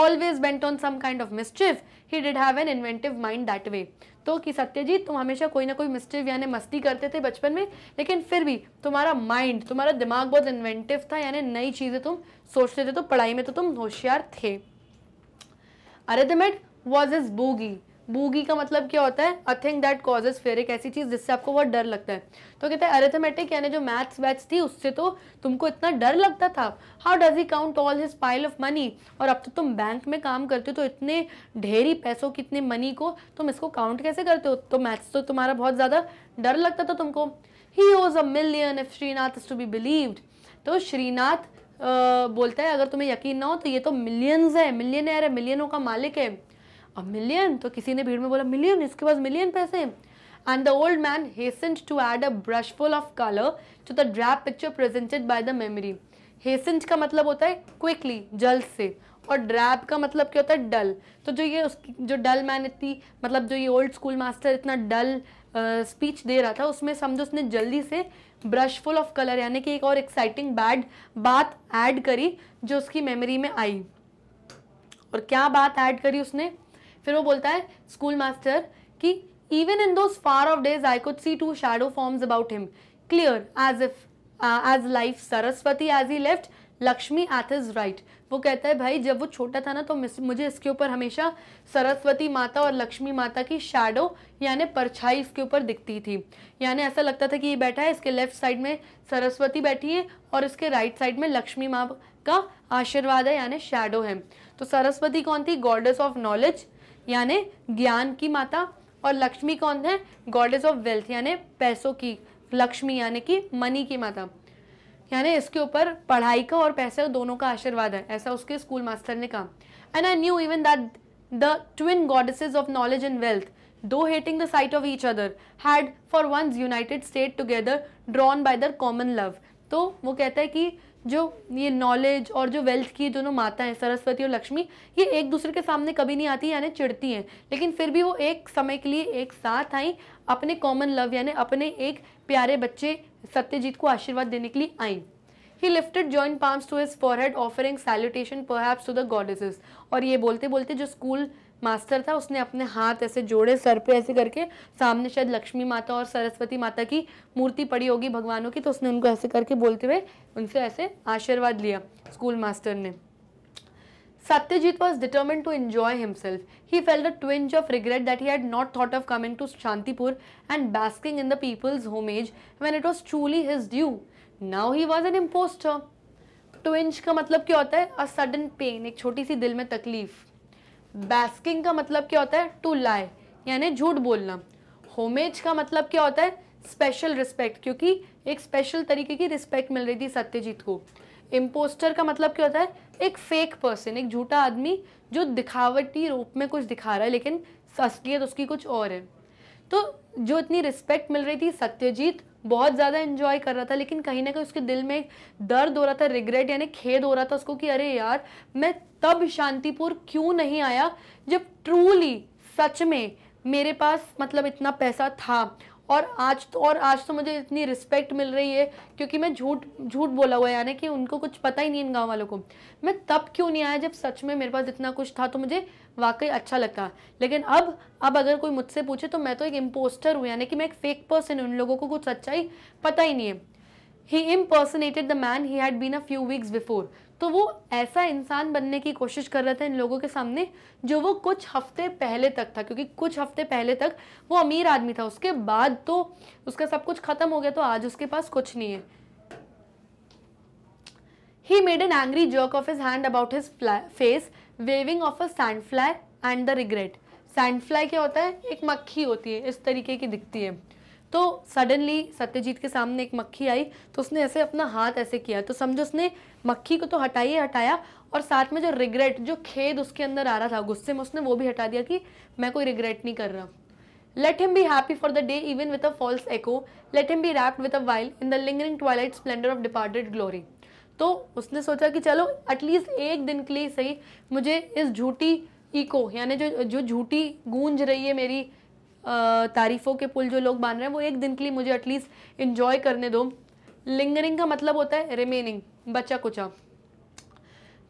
always bent on some kind of mischief he did have an inventive mind that way तो कि सत्यजीत तुम हमेशा कोई ना कोई मिस्टिव यानी मस्ती करते थे बचपन में लेकिन फिर भी तुम्हारा माइंड तुम्हारा दिमाग बहुत इन्वेंटिव था यानी नई चीज़ें तुम सोचते थे तो पढ़ाई में तो तुम होशियार थे arithmetic was his bogey bogey का मतलब क्या होता है a thing that causes fear एक ऐसी चीज़ जिससे आपको बहुत डर लगता है तो कहते हैं अरेथमेटिक यानी जो मैथ्स वैथ्स थी उससे तो तुमको इतना डर लगता था how does he count all his pile of money और अब तो तुम बैंक में काम करते हो तो इतने ढेरी पैसों की इतने मनी को तुम इसको काउंट कैसे करते हो तो मैथ्स तो तुम्हारा बहुत ज़्यादा डर लगता था तुमको he was a million if Srinath is to be believed तो श्रीनाथ बोलता है अगर तुम्हें यकीन ना हो तो ये तो मिलियंस है मिलियन है मिलियनों का मालिक है अब मिलियन तो किसी ने भीड़ में बोला मिलियन इसके पास मिलियन पैसे and the old man hastened to add a brushful of colour to the drab picture presented by the memory hastened का मतलब होता है क्विकली जल्द से और ड्रैप का मतलब क्या होता है डल तो जो ये उसकी जो डल मैन इतनी मतलब जो ये ओल्ड स्कूल मास्टर इतना डल स्पीच दे रहा था उसमें समझो उसने जल्दी से ब्रश फुल ऑफ कलर यानी कि एक और एक्साइटिंग बैड बात ऐड करी जो उसकी मेमोरी में आई और क्या बात ऐड करी उसने फिर वो बोलता है स्कूल मास्टर कि even in those far off days I could see two shadow forms about him clear as if as life Saraswati as he left Lakshmi at his right वो कहता है भाई जब वो छोटा था ना तो मुझे इसके ऊपर हमेशा सरस्वती माता और लक्ष्मी माता की शैडो यानी परछाई इसके ऊपर दिखती थी यानी ऐसा लगता था कि ये बैठा है इसके लेफ्ट साइड में सरस्वती बैठी है और इसके राइट साइड में लक्ष्मी माँ का आशीर्वाद है यानी शैडो है तो सरस्वती कौन थी गॉडेस ऑफ नॉलेज यानी ज्ञान की माता और लक्ष्मी कौन है गॉडेस ऑफ वेल्थ यानी पैसों की लक्ष्मी यानी कि मनी की माता यानी इसके ऊपर पढ़ाई का और पैसे का दोनों का आशीर्वाद है ऐसा उसके स्कूल मास्टर ने कहा and I knew even that the twin goddesses of knowledge and wealth though hating the sight of each other had for once united stayed together drawn by their common love तो वो कहता है कि जो ये knowledge और जो wealth की दोनों माता हैं सरस्वती और लक्ष्मी ये एक दूसरे के सामने कभी नहीं आती यानी चिढ़ती हैं लेकिन फिर भी वो एक समय के लिए एक साथ आई अपने कॉमन लव यानी अपने एक प्यारे बच्चे सत्यजीत को आशीर्वाद देने के लिए I he lifted joint palms to his forehead offering salutation perhaps to the goddesses और ये बोलते बोलते जो स्कूल मास्टर था उसने अपने हाथ ऐसे जोड़े सर पे ऐसे करके सामने शायद लक्ष्मी माता और सरस्वती माता की मूर्ति पड़ी होगी भगवानों की तो उसने उनको ऐसे करके बोलते हुए उनसे ऐसे आशीर्वाद लिया स्कूल मास्टर ने Satyajit was determined to enjoy himself he felt the twinge of regret that he had not thought of coming to Shantipur and basking in the people's age when it was truly his due now he was an impostor twinge का मतलब क्या होता है a sudden pen एक छोटी सी दिल में तकलीफ बैस्किंग का मतलब क्या होता है टू लाई यानी झूठ बोलना होमेज का मतलब क्या होता है स्पेशल रिस्पेक्ट क्योंकि एक स्पेशल तरीके की रिस्पेक्ट मिल रही थी सत्यजीत को इम्पोस्टर का मतलब क्या होता है एक फेक पर्सन एक झूठा आदमी जो दिखावटी रूप में कुछ दिखा रहा है लेकिन असलियत उसकी कुछ और है तो जो इतनी रिस्पेक्ट मिल रही थी सत्यजीत बहुत ज़्यादा इन्जॉय कर रहा था लेकिन कहीं ना कहीं उसके दिल में एक दर्द हो रहा था रिग्रेट यानी खेद हो रहा था उसको कि अरे यार मैं तब शांतिपुर क्यों नहीं आया जब ट्रूली सच में मेरे पास मतलब इतना पैसा था और आज तो और आज तो मुझे इतनी रिस्पेक्ट मिल रही है क्योंकि मैं झूठ झूठ बोला हुआ है यानी कि उनको कुछ पता ही नहीं इन गांव वालों को मैं तब क्यों नहीं आया जब सच में मेरे पास इतना कुछ था तो मुझे वाकई अच्छा लगता लेकिन अब अब अगर कोई मुझसे पूछे तो मैं तो एक इम्पोस्टर हूँ यानी कि मैं एक फेक पर्सन हूँ उन लोगों को कुछ सच्चाई पता ही नहीं है he impersonated the man he had been a few weeks before तो वो ऐसा इंसान बनने की कोशिश कर रहे थे इन लोगों के सामने जो वो कुछ हफ्ते पहले तक था क्योंकि कुछ हफ्ते पहले तक वो अमीर आदमी था उसके बाद तो उसका सब कुछ ख़त्म हो गया तो आज उसके पास कुछ नहीं है he made an angry jerk of his hand about his face waving off a fly and the regret fly क्या होता है एक मक्खी होती है इस तरीके की दिखती है तो सडनली सत्यजीत के सामने एक मक्खी आई तो उसने ऐसे अपना हाथ ऐसे किया तो समझो उसने मक्खी को तो हटाई हटाया और साथ में जो रिग्रेट जो खेद उसके अंदर आ रहा था गुस्से में उसने वो भी हटा दिया कि मैं कोई रिग्रेट नहीं कर रहा let him be happy for the day even with a false echo let him be wrapped with a while in the lingering twilight splendour of departed glory तो उसने सोचा कि चलो एटलीस्ट एक दिन के लिए सही मुझे इस झूठी इको यानी जो जो झूठी गूंज रही है मेरी तारीफ़ों के पुल जो लोग बांध रहे हैं वो एक दिन के लिए मुझे एटलीस्ट इन्जॉय करने दो लिंगरिंग का मतलब होता है रिमेनिंग बचा कुचा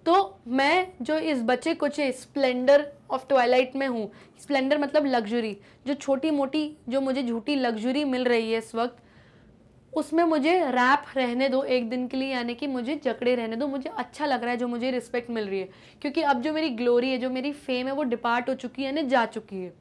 तो मैं जो इस बचे कुचे स्प्लेंडर ऑफ ट्वाइलाइट में हूँ स्प्लेंडर मतलब लग्जरी जो छोटी मोटी जो मुझे झूठी लग्जरी मिल रही है इस वक्त उसमें मुझे रैप रहने दो एक दिन के लिए यानी कि मुझे जकड़े रहने दो मुझे अच्छा लग रहा है जो मुझे रिस्पेक्ट मिल रही है क्योंकि अब जो मेरी ग्लोरी है जो मेरी फेम है वो डिपार्ट हो चुकी है यानी जा चुकी है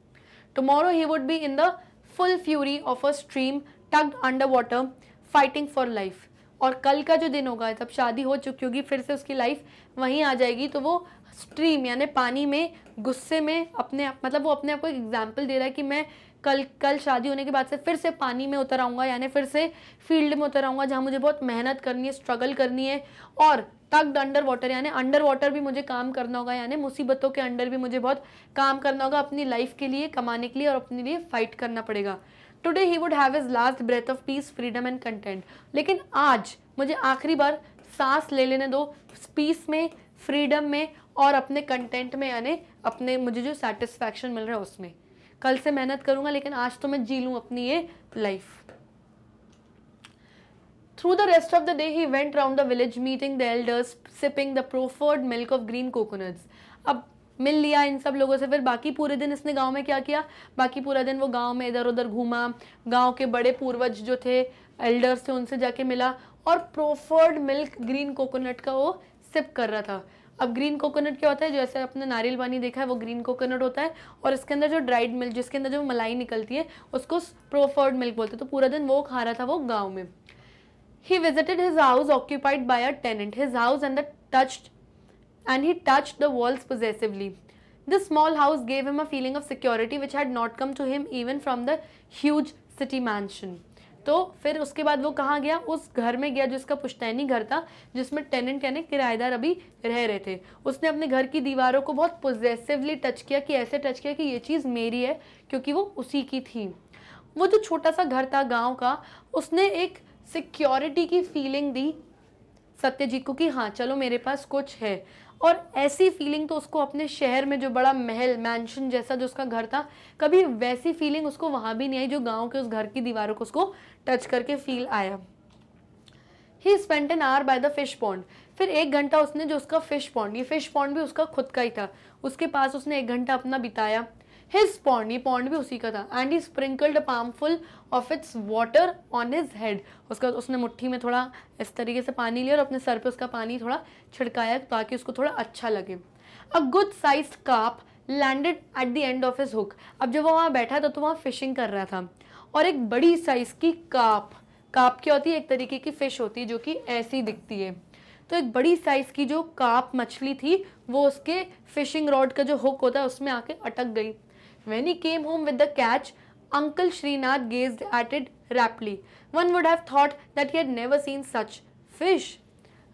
tomorrow he would be in the full fury of a stream tug under water fighting for life और कल का जो दिन होगा जब शादी हो चुकी होगी फिर से उसकी लाइफ वहीं आ जाएगी तो वो स्ट्रीम यानी पानी में गुस्से में अपने आप मतलब वो अपने आप को एग्जाम्पल दे रहा है कि मैं कल कल शादी होने के बाद से फिर से पानी में उतर आऊँगा यानी फिर से फील्ड में उतर आऊँगा जहाँ मुझे बहुत मेहनत करनी है स्ट्रगल करनी है और तक अंडर वाटर यानी अंडर वाटर भी मुझे काम करना होगा यानी मुसीबतों के अंडर भी मुझे बहुत काम करना होगा अपनी लाइफ के लिए कमाने के लिए और अपने लिए फाइट करना पड़ेगा today he would have his last breath of peace freedom and content लेकिन आज मुझे आखिरी बार सांस ले लेने दो पीस में फ्रीडम में और अपने कंटेंट में यानी अपने मुझे जो सेटिस्फैक्शन मिल रहा है उसमें कल से मेहनत करूंगा लेकिन आज तो मैं जी लूँ अपनी ये life through the rest of the day he went round the village meeting the elders sipping the proffered milk of green coconuts. अब मिल लिया इन सब लोगों से फिर बाकी पूरे दिन इसने गांव में क्या किया बाकी पूरा दिन वो गांव में इधर उधर घूमा गांव के बड़े पूर्वज जो थे एल्डर्स थे उनसे जाके मिला और प्रोफर्ड मिल्क ग्रीन कोकोनट का वो सिप कर रहा था अब ग्रीन कोकोनट क्या होता है जैसे आपने नारियल पानी देखा है वो ग्रीन कोकोनट होता है और इसके अंदर जो ड्राइड मिल्क जिसके अंदर जो मलाई निकलती है उसको प्रोफर्ड मिल्क बोलते हैं तो पूरा दिन वो खा रहा था वो गाँव में he visited his house occupied by a tenant his house and the touched and he touched the walls possessively the small house gave him a feeling of security which had not come to him even from the huge city mansion तो फिर उसके बाद वो कहाँ गया उस घर में गया जिसका पुश्तैनी घर था जिसमें टेनेंट यानी किराएदार अभी रह रहे थे उसने अपने घर की दीवारों को बहुत पोजेसिवली टच किया कि ऐसे टच किया कि ये चीज़ मेरी है क्योंकि वो उसी की थी वो जो छोटा सा घर था गाँव का उसने एक सिक्योरिटी की फीलिंग दी सत्यजीत को कि हाँ चलो मेरे पास कुछ है और ऐसी फीलिंग तो उसको अपने शहर में जो बड़ा महल मैंशन जैसा जो उसका घर था कभी वैसी फीलिंग उसको वहाँ भी नहीं आई जो गाँव के उस घर की दीवारों को उसको टच करके फील आया he spent an hour by the fish pond फिर एक घंटा उसने जो उसका फिश पॉन्ड ये फिश पॉन्ड भी उसका खुद का ही था उसके पास उसने एक घंटा अपना बिताया हिज पॉन्ड ये पॉन्ड भी उसी का था and he sprinkled palmful of its water on his head उसका उसने मुट्ठी में थोड़ा इस तरीके से पानी लिया और अपने सर पे उसका पानी थोड़ा छिड़काया ताकि उसको थोड़ा अच्छा लगे a good size carp landed at the end of his hook अब जब वो वहाँ बैठा था तो वहाँ फिशिंग कर रहा था और एक बड़ी साइज की काप काप क्या होती है एक तरीके की फ़िश होती है जो कि ऐसी दिखती है तो एक बड़ी साइज़ की जो काप मछली थी वो उसके फिशिंग रॉड का जो हुक होता है उसमें आके अटक गई When he came home with the catch, Uncle Srinath gazed at it raptly. One would have thought that he had never seen such fish.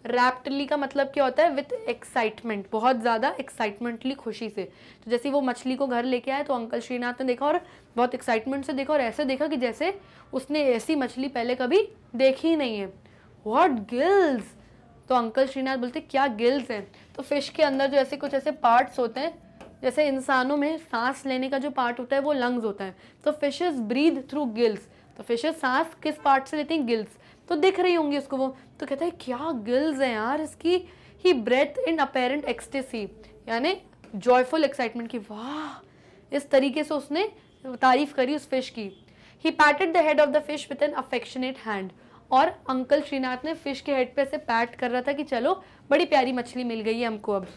रैप्टली का मतलब क्या होता है विथ एक्साइटमेंट बहुत ज़्यादा एक्साइटमेंटली खुशी से तो जैसे वो मछली को घर लेके आए तो अंकल श्रीनाथ ने देखा और बहुत एक्साइटमेंट से देखा और ऐसे देखा कि जैसे उसने ऐसी मछली पहले कभी देखी ही नहीं है वॉट गिल्स तो अंकल श्रीनाथ बोलते क्या गिल्स हैं तो फिश के अंदर जो ऐसे कुछ ऐसे पार्ट्स होते हैं जैसे इंसानों में सांस लेने का जो पार्ट होता है वो लंग्स होता है तो फिशेज ब्रीद थ्रू गिल्स तो फिशेज सांस किस पार्ट से लेते हैं गिल्स तो दिख रही होंगी उसको वो तो कहता है क्या गिल्स है यार इसकी ही ब्रेथ इन अपेरेंट एक्सटेसी यानी जॉयफुल एक्साइटमेंट की वाह इस तरीके से उसने तारीफ करी उस फिश की he patted the head of the fish with an affectionate hand और अंकल श्रीनाथ ने फिश के हेड पे से पैट कर रहा था कि चलो बड़ी प्यारी मछली मिल गई है हमको अब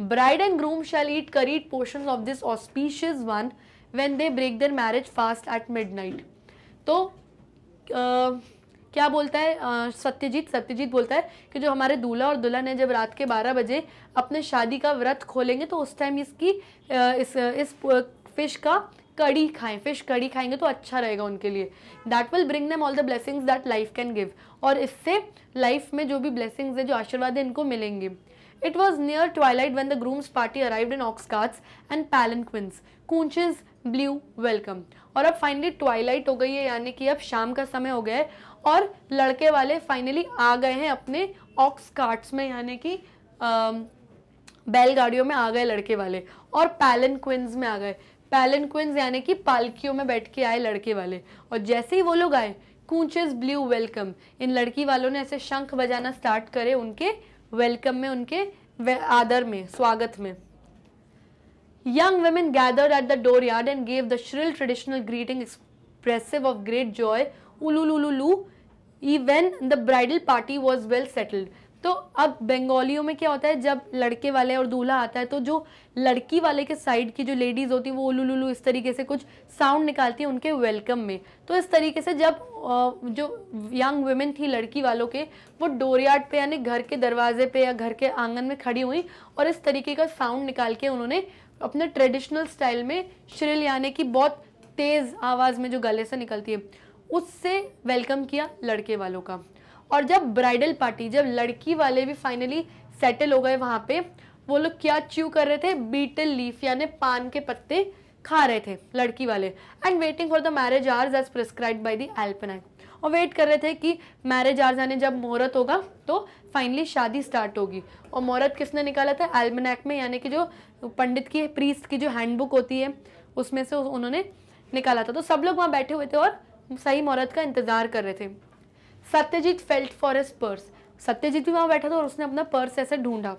bride and groom groom shall carried portion of this auspicious one when they break their marriage fast at midnight तो क्या बोलता है सत्यजीत सत्यजीत बोलता है कि जो हमारे दूल्हा और दुल्हन है जब रात के 12 बजे अपने शादी का व्रत खोलेंगे तो उस टाइम इसकी इस इस फिश का कड़ी खाएं फिश कड़ी खाएंगे तो अच्छा रहेगा उनके लिए that will bring them all the blessings that life can give और इससे लाइफ में जो भी ब्लेसिंग्स है जो आशीर्वाद है इनको मिलेंगे It was near twilight when the groom's party arrived in ox carts and palanquins. Coonches blew welcome. और अब finally twilight हो गई है यानी कि अब शाम का समय हो गया है और लड़के वाले finally आ गए हैं अपने ox carts में यानी कि बैलगाड़ियों में आ गए लड़के वाले और पैलन क्विंस में आ गए पैलन क्विंस यानी कि पालकियों में बैठ के आए लड़के वाले और जैसे ही वो लोग आए कूचेज ब्लू वेलकम इन लड़की वालों ने ऐसे शंख बजाना स्टार्ट करे उनके वेलकम में उनके आदर में स्वागत में young women gather at the door yard and gave the shrill traditional greeting expressive of great joy उलू लू लू लू ई the bridal party was well settled तो अब बंगालियों में क्या होता है जब लड़के वाले और दूल्हा आता है तो जो लड़की वाले के साइड की जो लेडीज़ होती है वो उलू लुलू इस तरीके से कुछ साउंड निकालती है उनके वेलकम में तो इस तरीके से जब जो यंग वुमेन थी लड़की वालों के वो डोरयार्ड पे यानी घर के दरवाजे पे या घर के आंगन में खड़ी हुई और इस तरीके का साउंड निकाल के उन्होंने अपने ट्रेडिशनल स्टाइल में श्रिल यानी कि बहुत तेज़ आवाज़ में जो गले से निकलती है उससे वेलकम किया लड़के वालों का और जब ब्राइडल पार्टी जब लड़की वाले भी फाइनली सेटल हो गए वहाँ पे वो लोग क्या च्यू कर रहे थे बीटल लीफ यानी पान के पत्ते खा रहे थे लड़की वाले and waiting for the marriage hours as prescribed by the एल्पनाइन और वेट कर रहे थे कि मैरिज आर्स यानी जब मुहूर्त होगा तो फाइनली शादी स्टार्ट होगी और मुहूर्त किसने निकाला था एल्मनैक में यानी कि जो पंडित की प्रीस्ट की जो हैंडबुक होती है उसमें से उन्होंने निकाला था तो सब लोग वहाँ बैठे हुए थे और सही मुहूर्त का इंतज़ार कर रहे थे Satyajit felt for his purse Satyajit भी वहाँ बैठा था और उसने अपना पर्स ऐसे ढूंढा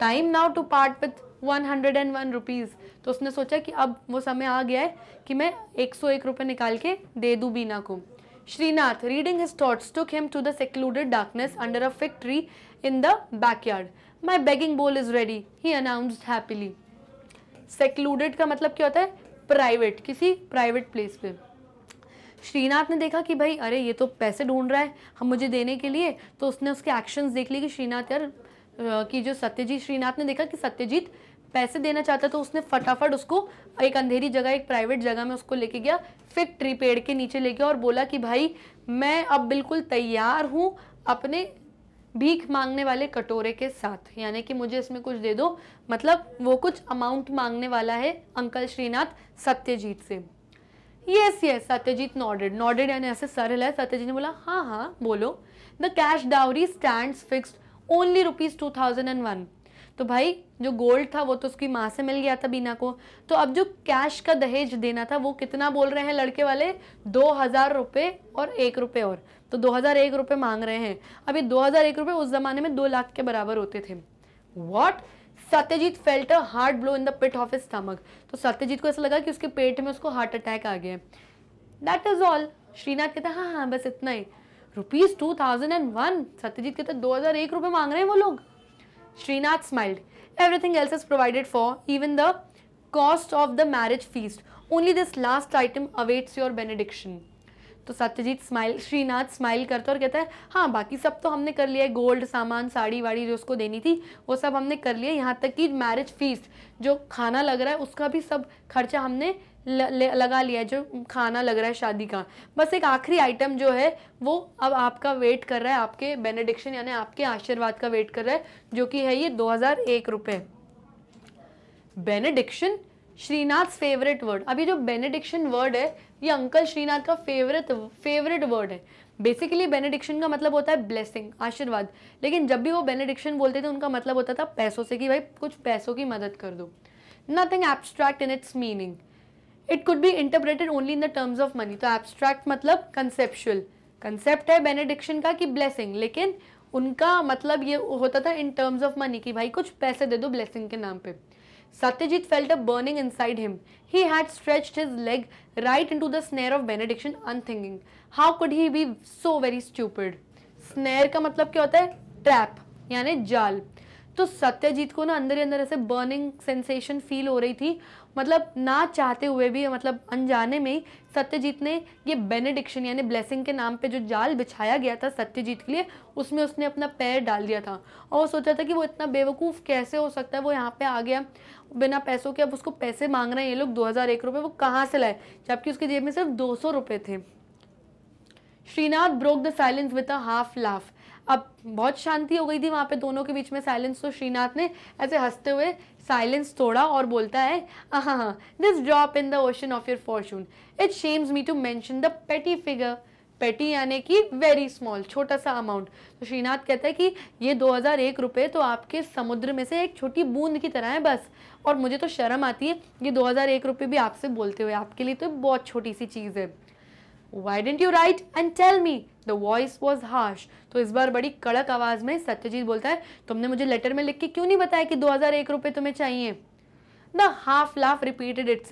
time now to part with one hundred and one rupees तो उसने सोचा कि अब वो समय आ गया है कि मैं एक सौ एक रुपये निकाल के दे दूँ बीना को Srinath reading his thoughts took him to the secluded darkness under a fig tree in the backyard. My begging bowl is ready he announced happily secluded का मतलब क्या होता है प्राइवेट किसी प्राइवेट प्लेस पे श्रीनाथ ने देखा कि भाई अरे ये तो पैसे ढूंढ रहा है हम मुझे देने के लिए तो उसने उसके एक्शंस देख लिए कि श्रीनाथ यार कि जो सत्यजीत श्रीनाथ ने देखा कि सत्यजीत पैसे देना चाहता तो उसने फटाफट उसको एक अंधेरी जगह एक प्राइवेट जगह में उसको लेके गया फिर ट्री पेड़ के नीचे ले गया और बोला कि भाई मैं अब बिल्कुल तैयार हूँ अपने भीख मांगने वाले कटोरे के साथ यानी कि मुझे इसमें कुछ दे दो मतलब वो कुछ अमाउंट मांगने वाला है अंकल श्रीनाथ सत्यजीत से yes yes Satyajit nodded nodded यानी ऐसे सरल है सत्यजीत ने बोला हाँ हाँ बोलो the cash dowry stand fixed only rupees two thousand and one तो भाई जो गोल्ड था वो तो उसकी माँ से मिल गया था बीना को तो अब जो कैश का दहेज देना था वो कितना बोल रहे हैं लड़के वाले दो हज़ार रुपये और एक रुपये और तो दो हज़ार एक रुपये मांग रहे हैं अभी दो हज़ार एक रुपये उस ज़माने में दो लाख के बराबर होते थे what Satyajit felt hard blow in the pit of his stomach तो सत्यजीत को ऐसा लगा कि उसके पेट में उसको हार्ट अटैक आ गया दैट इज ऑल श्रीनाथ कहता हाँ हाँ बस इतना ही rupees two thousand and one Satyajit कहते दो हज़ार एक रुपये मांग रहे हैं वो लोग Srinath smiled everything else is provided for even the cost of the marriage fees only this last item awaits your benediction तो सत्यजीत स्माइल श्रीनाथ स्माइल करता है और कहता है हाँ बाकी सब तो हमने कर लिया है गोल्ड सामान साड़ी वाड़ी जो उसको देनी थी वो सब हमने कर लिया यहाँ तक कि मैरिज फीस जो खाना लग रहा है उसका भी सब खर्चा हमने लगा लिया है जो खाना लग रहा है शादी का बस एक आखिरी आइटम जो है वो अब आपका वेट कर रहा है आपके बेनेडिक्शन यानी आपके आशीर्वाद का वेट कर रहा है जो कि है ये दो हज़ार एक रुपये बेनेडिक्शन श्रीनाथ फेवरेट वर्ड अभी जो बेनेडिक्शन वर्ड है ये अंकल श्रीनाथ का फेवरेट फेवरेट वर्ड है बेसिकली बेनेडिक्शन का मतलब होता है ब्लेसिंग आशीर्वाद लेकिन जब भी वो बेनेडिक्शन बोलते थे उनका मतलब होता था पैसों से कि भाई कुछ पैसों की मदद कर दो nothing abstract in its meaning it could be interpreted only in the terms of money तो एब्स्ट्रैक्ट मतलब कंसेप्शुअल कंसेप्ट है बेनेडिक्शन का कि ब्लेसिंग लेकिन उनका मतलब ये होता था इन टर्म्स ऑफ मनी कि भाई कुछ पैसे दे दो ब्लेसिंग के नाम पर Satyajit felt a burning inside him. He had stretched his leg right into the snare of benediction unthinking. How could he be so very stupid? Snare का मतलब क्या होता है Trap, यानी जाल तो सत्यजीत को ना अंदर ही अंदर ऐसे बर्निंग सेंसेशन फील हो रही थी मतलब ना चाहते हुए भी मतलब अनजाने में ही सत्यजीत ने ये बेनेडिक्शन यानी ब्लेसिंग के नाम पे जो जाल बिछाया गया था सत्यजीत के लिए उसमें उसने अपना पैर डाल दिया था और वो सोचा था कि वो इतना बेवकूफ़ कैसे हो सकता है वो यहाँ पे आ गया बिना पैसों के अब उसको पैसे मांग रहे हैं ये लोग दो हज़ार एक रुपये वो कहाँ से लाए जबकि उसके जेब में सिर्फ दो सौ रुपये थे Srinath broke the silence with a half laugh अब बहुत शांति हो गई थी वहाँ पे दोनों के बीच में साइलेंस तो श्रीनाथ ने ऐसे हंसते हुए साइलेंस तोड़ा और बोलता है हाँ हाँ this drop in the ocean of your fortune it shames me to mention the petty figure petty यानी कि वेरी स्मॉल छोटा सा अमाउंट तो श्रीनाथ कहता है कि ये दो हज़ार तो आपके समुद्र में से एक छोटी बूंद की तरह है बस और मुझे तो शर्म आती है ये दो हज़ार भी आपसे बोलते हुए आपके लिए तो बहुत छोटी सी चीज़ है why didn't you write and tell me the voice was harsh तो इस बार बड़ी कड़क आवाज़ में सत्यजीत बोलता है तुमने मुझे लेटर में लिख के क्यों नहीं बताया कि दो हज़ार एक रुपये तुम्हें चाहिए the half laugh repeated it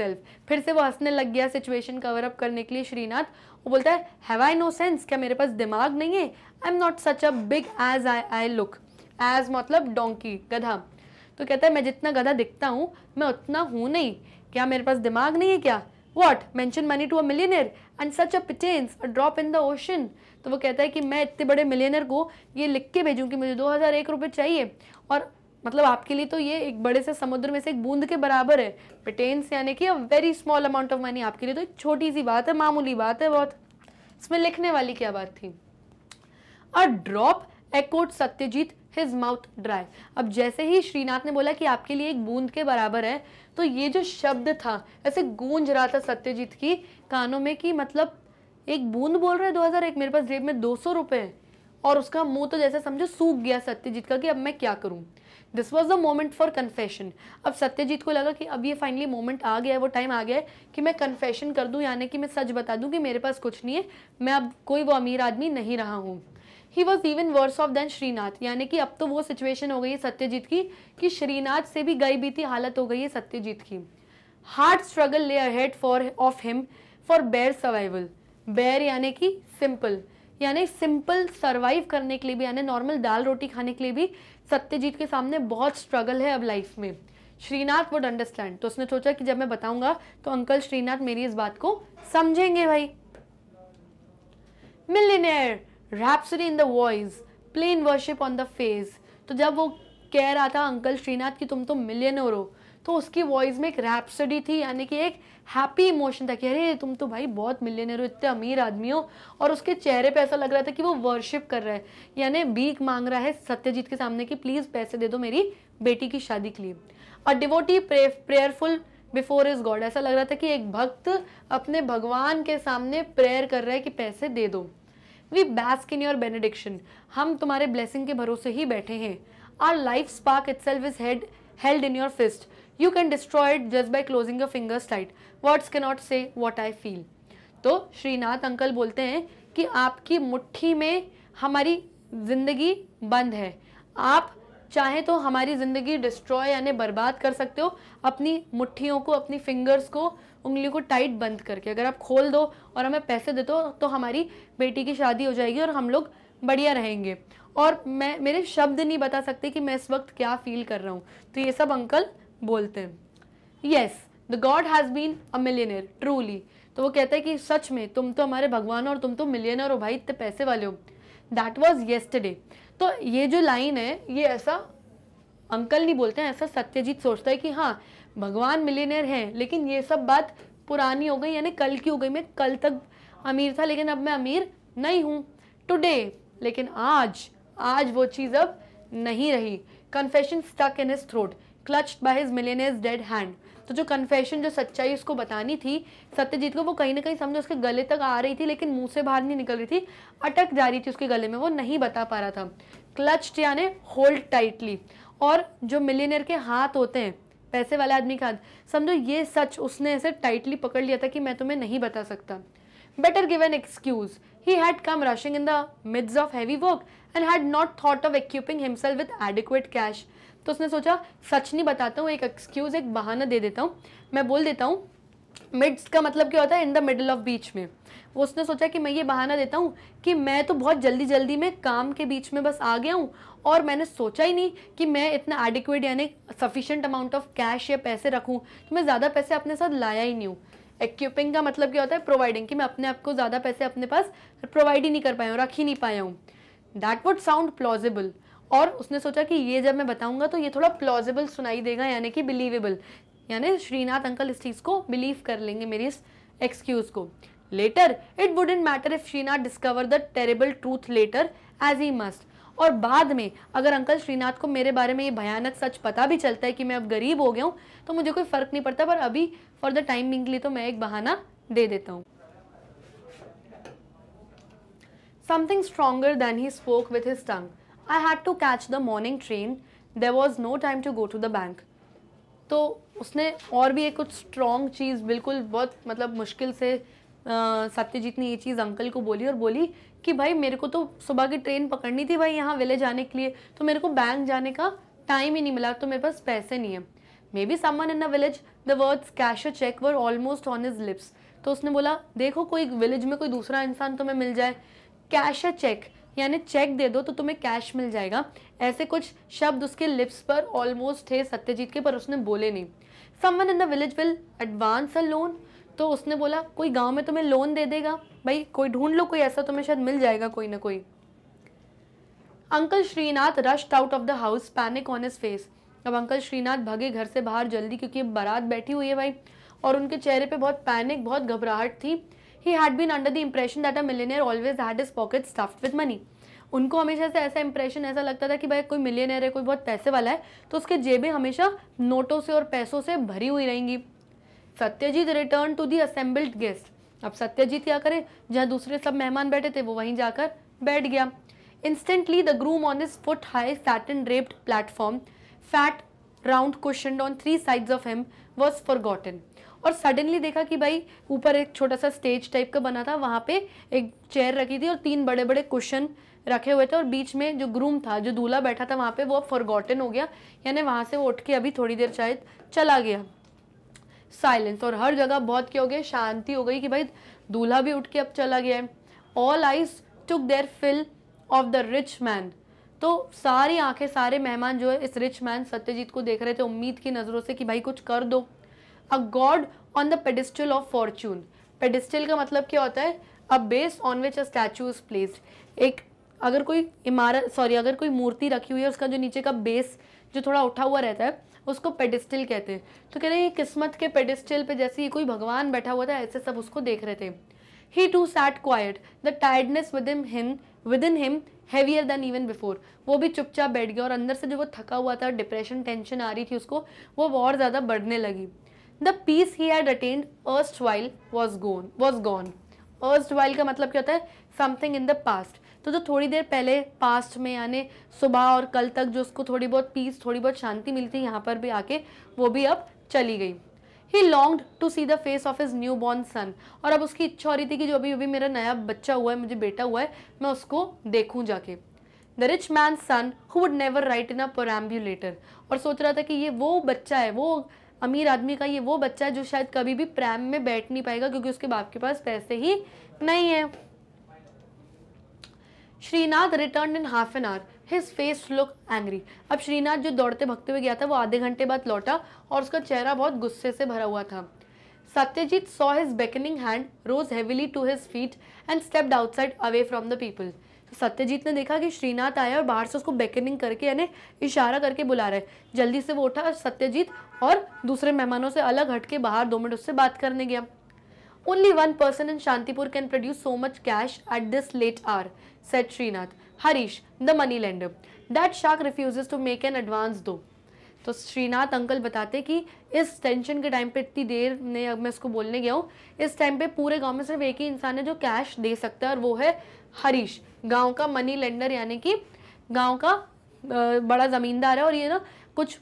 फिर से वो हंसने लग गया सिचुएशन कवर अप करने के लिए श्रीनाथ वो बोलता है हैव आई नो सेंस क्या मेरे पास दिमाग नहीं है I am not such a big ass I I look ass मतलब डोंकी गधा तो कहता है मैं जितना गधा दिखता हूँ मैं उतना हूँ नहीं क्या मेरे पास दिमाग नहीं है क्या what mention money to a millionaire and such a pittance a drop in the ocean तो वो कहता है कि मैं इतने बड़े मिलियनर को ये लिख के भेजूँ कि मुझे दो हज़ार एक रुपये चाहिए और मतलब आपके लिए तो ये एक बड़े से समुद्र में से एक बूंद के बराबर है पिटेंस यानी कि a very small amount of money आपके लिए तो एक छोटी सी बात है मामूली बात है बहुत इसमें लिखने वाली क्या बात थी a drop act Satyajit his mouth dry अब जैसे ही श्रीनाथ ने बोला कि आपके लिए एक बूंद के बराबर है तो ये जो शब्द था ऐसे गूंज रहा था सत्यजीत की कानों में कि मतलब एक बूंद बोल रहे दो हज़ार एक मेरे पास जेब में दो सौ रुपये और उसका मुंह तो जैसे समझो सूख गया सत्यजीत का कि अब मैं क्या करूं this was the moment for confession अब सत्यजीत को लगा कि अब ये फाइनली मोमेंट आ गया है वो टाइम आ गया है कि मैं कन्फेशन कर दूं यानी कि मैं सच बता दूं कि मेरे पास कुछ नहीं है मैं अब कोई वो अमीर आदमी नहीं रहा हूँ he was even worse off than Srinath यानी कि अब तो वो सिचुएशन हो गई है सत्यजीत की कि श्रीनाथ से भी गई बीती हालत हो गई है सत्यजीत की hard struggle lay ahead for of him for bare survival bare यानी कि सिंपल यानी सिंपल सर्वाइव करने के लिए भी यानी नॉर्मल दाल रोटी खाने के लिए भी सत्यजीत के सामने बहुत स्ट्रगल है अब लाइफ में श्रीनाथ वुड अंडरस्टैंड तो उसने सोचा कि जब मैं बताऊंगा तो अंकल श्रीनाथ मेरी इस बात को समझेंगे भाई millionaire rhapsody in the voice plain worship on the face तो जब वो कह रहा था अंकल श्रीनाथ कि तुम तो मिलियनर हो तो उसकी वॉइस में एक रैप्सडी थी यानी कि एक हैप्पी इमोशन था कि अरे तुम तो भाई बहुत मिलियनर हो इतने अमीर आदमी हो और उसके चेहरे पे ऐसा लग रहा था कि वो वर्शिप कर रहा है यानी बीक मांग रहा है सत्यजीत के सामने कि प्लीज़ पैसे दे दो मेरी बेटी की शादी के लिए a devotee prayerful before his god ऐसा लग रहा था कि एक भक्त अपने भगवान के सामने प्रेयर कर रहा है कि पैसे दे दो we bask in your benediction हम तुम्हारे ब्लेसिंग के भरोसे ही बैठे हैं our life spark itself is held held in your fist you can destroy it just by closing your fingers tight words के not say what I feel तो Srinath uncle बोलते हैं कि आपकी मुट्ठी में हमारी जिंदगी बंद है आप चाहे तो हमारी ज़िंदगी डिस्ट्रॉय यानी बर्बाद कर सकते हो अपनी मुट्ठियों को अपनी फिंगर्स को उंगली को टाइट बंद करके अगर आप खोल दो और हमें पैसे दे दो तो हमारी बेटी की शादी हो जाएगी और हम लोग बढ़िया रहेंगे और मैं मेरे शब्द नहीं बता सकते कि मैं इस वक्त क्या फील कर रहा हूँ तो ये सब अंकल बोलते हैं yes the god has been a millionaire truly तो वो कहता है कि सच में तुम तो हमारे भगवान और तुम तो मिलियनर हो भाई इतने पैसे वाले हो दैट वॉज येस्टडे तो ये जो लाइन है ये ऐसा अंकल नहीं बोलते हैं ऐसा सत्यजीत सोचता है कि हाँ भगवान मिलीनियर हैं लेकिन ये सब बात पुरानी हो गई यानी कल की हो गई मैं कल तक अमीर था लेकिन अब मैं अमीर नहीं हूँ टुडे लेकिन आज आज वो चीज़ अब नहीं रही confession stuck in his throat clutched by his millionaire's dead hand तो जो कन्फेशन जो सच्चाई उसको बतानी थी सत्यजीत को वो कहीं ना कहीं समझो उसके गले तक आ रही थी लेकिन मुंह से बाहर नहीं निकल रही थी अटक जा रही थी उसके गले में वो नहीं बता पा रहा था क्लच्ड यानी होल्ड टाइटली और जो मिलेनियर के हाथ होते हैं पैसे वाले आदमी का समझो ये सच उसने ऐसे टाइटली पकड़ लिया था कि मैं तुम्हें नहीं बता सकता better give an excuse he had come rushing in the midst of heavy work and had not thought of equipping himself with adequate cash तो उसने सोचा सच नहीं बताता हूँ एक एक्सक्यूज़ एक बहाना दे देता हूँ मैं बोल देता हूँ मिड्स का मतलब क्या होता है इन द मिडल ऑफ बीच में वो उसने सोचा कि मैं ये बहाना देता हूँ कि मैं तो बहुत जल्दी जल्दी में काम के बीच में बस आ गया हूँ और मैंने सोचा ही नहीं कि मैं इतना एडिक्वेट यानी सफिशेंट अमाउंट ऑफ कैश या पैसे रखूँ तो मैं ज़्यादा पैसे अपने साथ लाया ही नहीं हूँ एक्यूपिंग का मतलब क्या होता है प्रोवाइडिंग कि मैं अपने आप को ज़्यादा पैसे अपने पास प्रोवाइड ही नहीं कर पाया हूँ रख ही नहीं पाया हूँ दैट वुड साउंड प्लॉजिबल और उसने सोचा कि ये जब मैं बताऊंगा तो ये थोड़ा प्लॉजिबल सुनाई देगा यानी कि बिलीवेबल यानी श्रीनाथ अंकल इस चीज़ को बिलीव कर लेंगे मेरी इस एक्सक्यूज़ को later it wouldn't matter if Srinath discover the terrible truth later as he must और बाद में अगर अंकल श्रीनाथ को मेरे बारे में ये भयानक सच पता भी चलता है कि मैं अब गरीब हो गया हूँ तो मुझे कोई फ़र्क नहीं पड़ता पर अभी फॉर द टाइम बिंग के लिए तो मैं एक बहाना दे देता हूँ something stronger then he spoke with his tongue I had to catch the morning train there was no time to go to the bank तो उसने और भी एक कुछ स्ट्रॉन्ग चीज़ बिल्कुल बहुत मतलब मुश्किल से सत्यजीत ने ये चीज़ अंकल को बोली और बोली कि भाई मेरे को तो सुबह की ट्रेन पकड़नी थी भाई यहाँ विलेज आने के लिए तो मेरे को बैंक जाने का टाइम ही नहीं मिला तो मेरे पास पैसे नहीं है maybe someone in a village the words cash a cheque were almost on his lips तो उसने बोला देखो कोई विलेज में कोई दूसरा इंसान तुम्हें मिल जाए कैश अ चेक यानी चेक दे दो तो तुम्हें कैश मिल जाएगा ऐसे कुछ शब्द उसके लिप्स पर ऑलमोस्ट थे सत्यजीत के पर उसने बोले नहीं someone in the village will advance a loan तो उसने बोला कोई गांव में तुम्हें लोन दे देगा भाई कोई ढूंढ लो कोई ऐसा तुम्हें शायद मिल जाएगा कोई ना कोई uncle Srinath rushed out of the house panic on his face अब अंकल श्रीनाथ भागे घर से बाहर जल्दी क्योंकि बारात बैठी हुई है भाई और उनके चेहरे पे बहुत पैनिक बहुत घबराहट थी he had been under the impression that a millionaire always had his pocket stuffed with money उनको हमेशा से ऐसा इंप्रेशन ऐसा लगता था कि भाई कोई मिलियनर है कोई बहुत पैसे वाला है तो उसके जेबें हमेशा नोटों से और पैसों से भरी हुई रहेंगी Satyajit return to the assembled guest अब सत्यजीत क्या करे जहाँ दूसरे सब मेहमान बैठे थे वो वहीं जाकर बैठ गया instantly the groom on this foot high satin wrapped platform fat round question on three sides of him was forgotten और सडनली देखा कि भाई ऊपर एक छोटा सा स्टेज टाइप का बना था वहाँ पे एक चेयर रखी थी और तीन बड़े बड़े क्वेश्चन रखे हुए थे और बीच में जो ग्रूम था जो दूल्हा बैठा था वहाँ पे वो अब फॉरगॉटन हो गया यानी वहाँ से वो उठ के अभी थोड़ी देर शायद चला गया साइलेंस और हर जगह बहुत क्या हो गया शांति हो गई कि भाई दूल्हा भी उठ के अब चला गया है all eyes took their fill of the rich man तो सारी आंखें सारे मेहमान जो है इस रिच मैन सत्यजीत को देख रहे थे उम्मीद की नज़रों से कि भाई कुछ कर दो a god on the pedestal of fortune pedestal का मतलब क्या होता है a base on which a statue is placed एक अगर कोई इमारत सॉरी अगर कोई मूर्ति रखी हुई है उसका जो नीचे का बेस जो थोड़ा उठा हुआ रहता है उसको पेडिस्टिल कहते हैं तो कह रहे हैं ये किस्मत के पेडिस्टिल पे जैसे ही कोई भगवान बैठा हुआ था ऐसे सब उसको देख रहे थे he too sat quiet the tiredness within him within him heavier than even before वो भी चुपचाप बैठ गया और अंदर से जो वो थका हुआ था डिप्रेशन टेंशन आ रही थी उसको वो और ज़्यादा बढ़ने लगी the peace he had attained erstwhile was gone was gone erstwhile का मतलब क्या होता है समथिंग इन द पास्ट तो जो थोड़ी देर पहले पास्ट में यानी सुबह और कल तक जो उसको थोड़ी बहुत पीस थोड़ी बहुत शांति मिली थी यहाँ पर भी आके वो भी अब चली गई he longed to see the face of his new born son और अब उसकी इच्छा हो रही थी कि जो अभी अभी मेरा नया बच्चा हुआ है मुझे बेटा हुआ है मैं उसको देखूँ जाके the rich man son who would never ride in a perambulator और सोच रहा था कि ये वो बच्चा है वो अमीर आदमी का ये वो बच्चा है जो शायद कभी भी प्रैम में बैठ नहीं पाएगा क्योंकि उसके बाप के पास पैसे ही नहीं है Srinath return in half an hour his face look angry अब श्रीनाथ जो दौड़ते भगते हुए गया था वो आधे घंटे बाद लौटा और उसका चेहरा बहुत गुस्से से भरा हुआ था Satyajit saw his beckoning hand rose heavily to his feet and stepped outside away from the people तो सत्यजीत ने देखा कि श्रीनाथ आया और बाहर से उसको बेकनिंग करके यानी इशारा करके बुला रहा है जल्दी से वो उठा सत्यजीत और दूसरे मेहमानों से अलग हटके बाहर दो मिनट उससे बात करने गया only one person in Shantipur can produce so much cash at this late hour said Srinath. Harish, the money lender. That shark refuses to make an advance though. तो श्रीनाथ अंकल बताते कि इस टेंशन के टाइम पे इतनी देर ने अब मैं इसको बोलने गया हूँ इस टाइम पे पूरे गांव में सिर्फ एक ही इंसान है जो कैश दे सकता है और वो है हरीश गांव का मनी लेंडर यानी कि गांव का बड़ा ज़मींदार है और ये ना कुछ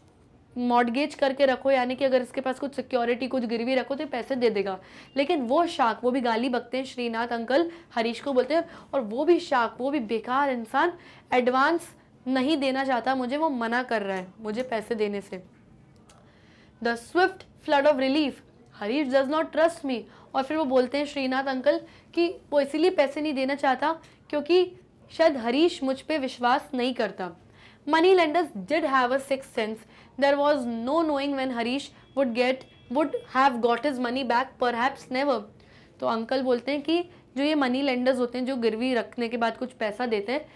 मॉडगेज करके रखो यानी कि अगर इसके पास कुछ सिक्योरिटी कुछ गिरवी रखो तो पैसे दे देगा लेकिन वो शाख वो भी गाली बकते हैं श्रीनाथ अंकल हरीश को बोलते हैं और वो भी शाख वो भी बेकार इंसान एडवांस नहीं देना चाहता मुझे वो मना कर रहा है मुझे पैसे देने से the swift flood of relief Harish does not trust me और फिर वो बोलते हैं श्रीनाथ अंकल कि वो इसीलिए पैसे नहीं देना चाहता क्योंकि शायद हरीश मुझ पर विश्वास नहीं करता money lenders did have a six sense there was no knowing when Harish would get would have got his money back perhaps never तो अंकल बोलते हैं कि जो ये मनी लेंडर्स होते हैं जो गिरवी रखने के बाद कुछ पैसा देते हैं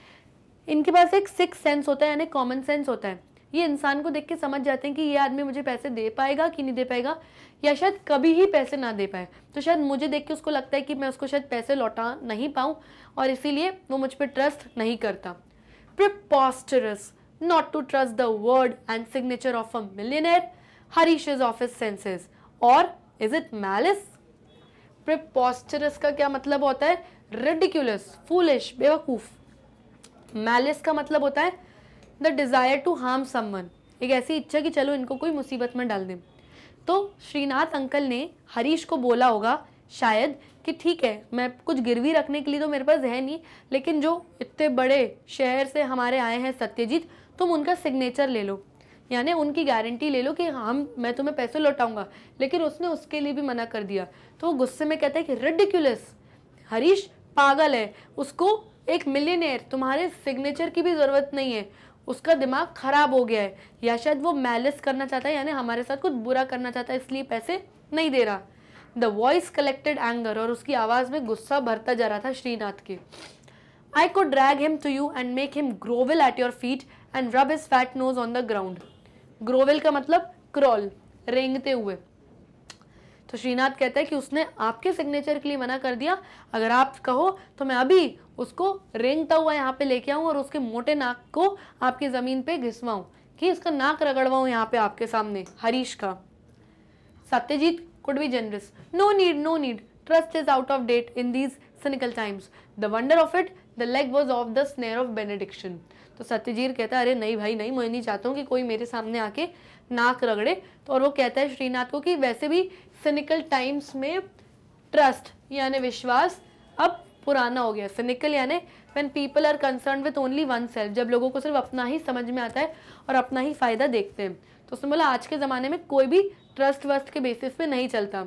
इनके पास एक सिक्स सेंस होता है यानी कॉमन सेंस होता है ये इंसान को देख के समझ जाते हैं कि ये आदमी मुझे पैसे दे पाएगा कि नहीं दे पाएगा या शायद कभी ही पैसे ना दे पाए तो शायद मुझे देख के उसको लगता है कि मैं उसको शायद पैसे लौटा नहीं पाऊँ और इसीलिए वो मुझ पर ट्रस्ट नहीं करता प्रिपॉस्टरस not to trust the word and signature of a millionaire, Harish's off his senses, or is it malice? Preposterous का क्या मतलब होता है ridiculous, foolish, बेवकूफ malice का मतलब होता है the desire to harm someone एक ऐसी इच्छा कि चलो इनको कोई मुसीबत में डाल दें तो श्रीनाथ अंकल ने हरीश को बोला होगा शायद कि ठीक है मैं कुछ गिरवी रखने के लिए तो मेरे पास है नहीं लेकिन जो इतने बड़े शहर से हमारे आए हैं सत्यजीत तुम उनका सिग्नेचर ले लो यानी उनकी गारंटी ले लो कि हाँ मैं तुम्हें पैसे लौटाऊंगा लेकिन उसने उसके लिए भी मना कर दिया तो वो गुस्से में कहता है कि रेडिकुलस हरीश पागल है उसको एक मिलीनियर तुम्हारे सिग्नेचर की भी ज़रूरत नहीं है उसका दिमाग ख़राब हो गया है या शायद वो मैलिस करना चाहता है यानी हमारे साथ कुछ बुरा करना चाहता है इसलिए पैसे नहीं दे रहा द वॉइस कलेक्टेड एंगर और उसकी आवाज़ में गुस्सा भरता जा रहा था श्रीनाथ के आई को drag him to you and make him grovel at your feet and rub his fat nose on the ground grovel का मतलब क्रॉल रेंगते हुए तो श्रीनाथ कहता है कि उसने आपके सिग्नेचर के लिए मना कर दिया अगर आप कहो तो मैं अभी उसको रेंगता हुआ यहाँ पे लेके आऊँ और उसके मोटे नाक को आपकी ज़मीन पे घिसवाऊँ कि इसका नाक रगड़वाऊँ यहाँ पे आपके सामने हरीश का Satyajit could be generous no need no need trust is out of date in these cynical times the wonder of it the leg was of the snare of benediction तो सत्यजीर कहता है अरे नहीं भाई नहीं मैं नहीं चाहता हूँ कि कोई मेरे सामने आके नाक रगड़े तो और वो कहता है श्रीनाथ को कि वैसे भी सिनिकल टाइम्स में ट्रस्ट यानी विश्वास अब पुराना हो गया सिनिकल यानी when people are concern with only oneself जब लोगों को सिर्फ अपना ही समझ में आता है और अपना ही फ़ायदा देखते हैं तो उसने बोला आज के ज़माने में कोई भी ट्रस्ट वस्ट के बेसिस पे नहीं चलता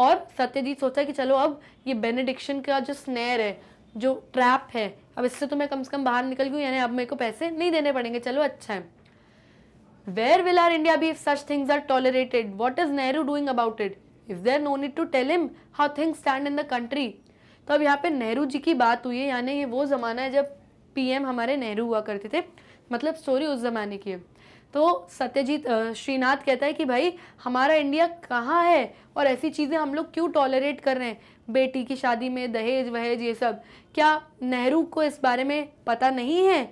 और सत्यजीत सोचा कि चलो अब ये बेनेडिक्शन का जो स्नेर है जो ट्रैप है अब इससे तो मैं कम से कम बाहर निकल गई यानी अब मेरे को पैसे नहीं देने पड़ेंगे चलो अच्छा है where will our India be if such things are tolerated what is Nehru doing about it if there no need to tell him how things stand in the country तो अब यहाँ पे नेहरू जी की बात हुई है यानी ये वो जमाना है जब पीएम हमारे नेहरू हुआ करते थे मतलब स्टोरी उस जमाने की है तो सत्यजीत श्रीनाथ कहता है कि भाई हमारा इंडिया कहाँ है और ऐसी चीज़ें हम लोग क्यों टॉलरेट कर रहे हैं बेटी की शादी में दहेज वहेज ये सब क्या नेहरू को इस बारे में पता नहीं है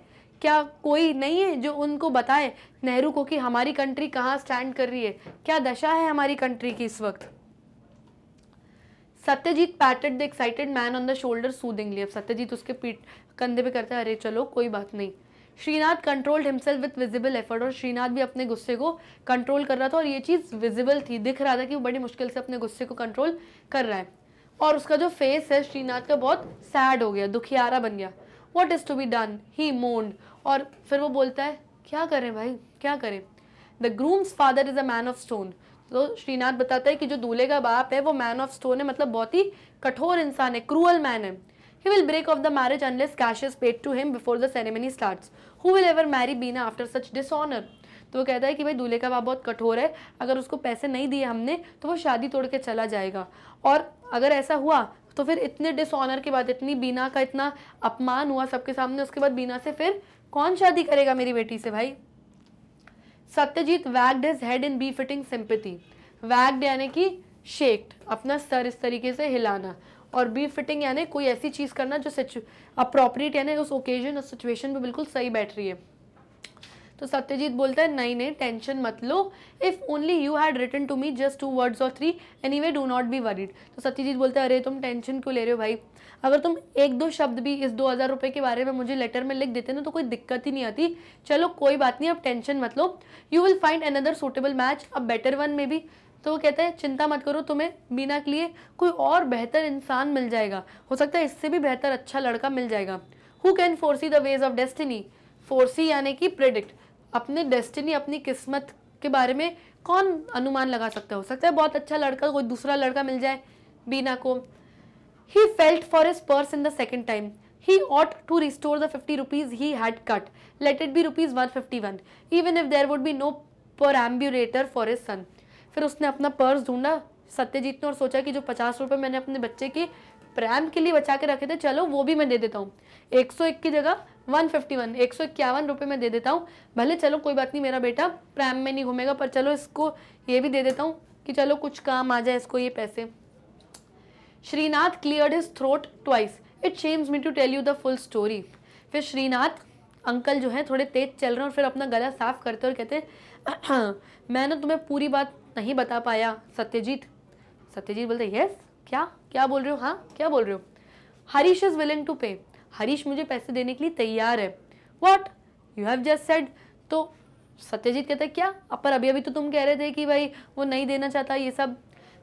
क्या कोई नहीं है जो उनको बताए नेहरू को कि हमारी कंट्री कहाँ स्टैंड कर रही है क्या दशा है हमारी कंट्री की इस वक्त Satyajit patted the excited man on the shoulder soothingly अब सत्यजीत उसके पीठ कंधे पे करता है अरे चलो कोई बात नहीं Srinath controlled himself with visible effort और श्रीनाथ भी अपने गुस्से को कंट्रोल कर रहा था और ये चीज़ विजिबल थी दिख रहा था कि वो बड़ी मुश्किल से अपने गुस्से को कंट्रोल कर रहा है और उसका जो फेस है श्रीनाथ का बहुत सैड हो गया दुखियारा बन गया what is to be done he moaned और फिर वो बोलता है क्या करें भाई क्या करें the groom's father is a man of stone तो श्रीनाथ बताता है कि जो दूल्हे का बाप है वो मैन ऑफ स्टोन है मतलब बहुत ही कठोर इंसान है क्रूअल मैन है he will break off the marriage unless cash is paid to him before the ceremony starts who will ever marry Bina after such dishonour तो वो कहता है कि भाई दूल्हे का बाप बहुत कठोर है अगर उसको पैसे नहीं दिए हमने तो वो शादी तोड़ के चला जाएगा और अगर ऐसा हुआ तो फिर इतने डिसऑनर के बाद इतनी बीना का इतना अपमान हुआ सबके सामने उसके बाद बीना से फिर कौन शादी करेगा मेरी बेटी से भाई Satyajit wagged his head in befitting sympathy wagged यानी कि शेक्ड अपना सर इस तरीके से हिलाना और बी फिटिंग यानी कोई ऐसी चीज़ करना जो अप्रोप्रिएट यानी उस ओकेजन उस सिचुएशन में बिल्कुल सही बैठ रही है तो सत्यजीत बोलता है नहीं नहीं टेंशन मत लो if only you had written to me just two words और three anyway do not be worried तो सत्यजीत बोलता है अरे तुम टेंशन क्यों ले रहे हो भाई अगर तुम एक दो शब्द भी इस दो हज़ार रुपये के बारे में मुझे लेटर में लिख देते ना तो कोई दिक्कत ही नहीं आती चलो कोई बात नहीं अब टेंशन मत लो you will find another suitable match अब बेटर वन में भी तो वो कहता है चिंता मत करो तुम्हें मीना के लिए कोई और बेहतर इंसान मिल जाएगा हो सकता है इससे भी बेहतर अच्छा लड़का मिल जाएगा who can foresee the ways of destiny foresee यानी कि प्रिडिक्ट अपने डेस्टिनी अपनी किस्मत के बारे में कौन अनुमान लगा सकता है हो सकता है बहुत अच्छा लड़का कोई दूसरा लड़का मिल जाए बीना को he felt for his purse in the second time he ought to restore the fifty rupees he had cut let it be rupees one fifty one even if there would be no perambulator for is सन फिर उसने अपना purse ढूंढा सत्यजीत ने और सोचा कि जो पचास रुपये मैंने अपने बच्चे की प्रैम के लिए बचा के रखे थे चलो वो भी मैं दे देता हूँ एक सौ एक की जगह वन फिफ्टी वन एक सौ इक्यावन रुपये मैं दे देता हूँ भले चलो कोई बात नहीं मेरा बेटा प्रैम में नहीं घूमेगा पर चलो इसको ये भी दे देता हूँ कि चलो कुछ काम आ जाए इसको ये पैसे Srinath clear his throat twice it shames me to tell you the full story फिर श्रीनाथ अंकल जो है थोड़े तेज चल रहे हैं और फिर अपना गला साफ करते और कहते हैं मैं ना तुम्हें पूरी बात नहीं बता पाया सत्यजीत सत्यजीत बोलते यस क्या क्या बोल रहे हो हाँ क्या बोल रहे हो हरीश इज़ विलिंग टू पे हरीश मुझे पैसे देने के लिए तैयार है what you have just said तो सत्यजीत कहते क्या अब पर अभी अभी तो तुम कह रहे थे कि भाई वो नहीं देना चाहता ये सब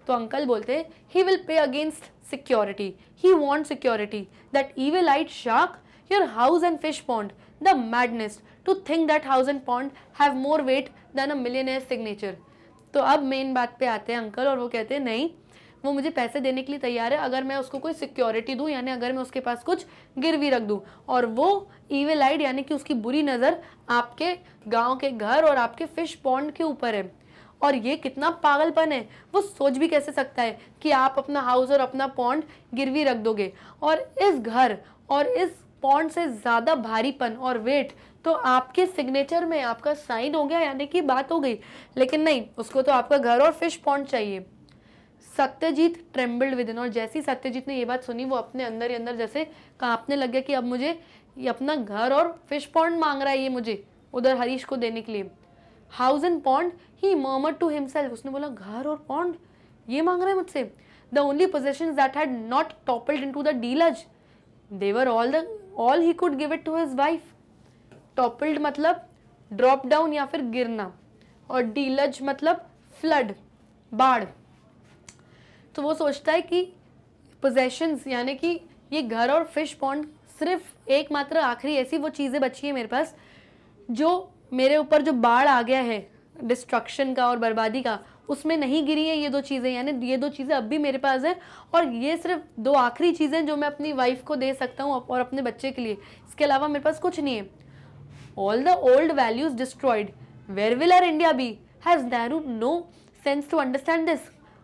तो अंकल बोलते he will pay against security he want security that he will light shark your house and fish pond the madness to think that house and pond have more weight than a million signature तो अब main बात पे आते हैं uncle और वो कहते हैं नहीं वो मुझे पैसे देने के लिए तैयार है अगर मैं उसको कोई सिक्योरिटी दूँ यानी अगर मैं उसके पास कुछ गिरवी रख दूँ और वो ईवेल आइड यानी कि उसकी बुरी नज़र आपके गाँव के घर और आपके फिश पॉन्ड के ऊपर है और ये कितना पागलपन है वो सोच भी कैसे सकता है कि आप अपना हाउस और अपना पॉन्ड गिरवी रख दोगे और इस घर और इस पॉन्ड से ज़्यादा भारीपन और वेट तो आपके सिग्नेचर में आपका साइन हो गया यानी कि बात हो गई लेकिन नहीं उसको तो आपका घर और फिश पॉन्ड चाहिए सत्यजीत ट्रेम्बल्ड विद इन और जैसी सत्यजीत ने ये बात सुनी वो अपने अंदर ही अंदर जैसे कांपने लग गया कि अब मुझे ये अपना घर और फिश पॉन्ड मांग रहा है ये मुझे उधर हरीश को देने के लिए house and pond he murmur to himself उसने बोला घर और पॉन्ड ये मांग रहा है मुझसे the only possession that had not toppled into the deluge there all the all he could give it to his wife toppled मतलब ड्रॉप डाउन या फिर गिरना और डीलज मतलब फ्लड बाढ़ तो वो सोचता है कि पोजेशंस यानी कि ये घर और फिश पॉन्ड सिर्फ एकमात्र आखिरी ऐसी वो चीज़ें बची है मेरे पास जो मेरे ऊपर जो बाढ़ आ गया है डिस्ट्रक्शन का और बर्बादी का उसमें नहीं गिरी है ये दो चीज़ें यानी ये दो चीज़ें अब भी मेरे पास हैं और ये सिर्फ दो आखिरी चीज़ें जो मैं अपनी वाइफ को दे सकता हूँ और अपने बच्चे के लिए इसके अलावा मेरे पास कुछ नहीं है all the old values destroyed. Where will our India be? Has Nehru no sense to understand this?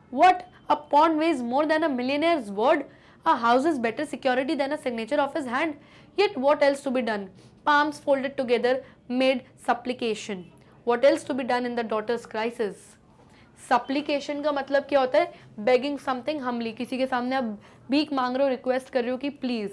What? A pawn weighs more than a millionaire's word? A house is better security than a signature of his hand? Yet what else to be done? Palms folded together made supplication. What else to be done in the daughter's crisis? Supplication का मतलब क्या होता है begging something हमली किसी के सामने आप भीख मांग रहे हो रिक्वेस्ट कर रहे हो कि प्लीज़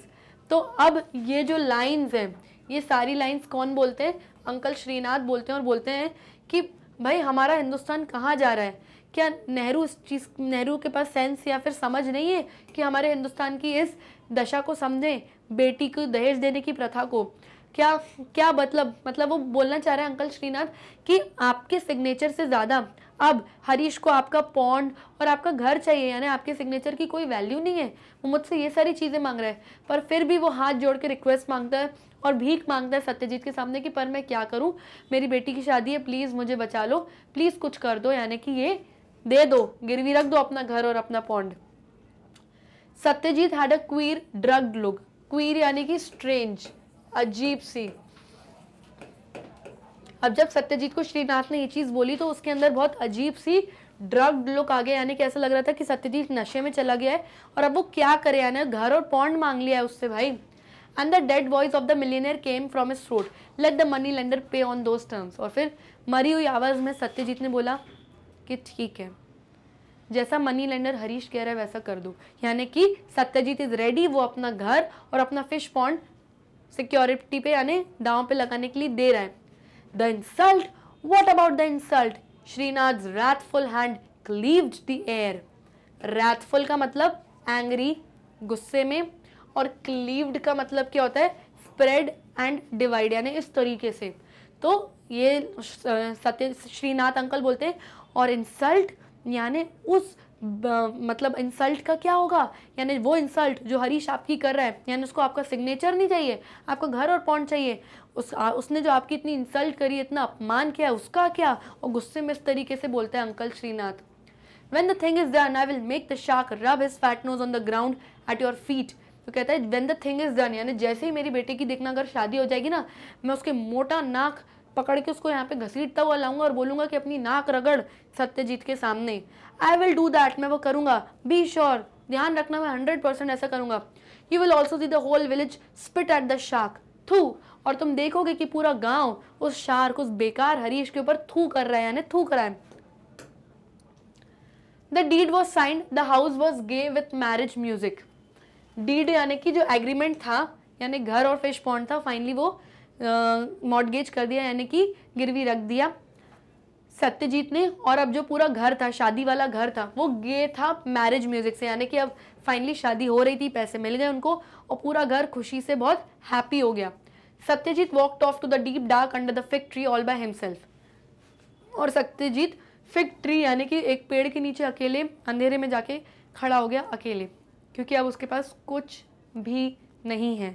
तो अब ये जो लाइंस हैं ये सारी लाइन्स कौन बोलते हैं अंकल श्रीनाथ बोलते हैं और बोलते हैं कि भाई हमारा हिंदुस्तान कहाँ जा रहा है क्या नेहरू इस चीज़ नेहरू के पास सेंस या फिर समझ नहीं है कि हमारे हिंदुस्तान की इस दशा को समझें बेटी को दहेज देने की प्रथा को क्या क्या मतलब मतलब वो बोलना चाह रहे हैं अंकल श्रीनाथ कि आपके सिग्नेचर से ज़्यादा अब हरीश को आपका पौंड और आपका घर चाहिए यानी आपके सिग्नेचर की कोई वैल्यू नहीं है वो मुझसे ये सारी चीज़ें मांग रहा है पर फिर भी वो हाथ जोड़ के रिक्वेस्ट मांगता है और भीख मांगता है सत्यजीत के सामने कि पर मैं क्या करूं मेरी बेटी की शादी है प्लीज़ मुझे बचा लो प्लीज़ कुछ कर दो यानी कि ये दे दो गिरवी रख दो अपना घर और अपना pond Satyajit had a queer drugged look queer यानी कि स्ट्रेंज अजीब सी अब जब सत्यजीत को श्रीनाथ ने ये चीज़ बोली तो उसके अंदर बहुत अजीब सी ड्रग्ड लुक आ गया यानी कि ऐसा लग रहा था कि सत्यजीत नशे में चला गया है और अब वो क्या करे यानी घर और पौंड मांग लिया है उससे भाई and the dead voice of the millionaire came from his throat let the money lender pay on those terms और फिर मरी हुई आवाज़ में सत्यजीत ने बोला कि ठीक है जैसा मनी लेंडर हरीश कह रहा है वैसा कर दो यानी कि सत्यजीत इज़ रेडी वो अपना घर और अपना फिश पॉन्ड सिक्योरिटी पे यानी दाव पे लगाने के लिए दे रहा है the insult what about the insult Srinath wrathful hand cleaved the air wrathful का मतलब एंग्री गुस्से में और क्लीव्ड का मतलब क्या होता है स्प्रेड एंड डिवाइड यानी इस तरीके से तो ये सत्य श्रीनाथ अंकल बोलते हैं और इंसल्ट यानी उस मतलब इंसल्ट का क्या होगा यानी वो इंसल्ट जो हरीश आपकी कर रहा है यानी उसको आपका सिग्नेचर नहीं चाहिए आपका घर और पौंड चाहिए उस आ, उसने जो आपकी इतनी इंसल्ट करी इतना अपमान किया उसका क्या और गुस्से में इस तरीके से बोलते हैं uncle Srinath when the thing is done I will make the shark rub his fat nose on the ground at your feet तो कहता है when the thing is done यानी जैसे ही मेरी बेटी की देखना अगर शादी हो जाएगी ना मैं उसके मोटा नाक पकड़ के उसको यहाँ पे घसीटता हुआ लाऊंगा और बोलूंगा कि अपनी नाक रगड़ सत्यजीत के सामने आई विल डू दैट मैं वो करूंगा बी श्योर ध्यान रखना मैं हंड्रेड परसेंट ऐसा करूंगा you will also see the whole village spit at the shark थू और तुम देखोगे कि पूरा गांव उस शार्क उस बेकार हरीश के ऊपर थू कर रहा है यानी थू कर रहा है the deed was signed the house was gay with marriage music deed यानी कि जो एग्रीमेंट था यानी घर और फिश पॉन्ड था फाइनली वो मॉडगेज कर दिया यानी कि गिरवी रख दिया सत्यजीत ने और अब जो पूरा घर था शादी वाला घर था वो गे था मैरिज म्यूजिक से यानी कि अब फाइनली शादी हो रही थी पैसे मिल गए उनको और पूरा घर खुशी से बहुत हैप्पी हो गया Satyajit walked off to the deep dark under the fig tree all by himself और सत्यजीत फिक ट्री यानी कि एक पेड़ के नीचे अकेले अंधेरे में जाके खड़ा हो गया अकेले क्योंकि अब उसके पास कुछ भी नहीं है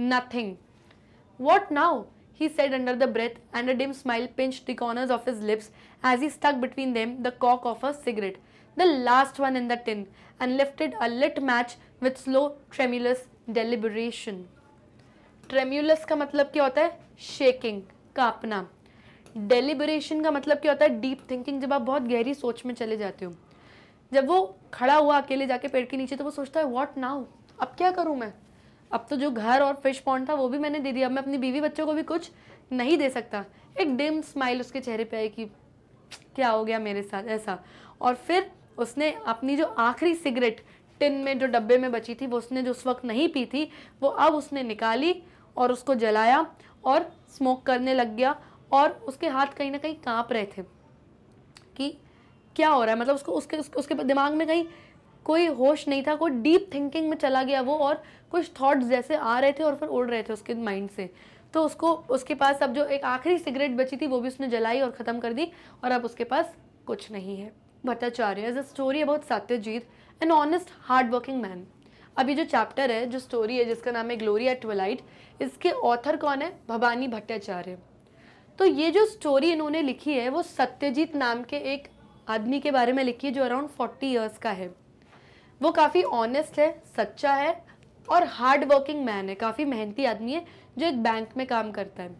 nothing what now he said under the breath and a dim smile pinch the corners of his lips as he stuck between them the cock of a cigarette the last one in the tin and lifted a lit match with slow tremulous deliberation tremulous का मतलब क्या होता है shaking का अपना deliberation का मतलब क्या होता है डीप थिंकिंग जब आप बहुत गहरी सोच में चले जाते हो जब वो खड़ा हुआ अकेले जाके पेड़ के नीचे तो वो सोचता है वॉट नाउ अब क्या करूँ मैं अब तो जो घर और फिश पॉन्ड था वो भी मैंने दे दिया अब मैं अपनी बीवी बच्चों को भी कुछ नहीं दे सकता एक डिम स्माइल उसके चेहरे पे आई कि क्या हो गया मेरे साथ ऐसा और फिर उसने अपनी जो आखिरी सिगरेट टिन में जो डब्बे में बची थी वो उसने जो उस वक्त नहीं पी थी वो अब उसने निकाली और उसको जलाया और स्मोक करने लग गया और उसके हाथ कहीं ना कहीं काँप रहे थे कि क्या हो रहा है मतलब उसको उसके उसके, उसके दिमाग में कहीं कोई होश नहीं था कोई डीप थिंकिंग में चला गया वो और कुछ थॉट्स जैसे आ रहे थे और फिर उड़ रहे थे उसके माइंड से तो उसको उसके पास अब जो एक आखिरी सिगरेट बची थी वो भी उसने जलाई और ख़त्म कर दी और अब उसके पास कुछ नहीं है Bhattacharya as a story about Satyajit an honest hard working man अभी जो चैप्टर है जो स्टोरी है जिसका नाम है ग्लोरिया ट्वेलाइट इसके ऑथर कौन है भवानी भट्टाचार्य तो ये जो स्टोरी इन्होंने लिखी है वो सत्यजीत नाम के एक आदमी के बारे में लिखी है जो अराउंड फोर्टी ईयर्स का है वो काफ़ी ऑनेस्ट है सच्चा है और हार्ड वर्किंग मैन है काफ़ी मेहनती आदमी है जो एक बैंक में काम करता है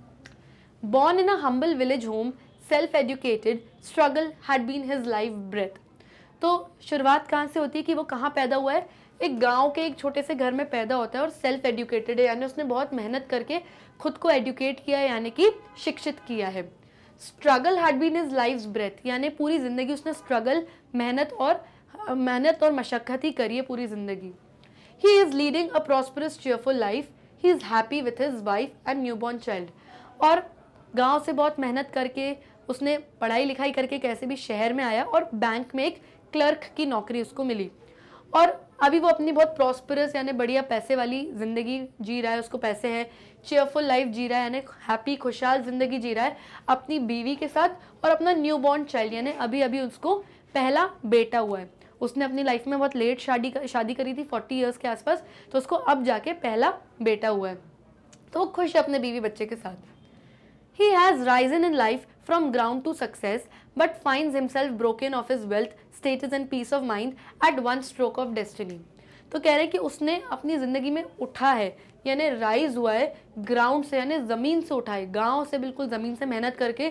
born in a humble village home self educated struggle had been his life breath तो शुरुआत कहाँ से होती है कि वो कहाँ पैदा हुआ है एक गांव के एक छोटे से घर में पैदा होता है और सेल्फ एजुकेटेड है यानी उसने बहुत मेहनत करके खुद को एजुकेट किया है यानी कि शिक्षित किया है struggle had been his life breath यानी पूरी ज़िंदगी उसने स्ट्रगल मेहनत और मेहनत और मशक्क़त ही करी है पूरी ज़िंदगी he is leading a prosperous cheerful life he is happy with his wife and new born child और गांव से बहुत मेहनत करके उसने पढ़ाई लिखाई करके कैसे भी शहर में आया और बैंक में एक क्लर्क की नौकरी उसको मिली और अभी वो अपनी बहुत प्रॉस्परस यानी बढ़िया पैसे वाली ज़िंदगी जी रहा है उसको पैसे है चेयरफुल लाइफ जी रहा है यानी हैप्पी खुशहाल ज़िंदगी जी रहा है अपनी बीवी के साथ और अपना न्यू बॉर्न चाइल्ड यानी अभी अभी उसको पहला बेटा हुआ है उसने अपनी लाइफ में बहुत लेट शादी कर, शादी करी थी फोर्टी ईयर्स के आसपास तो उसको अब जाके पहला बेटा हुआ है तो वो खुश है अपने बीवी बच्चे के साथ he has risen in life from ground to success but finds himself broken of his wealth, status and peace of mind at one stroke of destiny. तो कह रहे हैं कि उसने अपनी ज़िंदगी में उठा है यानी राइज हुआ है ग्राउंड से यानी ज़मीन से उठा है गाँव से बिल्कुल ज़मीन से मेहनत करके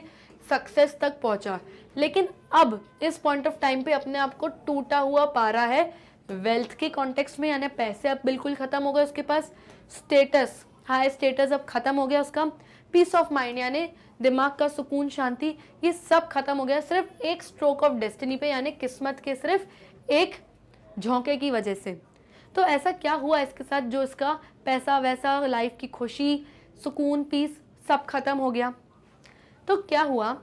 सक्सेस तक पहुंचा लेकिन अब इस पॉइंट ऑफ टाइम पे अपने आप को टूटा हुआ पा रहा है वेल्थ के कॉन्टेक्स्ट में यानी पैसे अब बिल्कुल ख़त्म हो गए उसके पास स्टेटस हाई स्टेटस अब ख़त्म हो गया उसका पीस ऑफ माइंड यानी दिमाग का सुकून शांति ये सब खत्म हो गया सिर्फ एक स्ट्रोक ऑफ डेस्टिनी पे यानी किस्मत के सिर्फ एक झोंके की वजह से तो ऐसा क्या हुआ इसके साथ जो इसका पैसा वैसा लाइफ की खुशी सुकून पीस सब खत्म हो गया तो क्या हुआ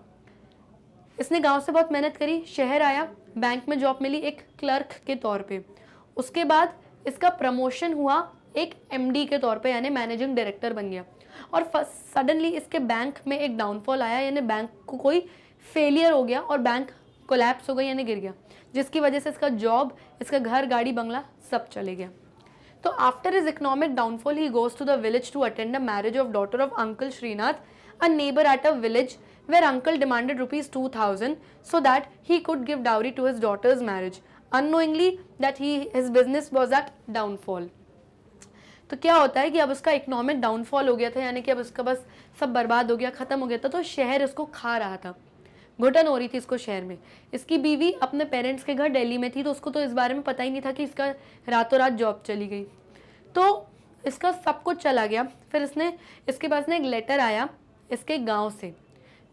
इसने गांव से बहुत मेहनत करी शहर आया बैंक में जॉब मिली एक क्लर्क के तौर पे उसके बाद इसका प्रमोशन हुआ एक एमडी के तौर पे यानी मैनेजिंग डायरेक्टर बन गया और सडनली इसके बैंक में एक डाउनफॉल आया यानी बैंक को कोई फेलियर हो गया और बैंक कोलैप्स हो गई यानी गिर गया जिसकी वजह से इसका जॉब इसका घर गाड़ी बंगला सब चले गया तो after his economic downfall he goes to the village to attend the marriage of daughter of uncle Srinath a neighbour at a village where uncle demanded rupees two thousand so that he could give dowry to his daughter's marriage unknowingly that he his business was at downfall तो क्या होता है कि अब उसका economic downfall हो गया था यानी कि अब उसका बस सब बर्बाद हो गया ख़त्म हो गया था तो शहर उसको खा रहा था घुटन हो रही थी इसको शहर में इसकी बीवी अपने पेरेंट्स के घर दिल्ली में थी तो उसको तो इस बारे में पता ही नहीं था कि इसका रातों रात जॉब चली गई तो इसका सब कुछ चला गया फिर इसने इसके पास ना एक लेटर आया इसके गांव से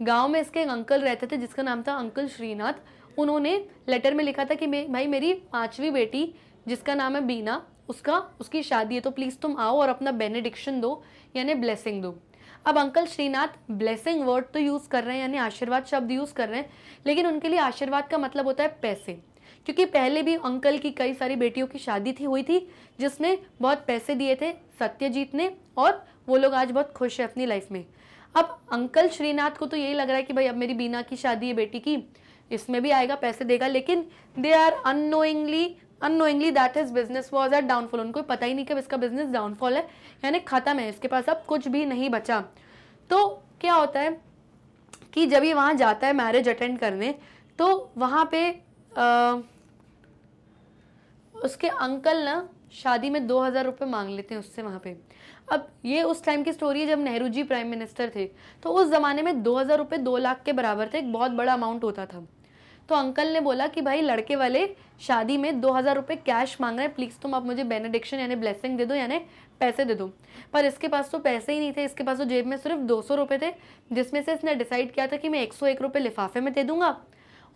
गांव में इसके एक अंकल रहते थे जिसका नाम था अंकल श्रीनाथ उन्होंने लेटर में लिखा था कि भाई मेरी पाँचवीं बेटी जिसका नाम है बीना उसका उसकी शादी है तो प्लीज़ तुम आओ और अपना बेनेडिक्शन दो यानी ब्लेसिंग दो अब अंकल श्रीनाथ ब्लेसिंग वर्ड तो यूज़ कर रहे हैं यानी आशीर्वाद शब्द यूज़ कर रहे हैं लेकिन उनके लिए आशीर्वाद का मतलब होता है पैसे क्योंकि पहले भी अंकल की कई सारी बेटियों की शादी थी हुई थी जिसने बहुत पैसे दिए थे सत्यजीत ने और वो लोग आज बहुत खुश है अपनी लाइफ में अब अंकल श्रीनाथ को तो यही लग रहा है कि भाई अब मेरी बीना की शादी है बेटी की इसमें भी आएगा पैसे देगा लेकिन they are unknowingly unknowingly that his business was at downfall उनको पता ही नहीं कब इसका बिजनेस डाउनफॉल है यानी खत्म है इसके पास अब कुछ भी नहीं बचा तो क्या होता है कि जब ये वहाँ जाता है मैरिज अटेंड करने तो वहाँ पे आ, उसके अंकल ना शादी में दो हज़ार रुपये मांग लेते हैं उससे वहाँ पे अब ये उस टाइम की स्टोरी है जब नेहरू जी प्राइम मिनिस्टर थे तो उस ज़माने में दो हज़ार रुपये दो लाख के बराबर थे एक बहुत बड़ा अमाउंट होता था तो अंकल ने बोला कि भाई लड़के वाले शादी में दो हज़ार रुपये कैश मांग रहे हैं प्लीज़ तुम आप मुझे बेनेडिक्शन यानी ब्लेसिंग दे दो यानी पैसे दे दो पर इसके पास तो पैसे ही नहीं थे इसके पास तो जेब में सिर्फ दो सौ रुपये थे जिसमें से इसने डिसाइड किया था कि मैं एक सौ एक रुपये लिफाफे में दे दूंगा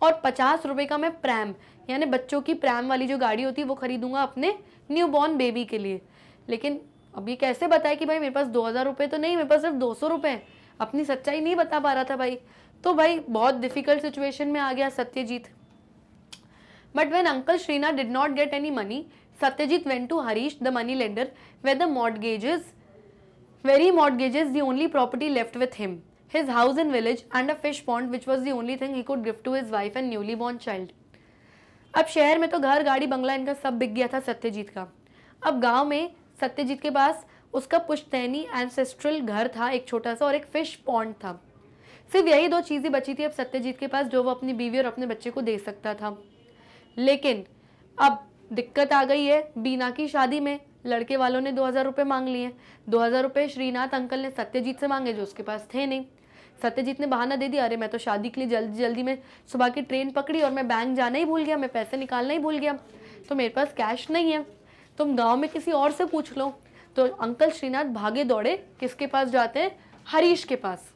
और पचास रुपये का मैं प्रैम यानी बच्चों की प्रैम वाली जो गाड़ी होती है वो खरीदूंगा अपने न्यू बॉर्न बेबी के लिए लेकिन अब ये कैसे बताए कि भाई मेरे पास दो हज़ार रुपये तो नहीं मेरे पास सिर्फ दो सौ रुपये अपनी सच्चाई नहीं बता पा रहा था भाई तो भाई बहुत डिफिकल्ट सिचुएशन में आ गया Satyajit but went uncle Srinath did not get any money Satyajit went to Harish the money lender where the mortgages very mortgages the only property left with him his house in village and a fish pond which was the only thing he could gift to his wife and newly born child अब शहर में तो घर गाड़ी बंगला इनका सब बिक गया था सत्यजीत का अब गांव में सत्यजीत के पास उसका पुश्तैनी एंसेस्ट्रल घर था एक छोटा सा और एक फिश पॉन्ड था सिर्फ यही दो चीज़ें बची थी अब सत्यजीत के पास जो वो अपनी बीवी और अपने बच्चे को दे सकता था लेकिन अब दिक्कत आ गई है बीना की शादी में लड़के वालों ने दो हज़ार रुपये मांग लिए दो हज़ार रुपये श्रीनाथ अंकल ने सत्यजीत से मांगे जो उसके पास थे नहीं सत्यजीत ने बहाना दे दिया अरे मैं तो शादी के लिए जल्दी जल्दी में सुबह की ट्रेन पकड़ी और मैं बैंक जाना ही भूल गया मैं पैसे निकालना ही भूल गया तो मेरे पास कैश नहीं है तुम गाँव में किसी और से पूछ लो तो अंकल श्रीनाथ भागे दौड़े किसके पास जाते हैं हरीश के पास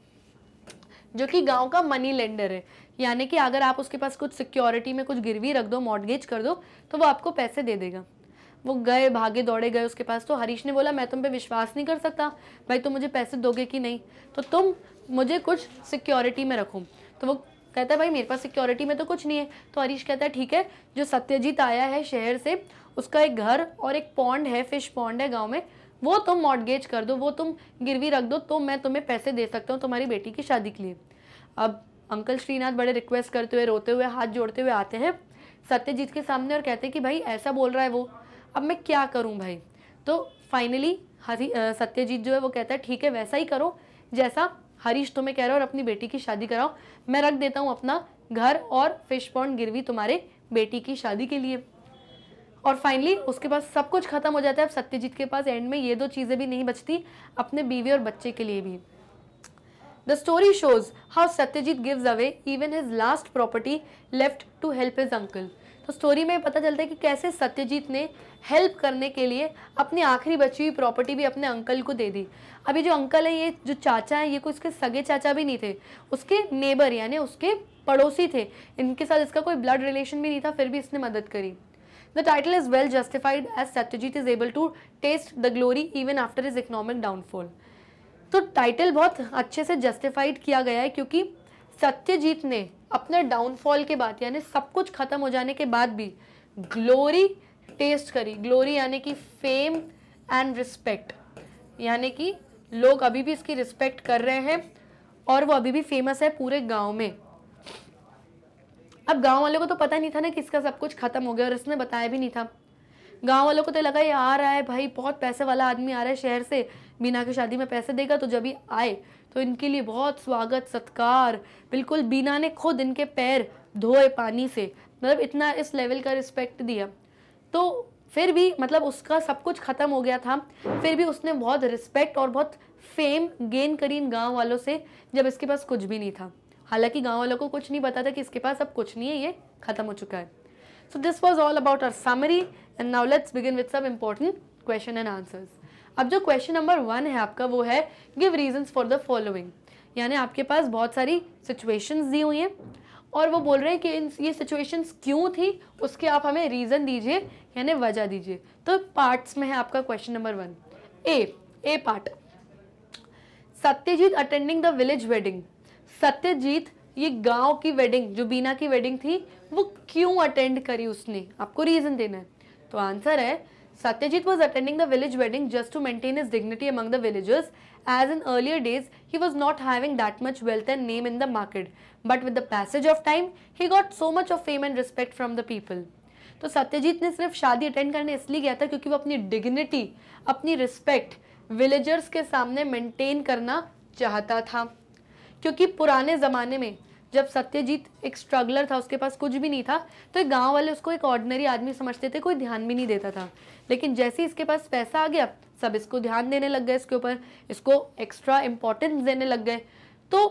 जो कि गांव का मनी लेंडर है यानी कि अगर आप उसके पास कुछ सिक्योरिटी में कुछ गिरवी रख दो मॉडगेज कर दो तो वो आपको पैसे दे देगा वो गए भागे दौड़े गए उसके पास तो हरीश ने बोला मैं तुम पे विश्वास नहीं कर सकता भाई तुम मुझे पैसे दोगे कि नहीं तो तुम मुझे कुछ सिक्योरिटी में रखो तो वो कहता है भाई मेरे पास सिक्योरिटी में तो कुछ नहीं है तो हरीश कहता है ठीक है जो सत्यजीत आया है शहर से उसका एक घर और एक पौंड है फिश पौंड है गाँव में वो तुम मॉडगेज कर दो वो तुम गिरवी रख दो तो मैं तुम्हें पैसे दे सकता हूँ तुम्हारी बेटी की शादी के लिए अब अंकल श्रीनाथ बड़े रिक्वेस्ट करते हुए रोते हुए हाथ जोड़ते हुए आते हैं सत्यजीत के सामने और कहते हैं कि भाई ऐसा बोल रहा है वो अब मैं क्या करूँ भाई तो फाइनली हरी सत्यजीत जो है वो कहता है ठीक है वैसा ही करो जैसा हरीश तुम्हें कह रहा है और अपनी बेटी की शादी कराओ मैं रख देता हूँ अपना घर और फिश पॉन्ड गिरवी तुम्हारे बेटी की शादी के लिए और फाइनली उसके पास सब कुछ खत्म हो जाता है अब सत्यजीत के पास एंड में ये दो चीज़ें भी नहीं बचती अपने बीवी और बच्चे के लिए भी the story shows how Satyajit gives away even his last property left to help his uncle तो स्टोरी में पता चलता है कि कैसे सत्यजीत ने हेल्प करने के लिए अपनी आखिरी बची हुई प्रॉपर्टी भी अपने अंकल को दे दी अभी जो अंकल है ये जो चाचा है ये कोई इसके सगे चाचा भी नहीं थे उसके नेबर यानी उसके पड़ोसी थे इनके साथ इसका कोई ब्लड रिलेशन भी नहीं था फिर भी इसने मदद करी The title is well justified as Satyajit is able to taste the glory even after his economic downfall. तो टाइटल बहुत अच्छे से जस्टिफाइड किया गया है क्योंकि सत्यजीत ने अपने डाउनफॉल के बाद यानी सब कुछ खत्म हो जाने के बाद भी ग्लोरी टेस्ट करी ग्लोरी यानी कि फेम एंड रिस्पेक्ट यानी कि लोग अभी भी इसकी रिस्पेक्ट कर रहे हैं और वो अभी भी फेमस है पूरे गांव में अब गांव वालों को तो पता नहीं था ना कि इसका सब कुछ खत्म हो गया और इसने बताया भी नहीं था गांव वालों को तो लगा ये आ रहा है भाई बहुत पैसे वाला आदमी आ रहा है शहर से बीना की शादी में पैसे देगा तो जब ये आए तो इनके लिए बहुत स्वागत सत्कार बिल्कुल बीना ने खुद इनके पैर धोए पानी से मतलब इतना इस लेवल का रिस्पेक्ट दिया तो फिर भी मतलब उसका सब कुछ ख़त्म हो गया था फिर भी उसने बहुत रिस्पेक्ट और बहुत फेम गेन करी इन गाँव वालों से जब इसके पास कुछ भी नहीं था हालांकि गाँव वालों को कुछ नहीं पता था कि इसके पास अब कुछ नहीं है ये खत्म हो चुका है so this was all about our summary and now let's begin with some important question and answers अब जो क्वेश्चन नंबर वन है आपका वो है give reasons for the following यानी आपके पास बहुत सारी सिचुएशंस दी हुई हैं और वो बोल रहे हैं कि इन ये सिचुएशंस क्यों थी उसके आप हमें रीज़न दीजिए यानी वजह दीजिए तो पार्ट्स में है आपका question number one A A part Satyajit attending the village wedding Satyajit ये गांव की वेडिंग जो बीना की वेडिंग थी वो क्यों अटेंड करी उसने आपको रीजन देना है तो आंसर है Satyajit was attending the village wedding just to maintain his dignity among the villagers as in earlier days he was not having that much wealth and name in the market but with the passage of time he got so much of fame and respect from the people तो सत्यजीत ने सिर्फ शादी attend करने इसलिए गया था क्योंकि वो अपनी डिग्निटी अपनी रिस्पेक्ट विलेजर्स के सामने मेंटेन करना चाहता था क्योंकि पुराने ज़माने में जब सत्यजीत एक स्ट्रगलर था उसके पास कुछ भी नहीं था तो एक गांव वाले उसको एक ऑर्डिनरी आदमी समझते थे कोई ध्यान भी नहीं देता था लेकिन जैसे ही इसके पास पैसा आ गया सब इसको ध्यान देने लग गए इसके ऊपर इसको एक्स्ट्रा इम्पोर्टेंस देने लग गए तो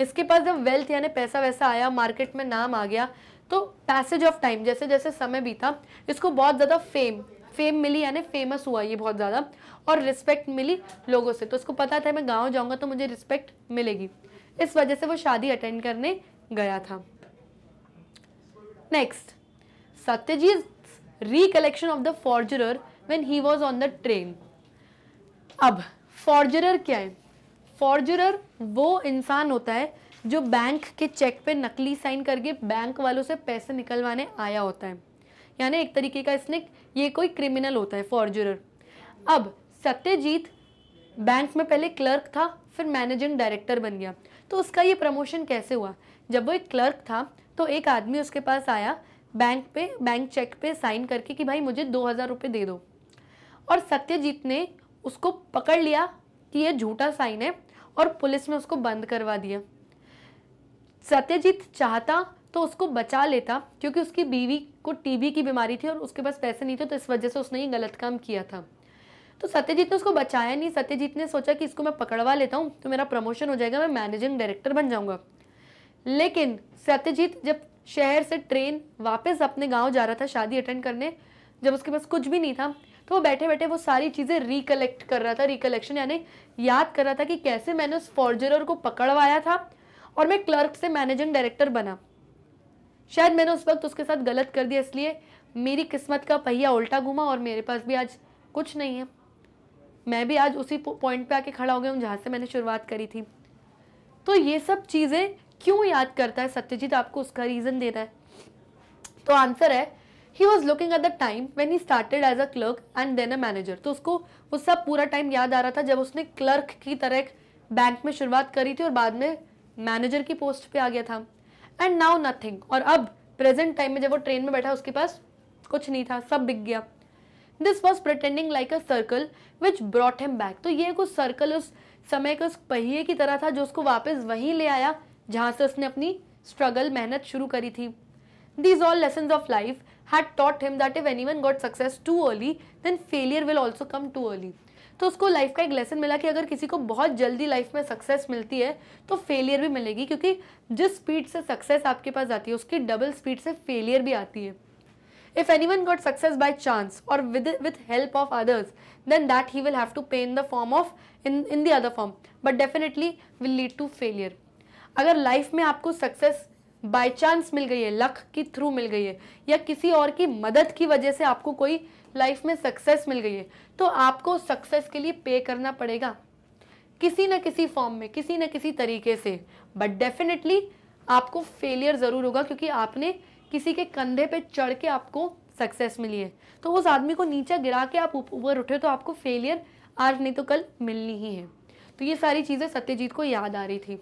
इसके पास जब वेल्थ यानी पैसा वैसा आया मार्केट में नाम आ गया तो पैसेज ऑफ टाइम जैसे जैसे समय बीता इसको बहुत ज़्यादा फेम फेम मिली यानी फेमस हुआ ये बहुत ज़्यादा और रिस्पेक्ट मिली लोगों से तो इसको पता था मैं गाँव जाऊँगा तो मुझे रिस्पेक्ट मिलेगी इस वजह से वो शादी अटेंड करने गया था next Satyajit recollection of the forger when he was on the train अब फॉर्जरर क्या है फॉर्जरर वो इंसान होता है जो बैंक के चेक पे नकली साइन करके बैंक वालों से पैसे निकलवाने आया होता है यानी एक तरीके का इसने ये कोई क्रिमिनल होता है फॉर्जरर अब सत्यजीत बैंक में पहले क्लर्क था फिर मैनेजिंग डायरेक्टर बन गया तो उसका ये प्रमोशन कैसे हुआ जब वो एक क्लर्क था तो एक आदमी उसके पास आया बैंक पे बैंक चेक पे साइन करके कि भाई मुझे दो हज़ार रुपये दे दो और सत्यजीत ने उसको पकड़ लिया कि ये झूठा साइन है और पुलिस में उसको बंद करवा दिया सत्यजीत चाहता तो उसको बचा लेता क्योंकि उसकी बीवी को टीबी की बीमारी थी और उसके पास पैसे नहीं थे तो इस वजह से उसने ये गलत काम किया था तो सत्यजीत ने उसको बचाया नहीं सत्यजीत ने सोचा कि इसको मैं पकड़वा लेता हूँ तो मेरा प्रमोशन हो जाएगा मैं मैनेजिंग डायरेक्टर बन जाऊँगा लेकिन सत्यजीत जब शहर से ट्रेन वापस अपने गांव जा रहा था शादी अटेंड करने जब उसके पास कुछ भी नहीं था तो वो बैठे बैठे वो सारी चीज़ें रिकलेक्ट कर रहा था रिकलेक्शन यानी याद कर रहा था कि कैसे मैंने उस फॉर्जरर को पकड़वाया था और मैं क्लर्क से मैनेजिंग डायरेक्टर बना शायद मैंने उस वक्त उसके साथ गलत कर दिया इसलिए मेरी किस्मत का पहिया उल्टा घूमा और मेरे पास भी आज कुछ नहीं है मैं भी आज उसी पॉइंट पे आके खड़ा हो गया हूँ जहाँ से मैंने शुरुआत करी थी तो ये सब चीज़ें क्यों याद करता है सत्यजीत आपको उसका रीज़न दे रहा है तो आंसर है he was looking at the time when he started as a clerk and then a manager तो उसको वो सब पूरा टाइम याद आ रहा था जब उसने क्लर्क की तरह एक बैंक में शुरुआत करी थी और बाद में मैनेजर की पोस्ट पे आ गया था एंड नाउ नथिंग और अब प्रेजेंट टाइम में जब वो ट्रेन में बैठा उसके पास कुछ नहीं था सब बिक गया this was pretending like a circle which brought him back तो ये कुछ सर्कल उस समय के उस पहिए की तरह था जो उसको वापस वहीं ले आया जहाँ से उसने अपनी स्ट्रगल मेहनत शुरू करी थी these all lesson of life had taught him that if anyone got success too early then failure will also come too early तो उसको लाइफ का एक लेसन मिला कि अगर किसी को बहुत जल्दी लाइफ में सक्सेस मिलती है तो फेलियर भी मिलेगी क्योंकि जिस स्पीड से सक्सेस आपके पास आती है उसकी डबल स्पीड से फेलियर भी आती है if anyone got success by chance और with with help of others then that he will have to pay in the form of in in the other form but definitely will lead to failure अगर life में आपको success by chance मिल गई है luck की through मिल गई है या किसी और की मदद की वजह से आपको कोई लाइफ में सक्सेस मिल गई है तो आपको सक्सेस के लिए पे करना पड़ेगा किसी न किसी फॉर्म में किसी न किसी तरीके से बट डेफिनेटली आपको फेलियर ज़रूर होगा क्योंकि आपने किसी के कंधे पे चढ़ के आपको सक्सेस मिली है तो उस आदमी को नीचे गिरा के आप ऊपर उठे तो आपको फेलियर आज नहीं तो कल मिलनी ही है तो ये सारी चीज़ें सत्यजीत को याद आ रही थी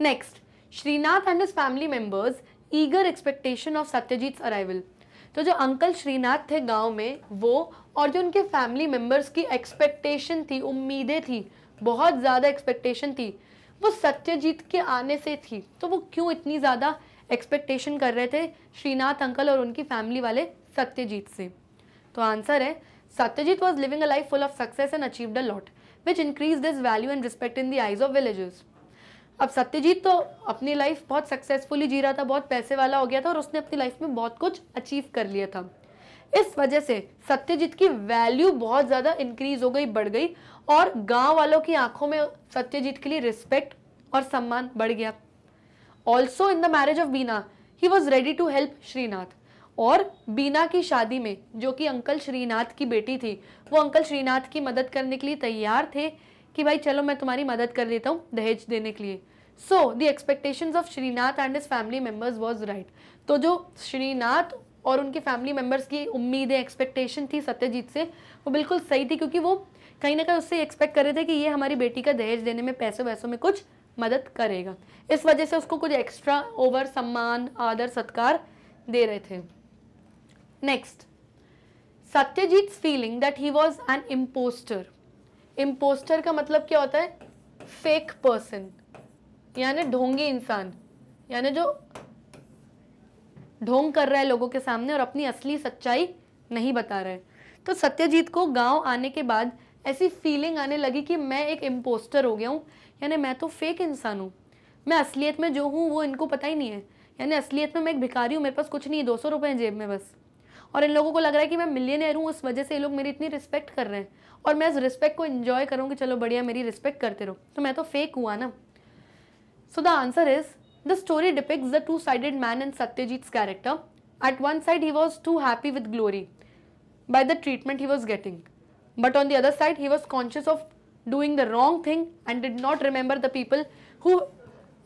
next Srinath and his family members eager expectation of Satyajit arrival तो जो अंकल श्रीनाथ थे गांव में वो और जो उनके फैमिली मेंबर्स की एक्सपेक्टेशन थी उम्मीदें थी बहुत ज़्यादा एक्सपेक्टेशन थी वो सत्यजीत के आने से थी तो वो क्यों इतनी ज़्यादा एक्सपेक्टेशन कर रहे थे श्रीनाथ अंकल और उनकी फैमिली वाले सत्यजीत से तो आंसर है Satyajit was living a life full of success and achieved a lot which increase this value and respect in the eyes of villages अब सत्यजीत तो अपनी लाइफ बहुत सक्सेसफुली जी रहा था बहुत पैसे वाला हो गया था और उसने अपनी लाइफ में बहुत कुछ अचीव कर लिया था इस वजह से सत्यजीत की वैल्यू बहुत ज़्यादा इंक्रीज हो गई बढ़ गई और गांव वालों की आंखों में सत्यजीत के लिए रिस्पेक्ट और सम्मान बढ़ गया also in the marriage of Bina he was ready to help Srinath और बीना की शादी में जो कि अंकल श्रीनाथ की बेटी थी वो अंकल श्रीनाथ की मदद करने के लिए तैयार थे कि भाई चलो मैं तुम्हारी मदद कर देता हूँ दहेज देने के लिए so the expectations of Srinath and his family members was right तो जो श्रीनाथ और उनके फैमिली मेम्बर्स की उम्मीदें एक्सपेक्टेशन थी सत्यजीत से वो बिल्कुल सही थी क्योंकि वो कहीं ना कहीं उससे एक्सपेक्ट कर रहे थे कि ये हमारी बेटी का दहेज देने में पैसों वैसों में कुछ मदद करेगा इस वजह से उसको कुछ एक्स्ट्रा ओवर सम्मान आदर सत्कार दे रहे थे next Satyajit feeling that he was an impostor impostor का मतलब क्या होता है फेक पर्सन यानी ढोंगी इंसान यानी जो ढोंग कर रहा है लोगों के सामने और अपनी असली सच्चाई नहीं बता रहा है तो सत्यजीत को गांव आने के बाद ऐसी फीलिंग आने लगी कि मैं एक इम्पोस्टर हो गया हूँ यानी मैं तो फेक इंसान हूँ मैं असलियत में जो हूँ वो इनको पता ही नहीं है यानी असलियत में मैं एक भिखारी हूँ मेरे पास कुछ नहीं है दो सौ रुपये हैं जेब में बस और इन लोगों को लग रहा है कि मैं मिलियन एयर हूँ उस वजह से ये लोग मेरी इतनी रिस्पेक्ट कर रहे हैं और मैं इस रिस्पेक्ट को इन्जॉय करूँ कि चलो बढ़िया मेरी रिस्पेक्ट करते रहो तो मैं तो फेक हुआ ना so the answer is the story depicts the two sided man and Satyajit character at one side he was too happy with glory by the treatment he was getting But on the other side, he was conscious of doing the wrong thing and did not remember the people who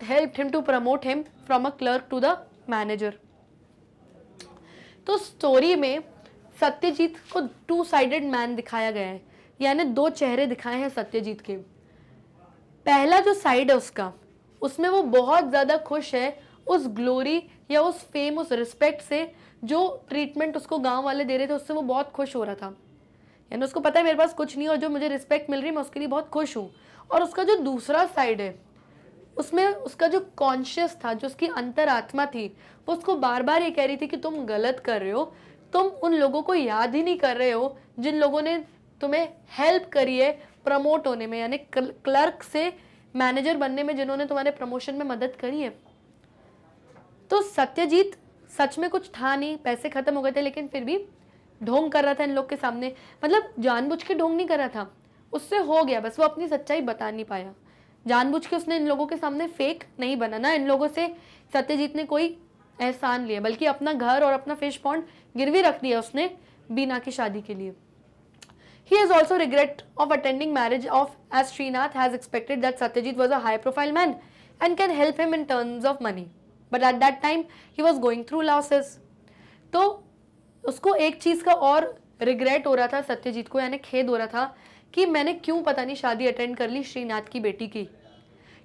helped him to promote him from a clerk to the manager. तो story में सत्यजीत को to sided man दिखाया गया है यानी दो चेहरे दिखाए हैं सत्यजीत के पहला जो साइड है उसका उसमें वो बहुत ज़्यादा खुश है उस ग्लोरी या उस फेम उस रिस्पेक्ट से जो ट्रीटमेंट उसको गांव वाले दे रहे थे उससे वो बहुत खुश हो रहा था यानी उसको पता है मेरे पास कुछ नहीं और जो मुझे रिस्पेक्ट मिल रही है मैं उसके लिए बहुत खुश हूँ और उसका जो दूसरा साइड है उसमें उसका जो कॉन्शियस था जो उसकी अंतरात्मा थी वो उसको बार बार ये कह रही थी कि तुम गलत कर रहे हो तुम उन लोगों को याद ही नहीं कर रहे हो जिन लोगों ने तुम्हें हेल्प करी है प्रमोट होने में यानी क्लर्क से मैनेजर बनने में जिन्होंने तुम्हारे प्रमोशन में मदद करी है तो सत्यजीत सच में कुछ था नहीं पैसे खत्म हो गए थे लेकिन फिर भी ढोंग कर रहा था इन लोग के सामने मतलब जानबूझ के ढोंग नहीं कर रहा था उससे हो गया बस वो अपनी सच्चाई बता नहीं पाया जानबूझ के उसने इन लोगों के सामने फेक नहीं बना ना इन लोगों से सत्यजीत ने कोई एहसान लिया बल्कि अपना घर और अपना फिश पॉन्ड गिरवी रख दिया उसने बीना की शादी के लिए he is also regret of attending marriage of S Srinath has expected that Satyajit was a high profile man and can help him in terms of money but at that time he was going through losses तो उसको एक चीज़ का और regret हो रहा था सत्यजीत को यानी खेद हो रहा था कि मैंने क्यों पता नहीं शादी अटेंड कर ली श्रीनाथ की बेटी की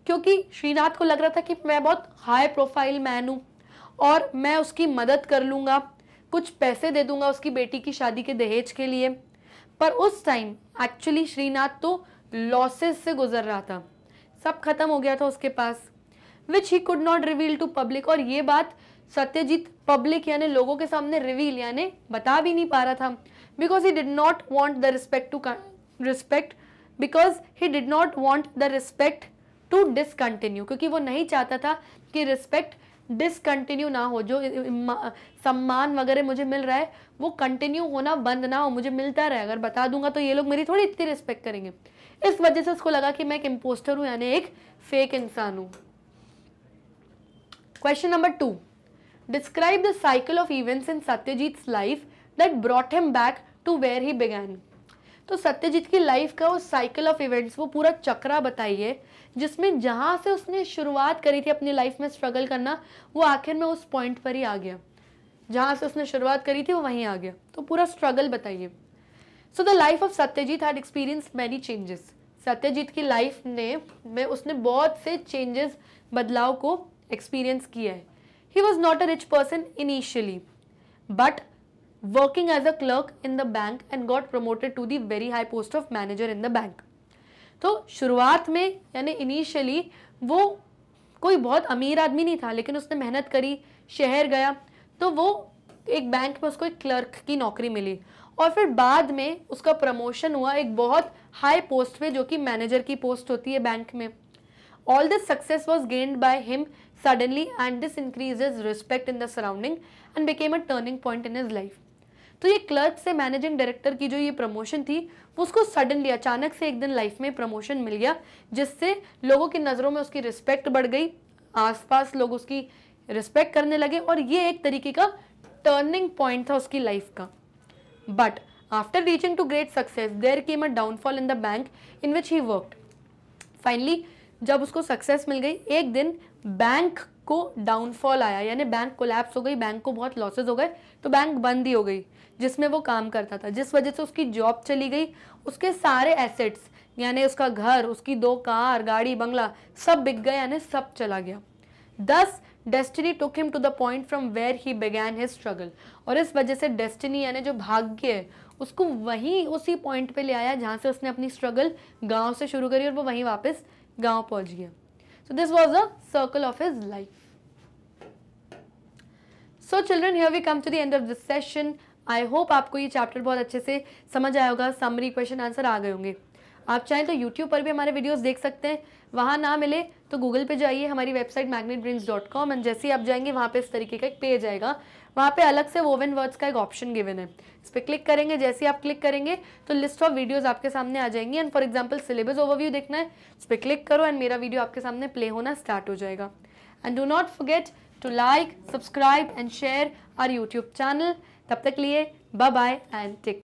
क्योंकि श्रीनाथ को लग रहा था कि मैं बहुत हाई प्रोफाइल मैन हूँ और मैं उसकी मदद कर लूँगा कुछ पैसे दे दूँगा उसकी बेटी की शादी के दहेज के लिए पर उस टाइम एक्चुअली श्रीनाथ तो लॉसेस से गुजर रहा था सब खत्म हो गया था उसके पास which he could not reveal to public और ये बात सत्यजीत पब्लिक यानी लोगों के सामने रिवील यानी बता भी नहीं पा रहा था because he did not want the respect to respect because he did not want the respect to discontinue क्योंकि वो नहीं चाहता था कि रिस्पेक्ट डिसकंटिन्यू ना हो जो सम्मान वगैरह मुझे मिल रहा है वो कंटिन्यू होना बंद ना हो मुझे मिलता रहे अगर बता दूंगा तो ये लोग मेरी थोड़ी इतनी रिस्पेक्ट करेंगे इस वजह से उसको लगा कि मैं एक इम्पोस्टर हूँ यानी एक फेक इंसान हूँ question number two describe the cycle of events in Satyajit's life that brought him back to where he began. तो सत्यजीत की लाइफ का वो साइकिल ऑफ इवेंट्स वो पूरा चक्रा बताइए जिसमें जहाँ से उसने शुरुआत करी थी अपनी लाइफ में स्ट्रगल करना वो आखिर में उस पॉइंट पर ही आ गया जहाँ से उसने शुरुआत करी थी वो वहीं आ गया तो पूरा स्ट्रगल बताइए so the life of Satyajit had experience many changes Satyajit की लाइफ ने में उसने बहुत से चेंजेस बदलाव को एक्सपीरियंस किया है He was not a rich person initially, but working as a clerk in the bank and got promoted to the very high post of manager in the bank. तो शुरुआत में यानी इनिशियली वो कोई बहुत अमीर आदमी नहीं था लेकिन उसने मेहनत करी शहर गया तो वो एक बैंक में उसको एक क्लर्क की नौकरी मिली और फिर बाद में उसका प्रमोशन हुआ एक बहुत हाई पोस्ट पे जो कि मैनेजर की पोस्ट होती है बैंक में all this success was gained by him suddenly and this increases respect in the surrounding and became a turning point in his life. तो ये क्लर्क से मैनेजिंग डायरेक्टर की जो ये प्रमोशन थी वो उसको सडनली अचानक से एक दिन लाइफ में प्रमोशन मिल गया जिससे लोगों की नज़रों में उसकी रिस्पेक्ट बढ़ गई आसपास लोग उसकी रिस्पेक्ट करने लगे और ये एक तरीके का टर्निंग पॉइंट था उसकी लाइफ का but after reaching to great success there came a downfall in the bank in which he worked finally जब उसको सक्सेस मिल गई एक दिन बैंक को डाउनफॉल आया यानी बैंक कोलैप्स हो गई बैंक को बहुत लॉसेज हो गए तो बैंक बंद ही हो गई जिसमें वो काम करता था जिस वजह से उसकी जॉब चली गई उसके सारे एसेट्स यानी उसका घर उसकी दो कार गाड़ी बंगला सब बिक गए यानी सब चला गया thus destiny took him to the point from where he began his struggle और इस वजह से डेस्टिनी यानी जो भाग्य है उसको वहीं उसी पॉइंट पे ले आया जहाँ से उसने अपनी स्ट्रगल गांव से शुरू करी और वो वहीं वापस गांव पहुंच गया so this was a circle of his life so children here we come to the end of this session I hope आपको ये चैप्टर बहुत अच्छे से समझ आया होगा समरी क्वेश्चन आंसर आ गए होंगे आप चाहें तो यूट्यूब पर भी हमारे वीडियोस देख सकते हैं वहाँ ना मिले तो गूगल पे जाइए हमारी website magnet dot com and जैसे ही आप जाएंगे वहाँ पे इस तरीके का एक पेज आएगा वहाँ पे अलग से वोवन वर्ड्स का एक ऑप्शन गिवन है इस पर क्लिक करेंगे जैसे ही आप क्लिक करेंगे तो लिस्ट ऑफ वीडियोस आपके सामने आ जाएंगी and for example syllabus overview देखना है इस पर क्लिक करो एंड मेरा वीडियो आपके सामने प्ले होना स्टार्ट हो जाएगा and do not forget to like subscribe and share our YouTube channel तब तक लिए बाय बाय एंड टेक